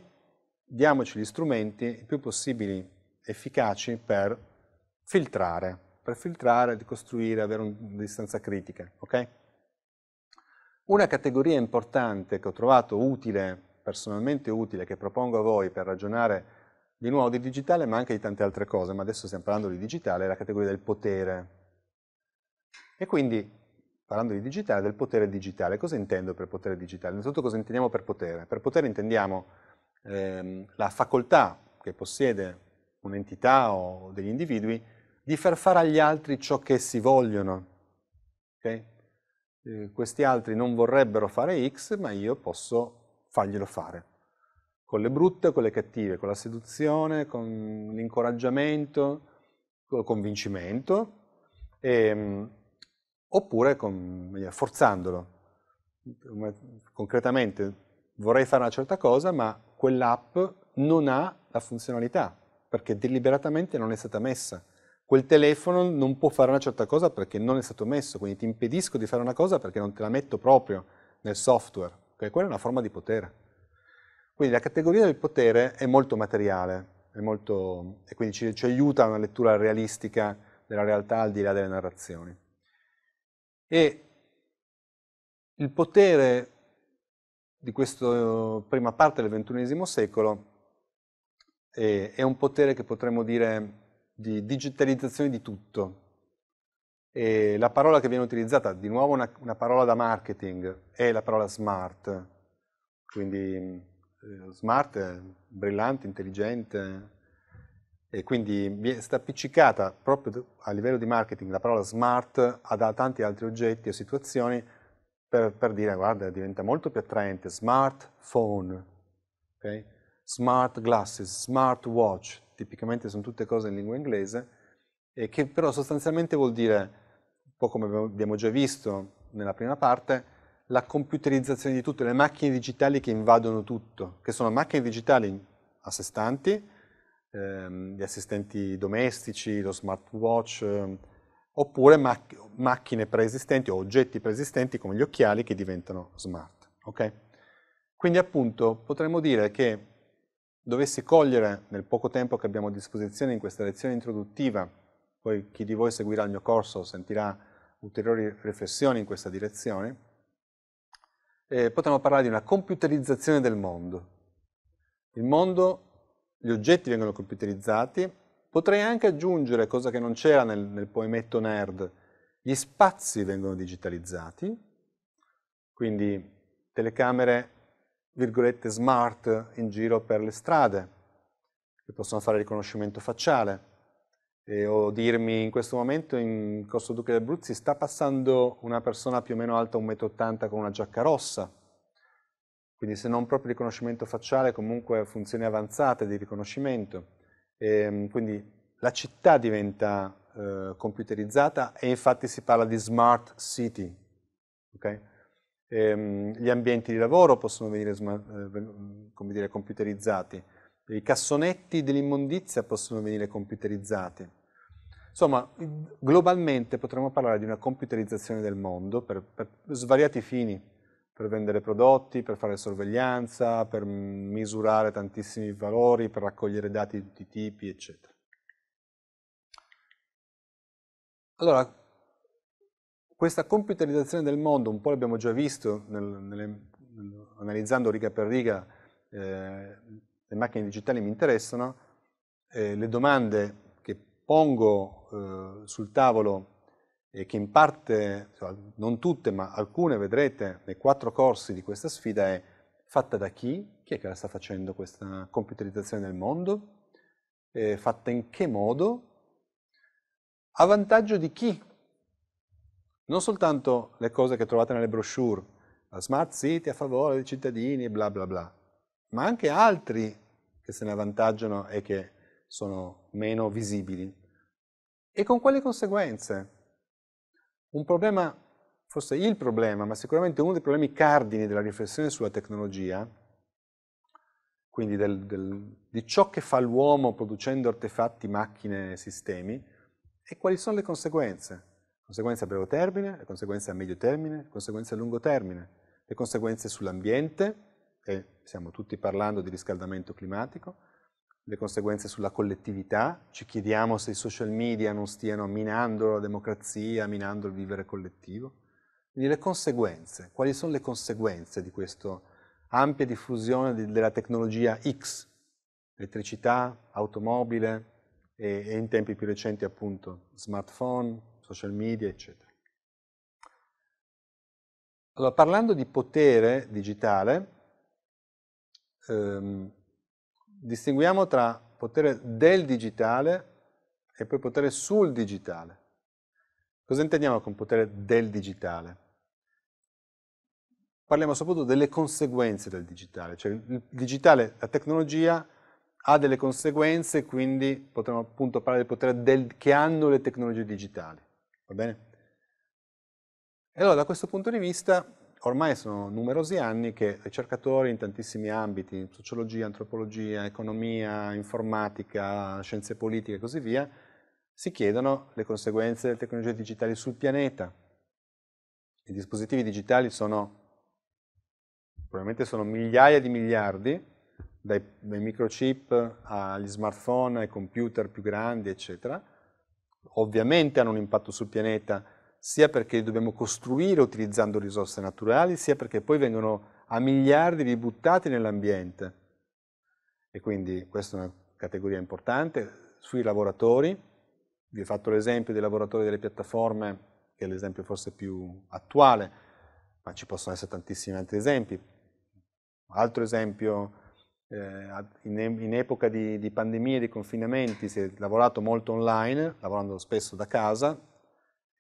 diamoci gli strumenti più possibili efficaci per filtrare, per filtrare, costruire, avere una distanza critica. Okay? Una categoria importante che ho trovato utile, personalmente utile, che propongo a voi per ragionare di nuovo di digitale, ma anche di tante altre cose, ma adesso stiamo parlando di digitale, è la categoria del potere. E quindi, parlando di digitale, del potere digitale. Cosa intendo per potere digitale? Innanzitutto cosa intendiamo per potere? Per potere intendiamo ehm, la facoltà che possiede un'entità o degli individui di far fare agli altri ciò che essi vogliono. Okay? Eh, questi altri non vorrebbero fare X, ma io posso farglielo fare. Con le brutte o con le cattive, con la seduzione, con l'incoraggiamento, con il convincimento, e, ehm, oppure con, forzandolo. Concretamente vorrei fare una certa cosa, ma quell'app non ha la funzionalità, perché deliberatamente non è stata messa quel telefono non può fare una certa cosa perché non è stato messo, quindi ti impedisco di fare una cosa perché non te la metto proprio nel software, okay? quella è una forma di potere. Quindi la categoria del potere è molto materiale è molto, e quindi ci, ci aiuta a una lettura realistica della realtà al di là delle narrazioni. E il potere di questa prima parte del XXI secolo è, è un potere che potremmo dire di digitalizzazione di tutto. E la parola che viene utilizzata, di nuovo una, una parola da marketing, è la parola smart. Quindi eh, smart brillante, intelligente, e quindi sta appiccicata proprio a livello di marketing la parola smart a tanti altri oggetti e situazioni per, per, dire guarda diventa molto più attraente, smartphone, okay? smart glasses, smart watch, tipicamente sono tutte cose in lingua inglese, eh, che però sostanzialmente vuol dire, un po' come abbiamo già visto nella prima parte, la computerizzazione di tutto, le macchine digitali che invadono tutto, che sono macchine digitali a sé stanti, ehm, gli assistenti domestici, lo smartwatch, ehm, oppure mac macchine preesistenti o oggetti preesistenti come gli occhiali che diventano smart. Okay? Quindi appunto potremmo dire che dovessi cogliere nel poco tempo che abbiamo a disposizione in questa lezione introduttiva, poi chi di voi seguirà il mio corso sentirà ulteriori riflessioni in questa direzione, eh, potremmo parlare di una computerizzazione del mondo. Il mondo, gli oggetti vengono computerizzati, potrei anche aggiungere, cosa che non c'era nel, nel poemetto nerd, gli spazi vengono digitalizzati, quindi telecamere virgolette smart in giro per le strade, che possono fare riconoscimento facciale, e, o dirmi in questo momento in Corso Duca del Bruzzi sta passando una persona più o meno alta 1,80 m con una giacca rossa, quindi se non proprio riconoscimento facciale comunque funzioni avanzate di riconoscimento. E, ehm, quindi la città diventa eh, computerizzata e infatti si parla di smart city. Okay? ehm, gli ambienti di lavoro possono venire eh, dire, computerizzati, i cassonetti dell'immondizia possono venire computerizzati. Insomma, globalmente potremmo parlare di una computerizzazione del mondo per, per svariati fini, per vendere prodotti, per fare sorveglianza, per misurare tantissimi valori, per raccogliere dati di tutti i tipi, eccetera. Allora, questa computerizzazione del mondo, un po' l'abbiamo già visto nel, nelle, analizzando riga per riga eh, le macchine digitali mi interessano, eh, le domande che pongo eh, sul tavolo e che in parte, non tutte, ma alcune vedrete nei quattro corsi di questa sfida è fatta da chi? Chi è che la sta facendo questa computerizzazione del mondo? Eh, fatta in che modo? A vantaggio di chi non soltanto le cose che trovate nelle brochure, la smart city a favore dei cittadini bla bla bla, ma anche altri che se ne avvantaggiano e che sono meno visibili. E con quali conseguenze? Un problema, forse il problema, ma sicuramente uno dei problemi cardini della riflessione sulla tecnologia, quindi del, del, di ciò che fa l'uomo producendo artefatti, macchine e sistemi, e quali sono le conseguenze conseguenze a breve termine, le conseguenze a medio termine, le conseguenze a lungo termine, le conseguenze sull'ambiente, e stiamo tutti parlando di riscaldamento climatico, le conseguenze sulla collettività, ci chiediamo se i social media non stiano minando la democrazia, minando il vivere collettivo. Quindi le conseguenze, quali sono le conseguenze di questa ampia diffusione di, della tecnologia X, elettricità, automobile e, e in tempi più recenti appunto smartphone, social media, eccetera. Allora, parlando di potere digitale, ehm, distinguiamo tra potere del digitale e poi potere sul digitale. Cosa intendiamo con potere del digitale? Parliamo soprattutto delle conseguenze del digitale, cioè il digitale, la tecnologia ha delle conseguenze, quindi potremmo appunto parlare del potere del, che hanno le tecnologie digitali. Va bene? E allora da questo punto di vista ormai sono numerosi anni che ricercatori in tantissimi ambiti, sociologia, antropologia, economia, informatica, scienze politiche e così via, si chiedono le conseguenze delle tecnologie digitali sul pianeta. I dispositivi digitali sono, probabilmente sono migliaia di miliardi, dai, dai microchip agli smartphone, ai computer più grandi, eccetera, ovviamente hanno un impatto sul pianeta, sia perché li dobbiamo costruire utilizzando risorse naturali, sia perché poi vengono a miliardi ributtati nell'ambiente. E quindi questa è una categoria importante. Sui lavoratori, vi ho fatto l'esempio dei lavoratori delle piattaforme, che è l'esempio forse più attuale, ma ci possono essere tantissimi altri esempi. Altro esempio eh, in, epoca di, di pandemia e di confinamenti si è lavorato molto online, lavorando spesso da casa,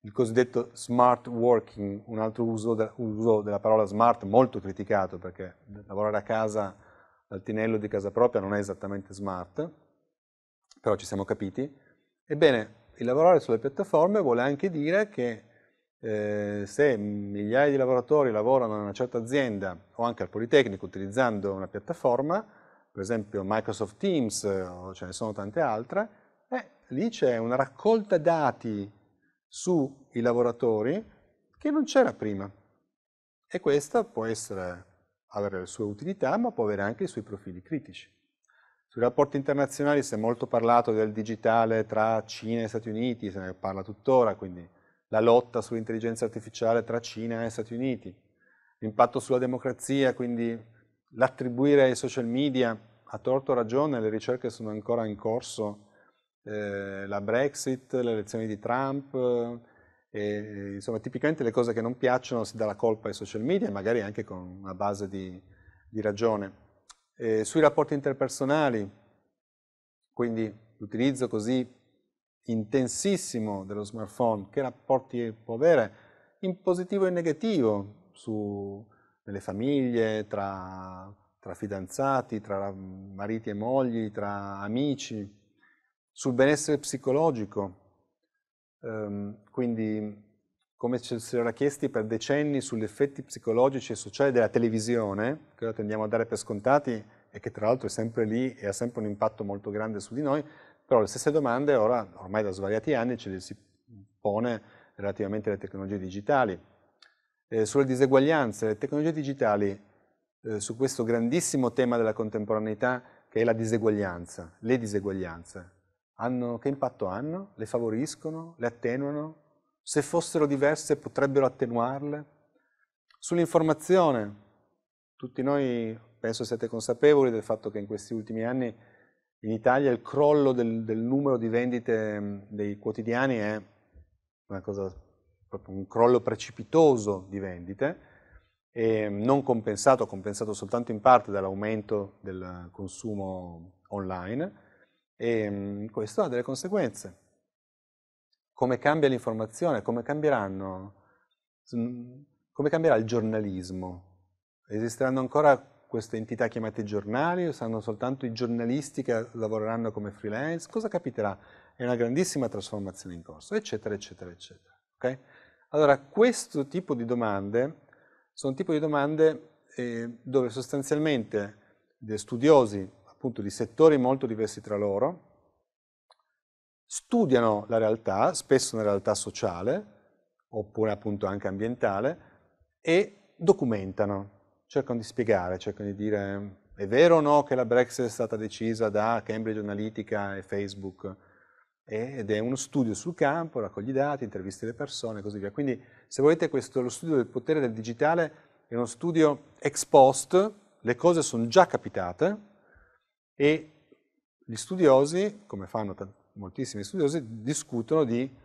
il cosiddetto smart working, un altro uso, de, uso, della parola smart molto criticato perché lavorare a casa dal tinello di casa propria non è esattamente smart, però ci siamo capiti. Ebbene, il lavorare sulle piattaforme vuole anche dire che eh, se migliaia di lavoratori lavorano in una certa azienda o anche al Politecnico utilizzando una piattaforma, per esempio Microsoft Teams eh, o ce ne sono tante altre, eh, lì c'è una raccolta dati sui lavoratori che non c'era prima. E questa può essere, avere le sue utilità, ma può avere anche i suoi profili critici. Sui rapporti internazionali si è molto parlato del digitale tra Cina e Stati Uniti, se ne parla tuttora, quindi la lotta sull'intelligenza artificiale tra Cina e Stati Uniti, l'impatto sulla democrazia, quindi l'attribuire ai social media a torto ragione, le ricerche sono ancora in corso, eh, la Brexit, le elezioni di Trump, eh, insomma tipicamente le cose che non piacciono si dà la colpa ai social media, magari anche con una base di, di ragione. Eh, sui rapporti interpersonali, quindi l'utilizzo così intensissimo dello smartphone, che rapporti può avere in positivo e in negativo su, nelle famiglie, tra, tra fidanzati, tra mariti e mogli, tra amici, sul benessere psicologico. Um, quindi come ci si era chiesti per decenni sugli effetti psicologici e sociali della televisione, che ora tendiamo a dare per scontati e che tra l'altro è sempre lì e ha sempre un impatto molto grande su di noi, però le stesse domande ora, ormai da svariati anni, ce le si pone relativamente alle tecnologie digitali eh, sulle diseguaglianze, le tecnologie digitali, eh, su questo grandissimo tema della contemporaneità che è la diseguaglianza, le diseguaglianze, hanno, che impatto hanno? Le favoriscono? Le attenuano? Se fossero diverse potrebbero attenuarle? Sull'informazione, tutti noi penso siate consapevoli del fatto che in questi ultimi anni in Italia il crollo del, del numero di vendite dei quotidiani è una cosa proprio un crollo precipitoso di vendite, mm, non compensato, compensato soltanto in parte dall'aumento del consumo online, e mm, questo ha delle conseguenze. Come cambia l'informazione? Come, mm, come cambierà il giornalismo? Esisteranno ancora queste entità chiamate giornali o saranno soltanto i giornalisti che lavoreranno come freelance? Cosa capiterà? È una grandissima trasformazione in corso, eccetera, eccetera, eccetera. Okay? Allora, questo tipo di domande sono tipo di domande eh, dove sostanzialmente studiosi appunto di settori molto diversi tra loro studiano la realtà, spesso una realtà sociale oppure appunto anche ambientale e documentano, cercano di spiegare, cercano di dire è vero o no che la Brexit è stata decisa da Cambridge Analytica e Facebook ed è uno studio sul campo, raccogli dati, intervisti le persone e così via. Quindi se volete questo, lo studio del potere del digitale è uno studio ex post, le cose sono già capitate e gli studiosi, come fanno moltissimi studiosi, discutono di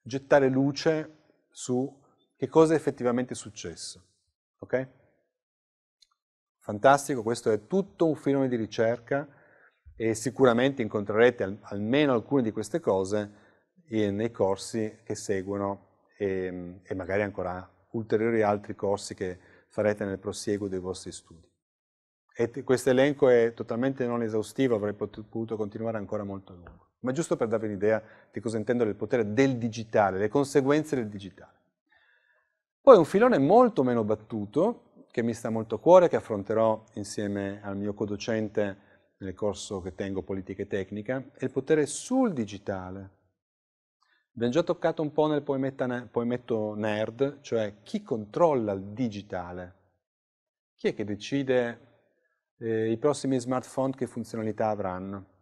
gettare luce su che cosa è effettivamente successo. Ok? Fantastico, questo è tutto un filone di ricerca e sicuramente incontrerete almeno alcune di queste cose nei corsi che seguono e, e magari ancora ulteriori altri corsi che farete nel prosieguo dei vostri studi. questo elenco è totalmente non esaustivo, avrei potuto continuare ancora molto a lungo. Ma giusto per darvi un'idea di cosa intendo del potere del digitale, le conseguenze del digitale. Poi un filone molto meno battuto, che mi sta molto a cuore, che affronterò insieme al mio co-docente nel corso che tengo Politica e Tecnica, è il potere sul digitale. Abbiamo già toccato un po' nel poemetto nerd, cioè chi controlla il digitale? Chi è che decide eh, i prossimi smartphone che funzionalità avranno?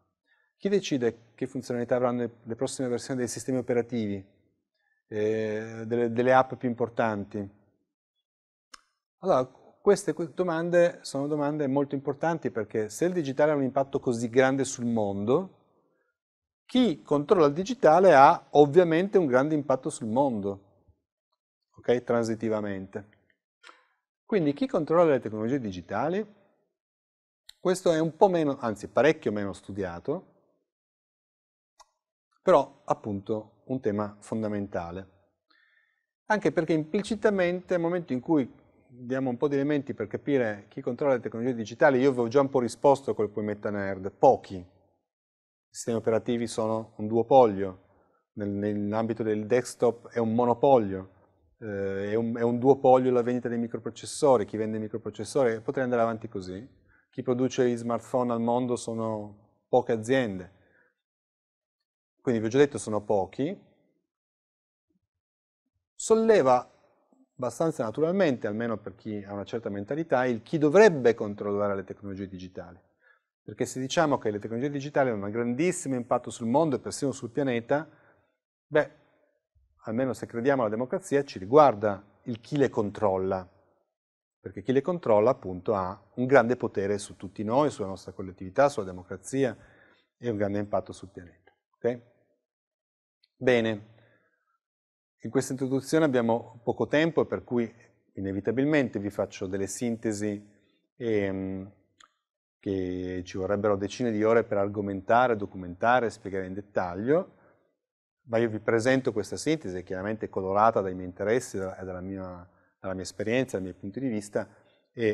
Chi decide che funzionalità avranno le, prossime versioni dei sistemi operativi, eh, delle, delle app più importanti? Allora, queste domande sono domande molto importanti perché se il digitale ha un impatto così grande sul mondo, chi controlla il digitale ha ovviamente un grande impatto sul mondo, ok? Transitivamente. Quindi chi controlla le tecnologie digitali? Questo è un po' meno, anzi parecchio meno studiato, però appunto un tema fondamentale. Anche perché implicitamente nel momento in cui diamo un po' di elementi per capire chi controlla le tecnologie digitali. Io vi ho già un po' risposto col poi nerd. pochi. sistemi operativi sono un duopolio, nell'ambito del desktop è un monopolio, eh, è, un, è, un, duopolio la vendita dei microprocessori, chi vende i microprocessori, potrei andare avanti così. Chi produce gli smartphone al mondo sono poche aziende. Quindi vi ho già detto sono pochi. Solleva abbastanza naturalmente, almeno per chi ha una certa mentalità, il chi dovrebbe controllare le tecnologie digitali. Perché se diciamo che le tecnologie digitali hanno un grandissimo impatto sul mondo e persino sul pianeta, beh, almeno se crediamo alla democrazia, ci riguarda il chi le controlla. Perché chi le controlla appunto ha un grande potere su tutti noi, sulla nostra collettività, sulla democrazia e un grande impatto sul pianeta. Okay? Bene. In questa introduzione abbiamo poco tempo, per cui inevitabilmente vi faccio delle sintesi e, ehm, che ci vorrebbero decine di ore per argomentare, documentare, spiegare in dettaglio, ma io vi presento questa sintesi, chiaramente colorata dai miei interessi e dalla mia, dalla mia esperienza, dai miei punti di vista, e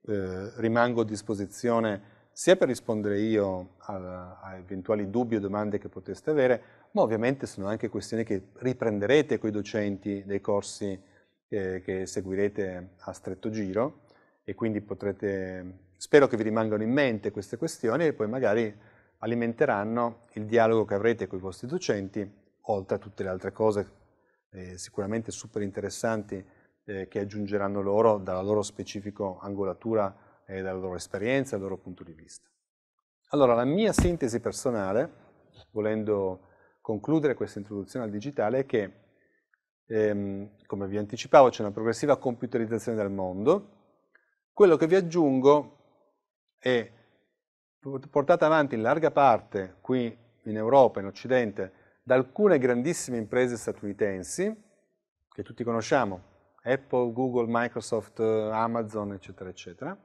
eh, rimango a disposizione sia per rispondere io a, a eventuali dubbi o domande che poteste avere, ma ovviamente sono anche questioni che riprenderete con i docenti dei corsi che, che seguirete a stretto giro e quindi potrete, spero che vi rimangano in mente queste questioni e poi magari alimenteranno il dialogo che avrete con i vostri docenti, oltre a tutte le altre cose eh, sicuramente super interessanti eh, che aggiungeranno loro dalla loro specifica angolatura e dalla loro esperienza, dal loro punto di vista. Allora, la mia sintesi personale, volendo concludere questa introduzione al digitale è che, ehm, come vi anticipavo, c'è una progressiva computerizzazione del mondo. Quello che vi aggiungo è portata avanti in larga parte qui in Europa, in Occidente, da alcune grandissime imprese statunitensi, che tutti conosciamo, Apple, Google, Microsoft, Amazon, eccetera, eccetera,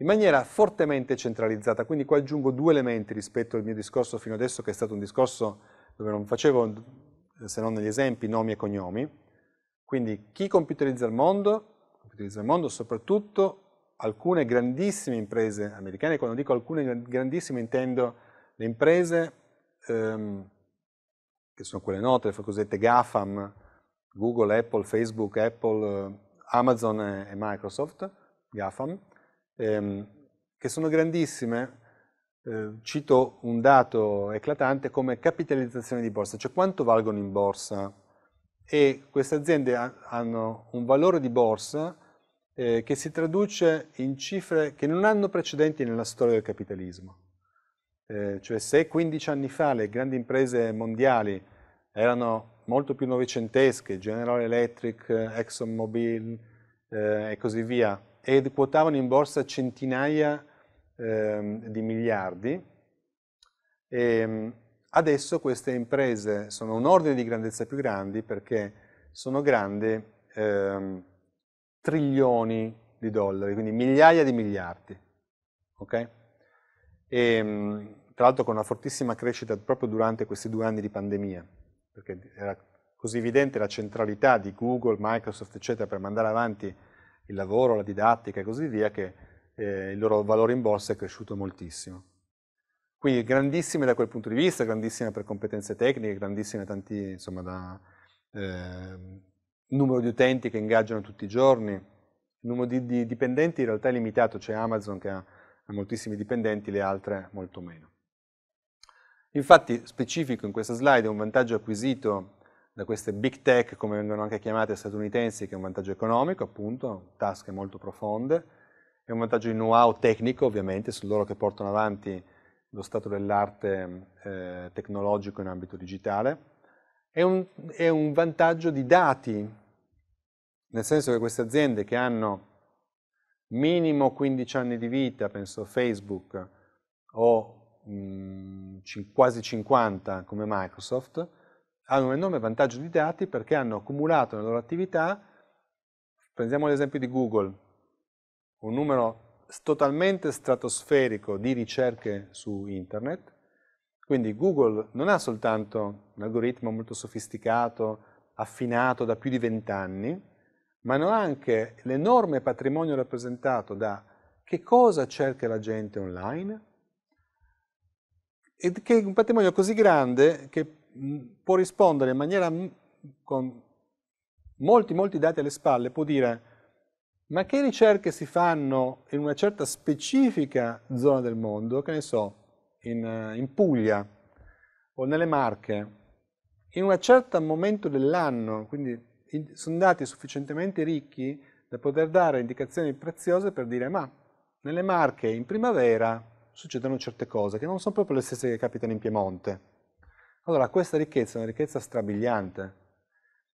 in maniera fortemente centralizzata. Quindi qua aggiungo due elementi rispetto al mio discorso fino adesso, che è stato un discorso dove non facevo, se non negli esempi, nomi e cognomi. Quindi chi computerizza il mondo? Computerizza il mondo soprattutto alcune grandissime imprese americane, quando dico alcune grandissime intendo le imprese ehm, che sono quelle note, le cosiddette GAFAM, Google, Apple, Facebook, Apple, Amazon e Microsoft, GAFAM, ehm, che sono grandissime, eh, cito un dato eclatante come capitalizzazione di borsa, cioè quanto valgono in borsa e queste aziende ha, hanno un valore di borsa eh, che si traduce in cifre che non hanno precedenti nella storia del capitalismo. Eh, cioè se 15 anni fa le grandi imprese mondiali erano molto più novecentesche, General Electric, ExxonMobil eh, e così via, e quotavano in borsa centinaia eh, di miliardi. E ehm, adesso queste imprese sono un ordine di grandezza più grandi perché sono grandi eh, trilioni di dollari, quindi migliaia di miliardi. Okay? E, ehm, tra l'altro con una fortissima crescita proprio durante questi due anni di pandemia, perché era così evidente la centralità di Google, Microsoft, eccetera, per mandare avanti il lavoro, la didattica e così via, che eh, il loro valore in borsa è cresciuto moltissimo. Quindi grandissime da quel punto di vista, grandissime per competenze tecniche, grandissime tanti, insomma, da eh, numero di utenti che ingaggiano tutti i giorni. Il numero di, di dipendenti in realtà è limitato, c'è Amazon che ha, ha moltissimi dipendenti, le altre molto meno. Infatti, specifico in questa slide, un vantaggio acquisito da queste big tech, come vengono anche chiamate statunitensi, che è un vantaggio economico, appunto, tasche molto profonde, è un vantaggio di know-how tecnico, ovviamente, sono loro che portano avanti lo stato dell'arte eh, tecnologico in ambito digitale, è un, è un vantaggio di dati, nel senso che queste aziende che hanno minimo 15 anni di vita, penso Facebook, o mh, mhmm, quasi 50 come Microsoft, hanno un enorme vantaggio di dati perché hanno accumulato nella loro attività, prendiamo l'esempio di Google, un numero totalmente stratosferico di ricerche su internet, quindi Google non ha soltanto un algoritmo molto sofisticato, affinato da più di vent'anni, ma non ha anche l'enorme patrimonio rappresentato da che cosa cerca la gente online, e che è un patrimonio così grande che può rispondere in maniera con molti, molti dati alle spalle, può dire ma che ricerche si fanno in una certa specifica zona del mondo, che ne so, in, in Puglia o nelle Marche, in un certo momento dell'anno, quindi sono dati sufficientemente ricchi da poter dare indicazioni preziose per dire ma nelle Marche in primavera succedono certe cose che non sono proprio le stesse che capitano in Piemonte allora, questa ricchezza è una ricchezza strabiliante,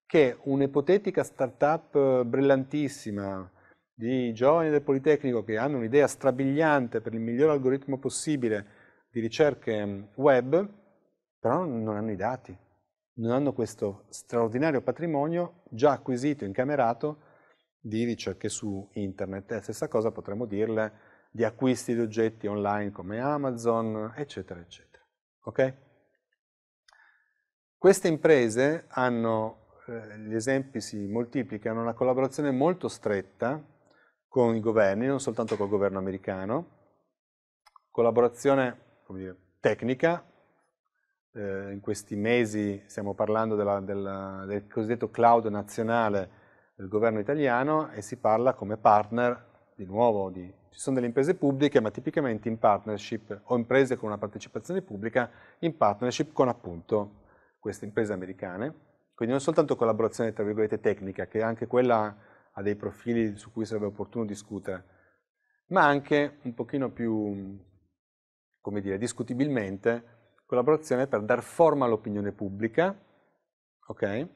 che un'ipotetica startup eh, brillantissima di giovani del Politecnico che hanno un'idea strabiliante per il miglior algoritmo possibile di ricerche mm, web, però non hanno i dati, non hanno questo straordinario patrimonio già acquisito, incamerato, di ricerche su internet. E stessa cosa potremmo dirle di acquisti di oggetti online come Amazon, eccetera, eccetera. Okay? Queste imprese hanno, eh, gli esempi si moltiplicano, una collaborazione molto stretta con i governi, non soltanto col governo americano, collaborazione dire, tecnica, eh, in questi mesi stiamo parlando della, della, del cosiddetto cloud nazionale del governo italiano e si parla come partner di nuovo di, ci sono delle imprese pubbliche ma tipicamente in partnership o imprese con una partecipazione pubblica in partnership con appunto queste imprese americane, quindi non soltanto collaborazione tra virgolette tecnica, che anche quella ha dei profili su cui sarebbe opportuno discutere, ma anche un pochino più, come dire, discutibilmente, collaborazione per dar forma all'opinione pubblica, ok?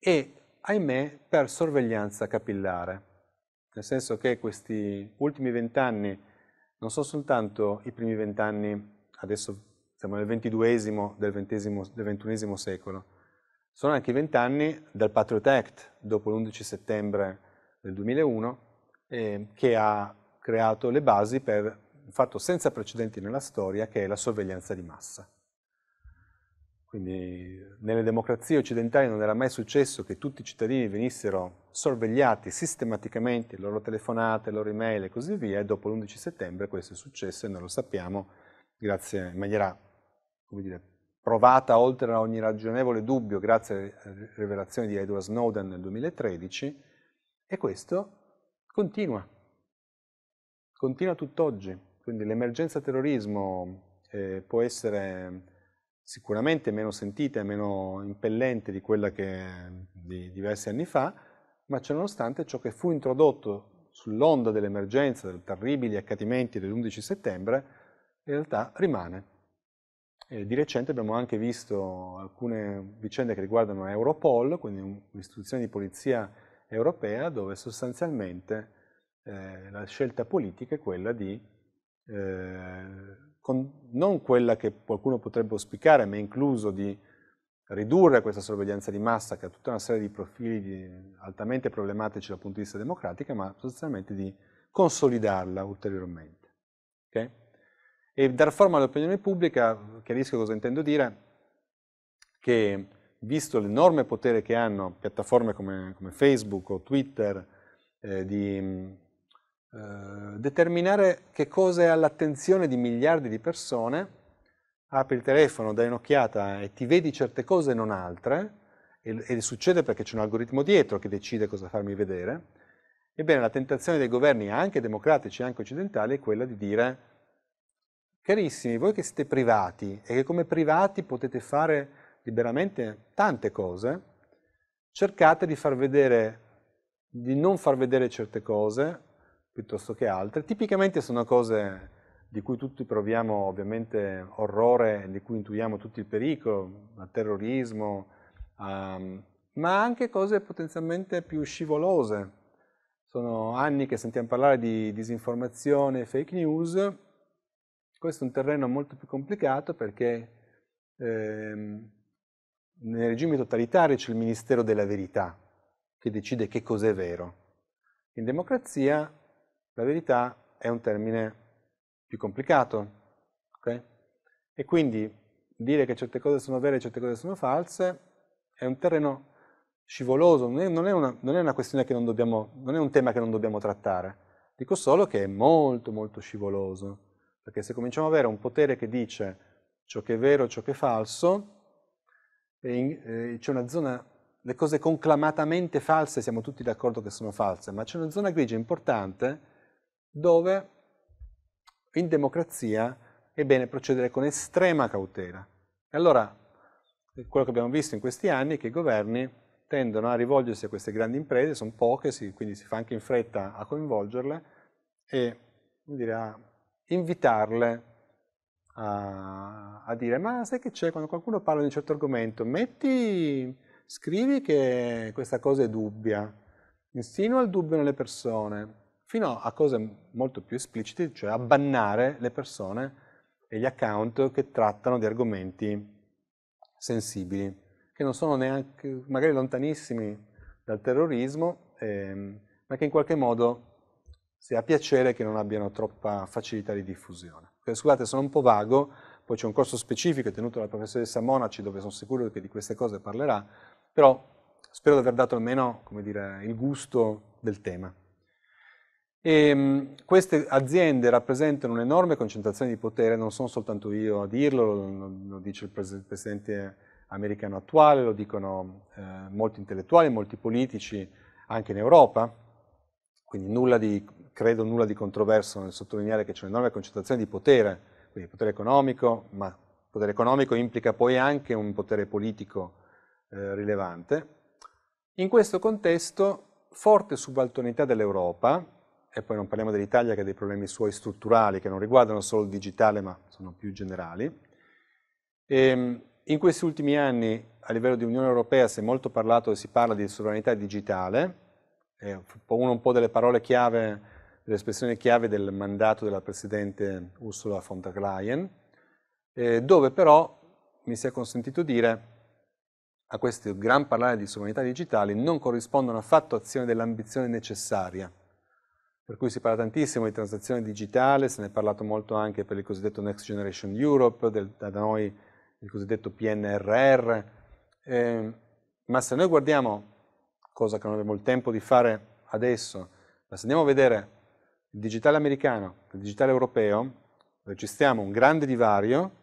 E, ahimè, per sorveglianza capillare, nel senso che questi ultimi vent'anni non sono soltanto i primi vent'anni, adesso siamo nel ventiduesimo del, ventunesimo secolo. Sono anche i vent'anni dal Patriot Act, dopo l'11 settembre del 2001, eh, che ha creato le basi per un fatto senza precedenti nella storia, che è la sorveglianza di massa. Quindi nelle democrazie occidentali non era mai successo che tutti i cittadini venissero sorvegliati sistematicamente, loro telefonate, loro email e così via, e dopo l'11 settembre questo è successo e noi lo sappiamo grazie, in maniera come dire, provata oltre ogni ragionevole dubbio grazie alle rivelazioni di Edward Snowden nel 2013 e questo continua, continua tutt'oggi. Quindi l'emergenza terrorismo eh, può essere sicuramente meno sentita e meno impellente di quella che di diversi anni fa, ma ciononostante ciò che fu introdotto sull'onda dell'emergenza, dei terribili accadimenti dell'11 settembre, in realtà rimane eh, di recente abbiamo anche visto alcune vicende che riguardano Europol, quindi un'istituzione di polizia europea, dove sostanzialmente eh, la scelta politica è quella di, eh, con, non quella che qualcuno potrebbe auspicare, ma incluso di ridurre questa sorveglianza di massa che ha tutta una serie di profili di, altamente problematici dal punto di vista democratico, ma sostanzialmente di consolidarla ulteriormente. Okay? e dar forma all'opinione pubblica, chiarisco cosa intendo dire, che visto l'enorme potere che hanno piattaforme come, come Facebook o Twitter eh, di eh, determinare che cosa è all'attenzione di miliardi di persone, apri il telefono, dai un'occhiata e ti vedi certe cose e non altre, e, e succede perché c'è un algoritmo dietro che decide cosa farmi vedere, ebbene la tentazione dei governi anche democratici e anche occidentali è quella di dire Carissimi, voi che siete privati e che come privati potete fare liberamente tante cose, cercate di far vedere, di non far vedere certe cose piuttosto che altre. Tipicamente sono cose di cui tutti proviamo ovviamente orrore, di cui intuiamo tutto il pericolo, il terrorismo, um, ma anche cose potenzialmente più scivolose. Sono anni che sentiamo parlare di disinformazione, fake news, questo è un terreno molto più complicato perché ehm, nei regimi totalitari c'è il Ministero della Verità che decide che cos'è vero. In democrazia la verità è un termine più complicato. Okay? E quindi dire che certe cose sono vere e certe cose sono false è un terreno scivoloso, non è, non è, una, non è una, questione che non dobbiamo, non è un tema che non dobbiamo trattare. Dico solo che è molto molto scivoloso perché se cominciamo ad avere un potere che dice ciò che è vero, e ciò che è falso, eh, c'è una zona, le cose conclamatamente false siamo tutti d'accordo che sono false, ma c'è una zona grigia importante dove in democrazia è bene procedere con estrema cautela. E allora quello che abbiamo visto in questi anni è che i governi tendono a rivolgersi a queste grandi imprese, sono poche, quindi si fa anche in fretta a coinvolgerle e dire, a invitarle a, a dire ma sai che c'è quando qualcuno parla di un certo argomento, metti, scrivi che questa cosa è dubbia, insinua il dubbio nelle persone, fino a cose molto più esplicite, cioè a bannare le persone e gli account che trattano di argomenti sensibili, che non sono neanche, magari lontanissimi dal terrorismo, ehm, ma che in qualche modo sia piacere che non abbiano troppa facilità di diffusione. Eh, scusate, sono un po' vago, poi c'è un corso specifico tenuto dalla professoressa Monaci dove sono sicuro che di queste cose parlerà, però spero di aver dato almeno dire, il gusto del tema. E ehm, queste aziende rappresentano un'enorme concentrazione di potere, non sono soltanto io a dirlo, lo, dice il presidente americano attuale, lo dicono eh, molti intellettuali, molti politici anche in Europa, quindi nulla di credo nulla di controverso nel sottolineare che c'è un'enorme concentrazione di potere, quindi potere economico, ma potere economico implica poi anche un potere politico eh, rilevante. In questo contesto, forte subalternità dell'Europa, e poi non parliamo dell'Italia che ha dei problemi suoi strutturali che non riguardano solo il digitale ma sono più generali, e, ehm, in questi ultimi anni a livello di Unione Europea si è molto parlato e si parla di sovranità digitale, è una un po' delle parole chiave l'espressione chiave del mandato della Presidente Ursula von der Leyen, eh, dove però mi si è consentito dire a questo gran parlare di sovranità digitale non corrispondono affatto azioni dell'ambizione necessaria. Per cui si parla tantissimo di transazione digitale, se ne è parlato molto anche per il cosiddetto Next Generation Europe, del, da noi il cosiddetto PNRR, eh, ma se noi guardiamo, cosa che non abbiamo il tempo di fare adesso, ma se andiamo a vedere il digitale americano il digitale europeo, dove ci un grande divario,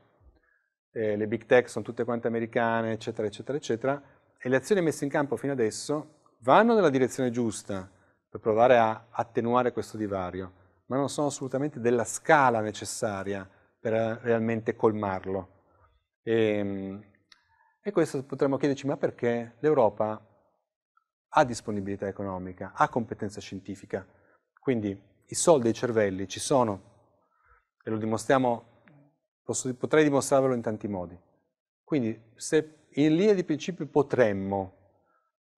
eh, le big tech sono tutte quante americane, eccetera, eccetera, eccetera, e le azioni messe in campo fino adesso vanno nella direzione giusta per provare a attenuare questo divario, ma non sono assolutamente della scala necessaria per realmente colmarlo. E, ehm, e questo potremmo chiederci, ma perché l'Europa ha disponibilità economica, ha competenza scientifica? Quindi i soldi e i cervelli ci sono e lo dimostriamo, posso, potrei dimostrarvelo in tanti modi. Quindi se in linea di principio potremmo,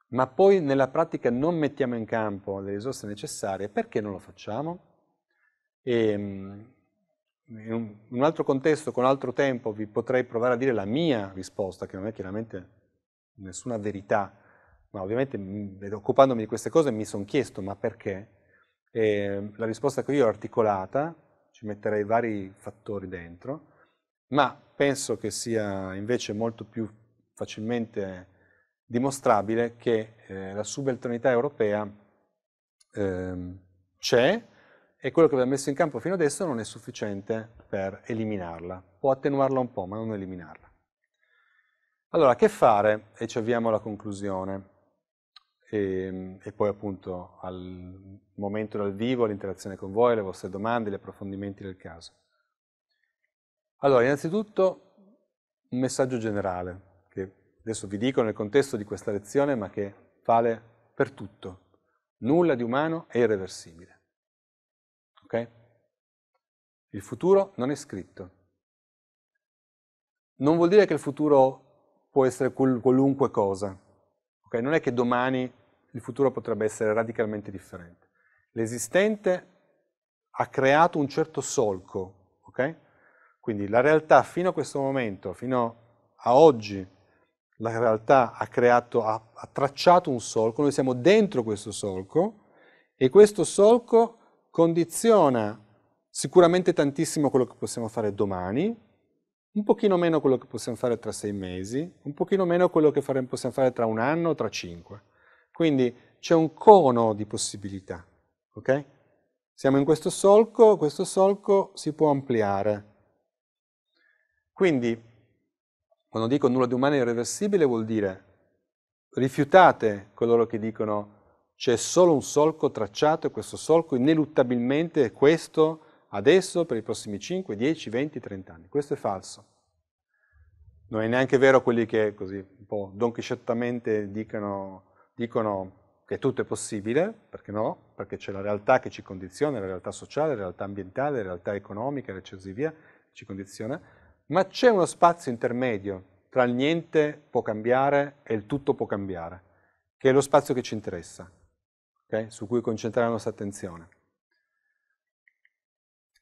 ma poi nella pratica non mettiamo in campo le risorse necessarie, perché non lo facciamo? E, ehm, in un altro contesto, con altro tempo, vi potrei provare a dire la mia risposta, che non è chiaramente nessuna verità, ma ovviamente occupandomi di queste cose mi sono chiesto ma perché? E ehm, la risposta che io ho articolata, ci metterei vari fattori dentro, ma penso che sia invece molto più facilmente dimostrabile che eh, la subalternità europea eh, c'è e quello che abbiamo messo in campo fino adesso non è sufficiente per eliminarla. Può attenuarla un po', ma non eliminarla. Allora, che fare? E ci avviamo alla conclusione e, ehm, e poi appunto al momento dal vivo, all'interazione con voi, le vostre domande, gli approfondimenti del caso. Allora, innanzitutto un messaggio generale, che adesso vi dico nel contesto di questa lezione, ma che vale per tutto. Nulla di umano è irreversibile. Ok? Il futuro non è scritto. Non vuol dire che il futuro può essere qualunque cosa. Okay? Non è che domani il futuro potrebbe essere radicalmente differente. L'esistente ha creato un certo solco, ok? Quindi la realtà fino a questo momento, fino a oggi, la realtà ha, creato, ha, ha tracciato un solco, noi siamo dentro questo solco e questo solco condiziona sicuramente tantissimo quello che possiamo fare domani, un pochino meno quello che possiamo fare tra sei mesi, un pochino meno quello che faremo, possiamo fare tra un anno o tra cinque. Quindi c'è un cono di possibilità, ok? Siamo in questo solco, questo solco si può ampliare. Quindi, quando dico nulla di umano è irreversibile, vuol dire rifiutate coloro che dicono c'è solo un solco tracciato e questo solco ineluttabilmente è questo adesso per i prossimi 5, 10, 20, 30 anni. Questo è falso. Non è neanche vero quelli che così un po' donchisciottamente dicono dicono che tutto è possibile, perché no? Perché c'è la realtà che ci condiziona, la realtà sociale, la realtà ambientale, la realtà economica e così via, ci condiziona, ma c'è uno spazio intermedio tra il niente può cambiare e il tutto può cambiare, che è lo spazio che ci interessa, okay? su cui concentrare la nostra attenzione.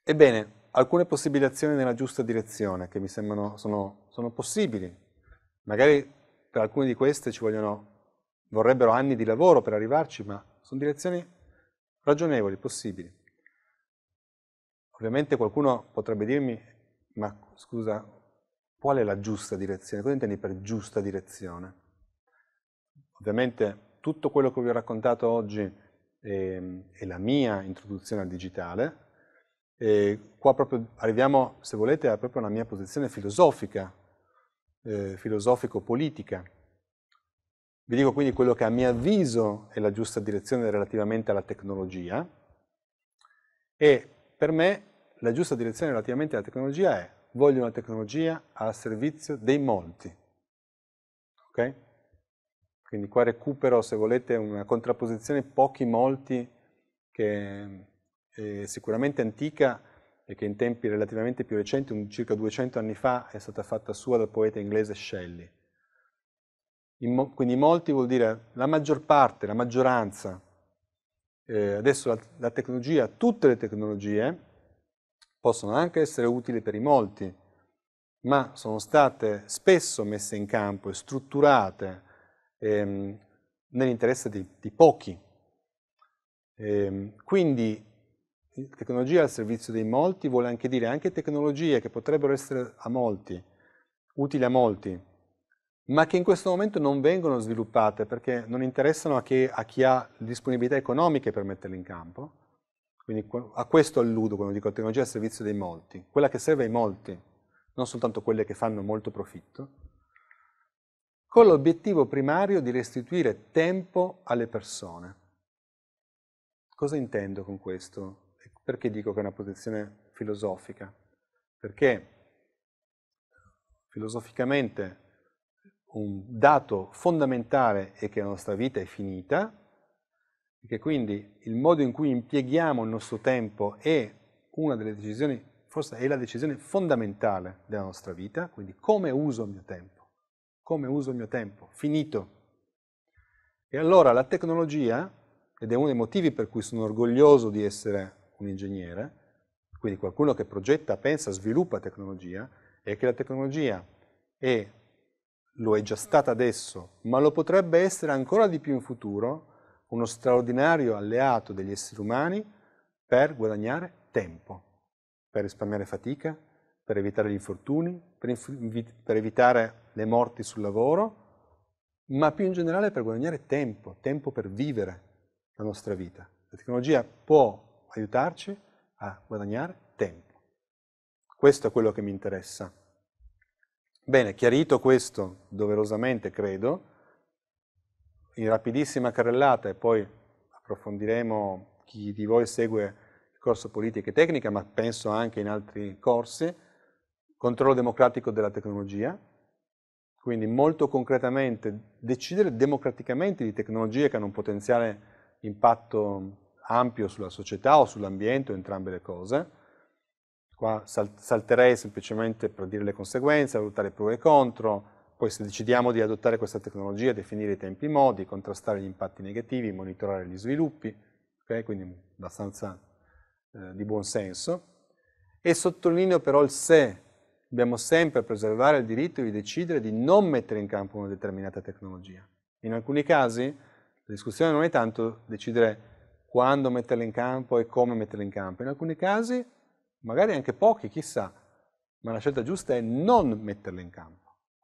Ebbene, alcune possibili azioni nella giusta direzione che mi sembrano sono, sono possibili, magari per alcune di queste ci vogliono vorrebbero anni di lavoro per arrivarci, ma sono direzioni ragionevoli, possibili. Ovviamente qualcuno potrebbe dirmi, ma scusa, qual è la giusta direzione? Cosa intendi per giusta direzione? Ovviamente tutto quello che vi ho raccontato oggi è, ehm, è la mia introduzione al digitale, e qua proprio arriviamo, se volete, a proprio una mia posizione filosofica, eh, filosofico-politica, vi dico quindi quello che a mio avviso è la giusta direzione relativamente alla tecnologia e per me la giusta direzione relativamente alla tecnologia è voglio una tecnologia al servizio dei molti. Okay? Quindi qua recupero, se volete, una contrapposizione pochi-molti che è sicuramente antica e che in tempi relativamente più recenti, circa 200 anni fa, è stata fatta sua dal poeta inglese Shelley mo quindi molti vuol dire la maggior parte, la maggioranza, eh, adesso la, la tecnologia, tutte le tecnologie possono anche essere utili per i molti, ma sono state spesso messe in campo e strutturate ehm, nell'interesse di, di, pochi. Ehm, quindi eh, tecnologia al servizio dei molti vuole anche dire anche tecnologie che potrebbero essere a molti, utili a molti, ma che in questo momento non vengono sviluppate perché non interessano a, che, a chi ha disponibilità economiche per metterle in campo. Quindi a questo alludo quando dico tecnologia al servizio dei molti, quella che serve ai molti, non soltanto quelle che fanno molto profitto, con l'obiettivo primario di restituire tempo alle persone. Cosa intendo con questo? Perché dico che è una posizione filosofica? Perché filosoficamente un dato fondamentale è che la nostra vita è finita e che quindi il modo in cui impieghiamo il nostro tempo è una delle decisioni, forse è la decisione fondamentale della nostra vita, quindi come uso il mio tempo, come uso il mio tempo, finito. E allora la tecnologia, ed è uno dei motivi per cui sono orgoglioso di essere un ingegnere, quindi qualcuno che progetta, pensa, sviluppa tecnologia, è che la tecnologia è lo è già stata adesso, ma lo potrebbe essere ancora di più in futuro, uno straordinario alleato degli esseri umani per guadagnare tempo, per risparmiare fatica, per evitare gli infortuni, per, inf per evitare le morti sul lavoro, ma più in generale per guadagnare tempo, tempo per vivere la nostra vita. La tecnologia può aiutarci a guadagnare tempo. Questo è quello che mi interessa. Bene, chiarito questo, doverosamente credo, in rapidissima carrellata e poi approfondiremo chi di voi segue il corso politica e tecnica, ma penso anche in altri corsi, controllo democratico della tecnologia, quindi molto concretamente decidere democraticamente di tecnologie che hanno un potenziale impatto ampio sulla società o sull'ambiente o entrambe le cose, Qua salterei semplicemente per dire le conseguenze, valutare pro e contro, poi se decidiamo di adottare questa tecnologia, definire i tempi e i modi, contrastare gli impatti negativi, monitorare gli sviluppi, okay? quindi abbastanza eh, di buon senso. E sottolineo però il se, dobbiamo sempre preservare il diritto di decidere di non mettere in campo una determinata tecnologia. In alcuni casi la discussione non è tanto decidere quando metterla in campo e come metterla in campo, in alcuni casi magari anche pochi, chissà, ma la scelta giusta è non metterle in campo.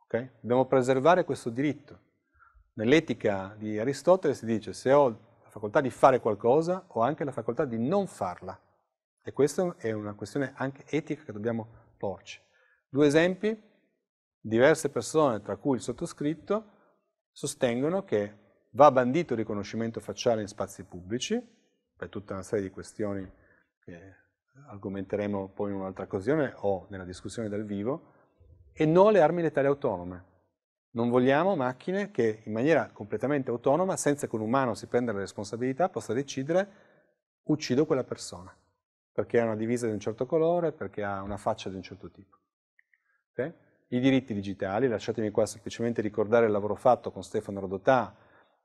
Okay? Dobbiamo preservare questo diritto. Nell'etica di Aristotele si dice se ho la facoltà di fare qualcosa ho anche la facoltà di non farla. E questa è una questione anche etica che dobbiamo porci. Due esempi, diverse persone, tra cui il sottoscritto, sostengono che va bandito il riconoscimento facciale in spazi pubblici, per tutta una serie di questioni che argomenteremo poi in un'altra occasione o nella discussione dal vivo, e no alle armi letali autonome. Non vogliamo macchine che in maniera completamente autonoma, senza che un umano si prenda la responsabilità, possa decidere uccido quella persona, perché ha una divisa di un certo colore, perché ha una faccia di un certo tipo. Okay? I diritti digitali, lasciatemi qua semplicemente ricordare il lavoro fatto con Stefano Rodotà,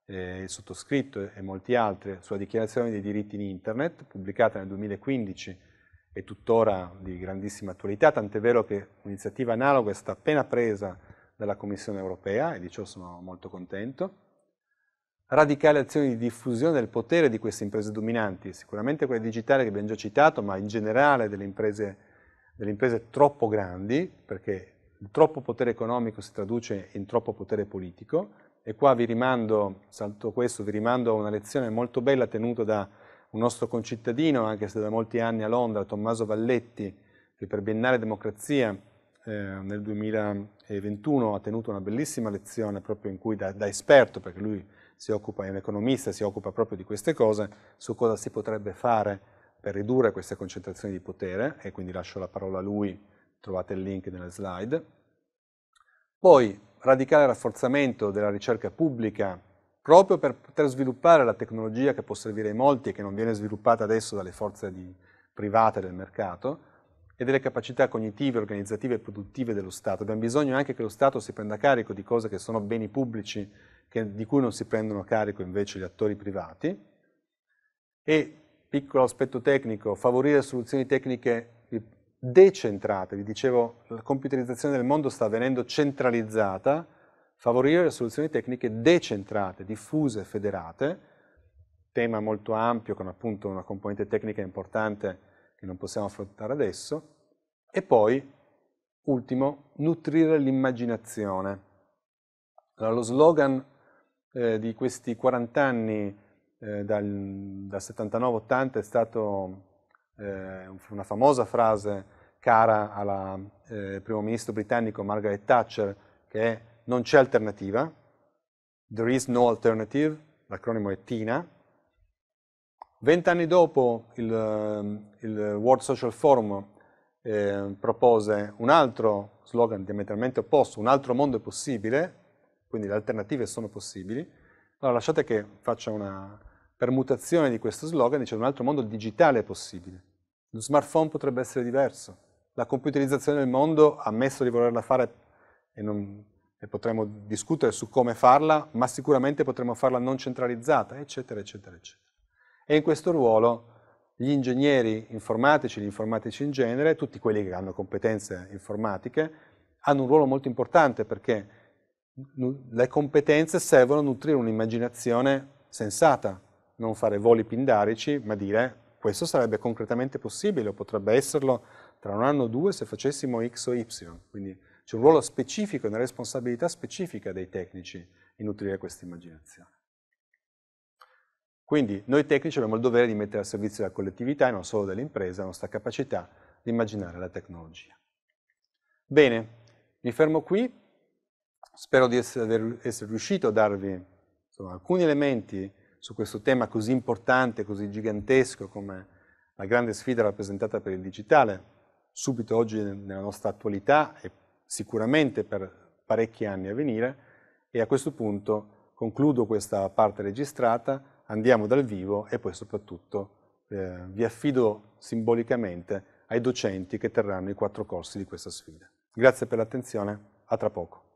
eh, il sottoscritto e molti altri sulla dichiarazione dei diritti in internet, pubblicata nel 2015 è tuttora di grandissima attualità, tant'è vero che un'iniziativa analoga è stata appena presa dalla Commissione europea e di ciò sono molto contento. Radicale azioni di diffusione del potere di queste imprese dominanti, sicuramente quelle digitali che abbiamo già citato, ma in generale delle imprese, delle imprese troppo grandi, perché il troppo potere economico si traduce in troppo potere politico, e qua vi rimando, salto questo, vi rimando a una lezione molto bella tenuta da un nostro concittadino, anche se da molti anni a Londra, Tommaso Valletti, che per Biennale Democrazia eh, nel 2021 ha tenuto una bellissima lezione proprio in cui da, da esperto, perché lui si occupa, è un economista si occupa proprio di queste cose, su cosa si potrebbe fare per ridurre queste concentrazioni di potere, e quindi lascio la parola a lui, trovate il link nelle slide. Poi, radicale rafforzamento della ricerca pubblica proprio per poter sviluppare la tecnologia che può servire ai molti e che non viene sviluppata adesso dalle forze di, private del mercato e delle capacità cognitive, organizzative e produttive dello Stato. Abbiamo bisogno anche che lo Stato si prenda carico di cose che sono beni pubblici che, di cui non si prendono carico invece gli attori privati e, piccolo aspetto tecnico, favorire soluzioni tecniche decentrate. Vi dicevo, la computerizzazione del mondo sta avvenendo centralizzata, favorire le soluzioni tecniche decentrate, diffuse, federate, tema molto ampio con appunto una componente tecnica importante che non possiamo affrontare adesso, e poi, ultimo, nutrire l'immaginazione. Allora, lo slogan eh, di questi 40 anni eh, dal, dal 79-80 è stato eh, una famosa frase cara alla eh, primo ministro britannico Margaret Thatcher che è non c'è alternativa, there is no alternative, l'acronimo è TINA. Vent'anni dopo il, ehm, il, World Social Forum eh, propose un altro slogan diametralmente opposto, un altro mondo è possibile, quindi le alternative sono possibili. Allora lasciate che faccia una permutazione di questo slogan, dice un altro mondo digitale è possibile. Lo smartphone potrebbe essere diverso, la computerizzazione del mondo, ammesso di volerla fare e non e potremmo discutere su come farla, ma sicuramente potremmo farla non centralizzata, eccetera, eccetera, eccetera. E in questo ruolo gli ingegneri informatici, gli informatici in genere, tutti quelli che hanno competenze informatiche, hanno un ruolo molto importante perché le competenze servono a nutrire un'immaginazione sensata, non fare voli pindarici, ma dire questo sarebbe concretamente possibile o potrebbe esserlo tra un anno o due se facessimo X o Y. Quindi c'è un ruolo specifico una responsabilità specifica dei tecnici in nutrire questa immaginazione. Quindi noi tecnici abbiamo il dovere di mettere al servizio della collettività e non solo dell'impresa la nostra capacità di immaginare la tecnologia. Bene, mi fermo qui, spero di essere, essere riuscito a darvi insomma, alcuni elementi su questo tema così importante, così gigantesco come la grande sfida rappresentata per il digitale, subito oggi nella nostra attualità e sicuramente per parecchi anni a venire e a questo punto concludo questa parte registrata, andiamo dal vivo e poi soprattutto eh, vi affido simbolicamente ai docenti che terranno i quattro corsi di questa sfida. Grazie per l'attenzione, a tra poco.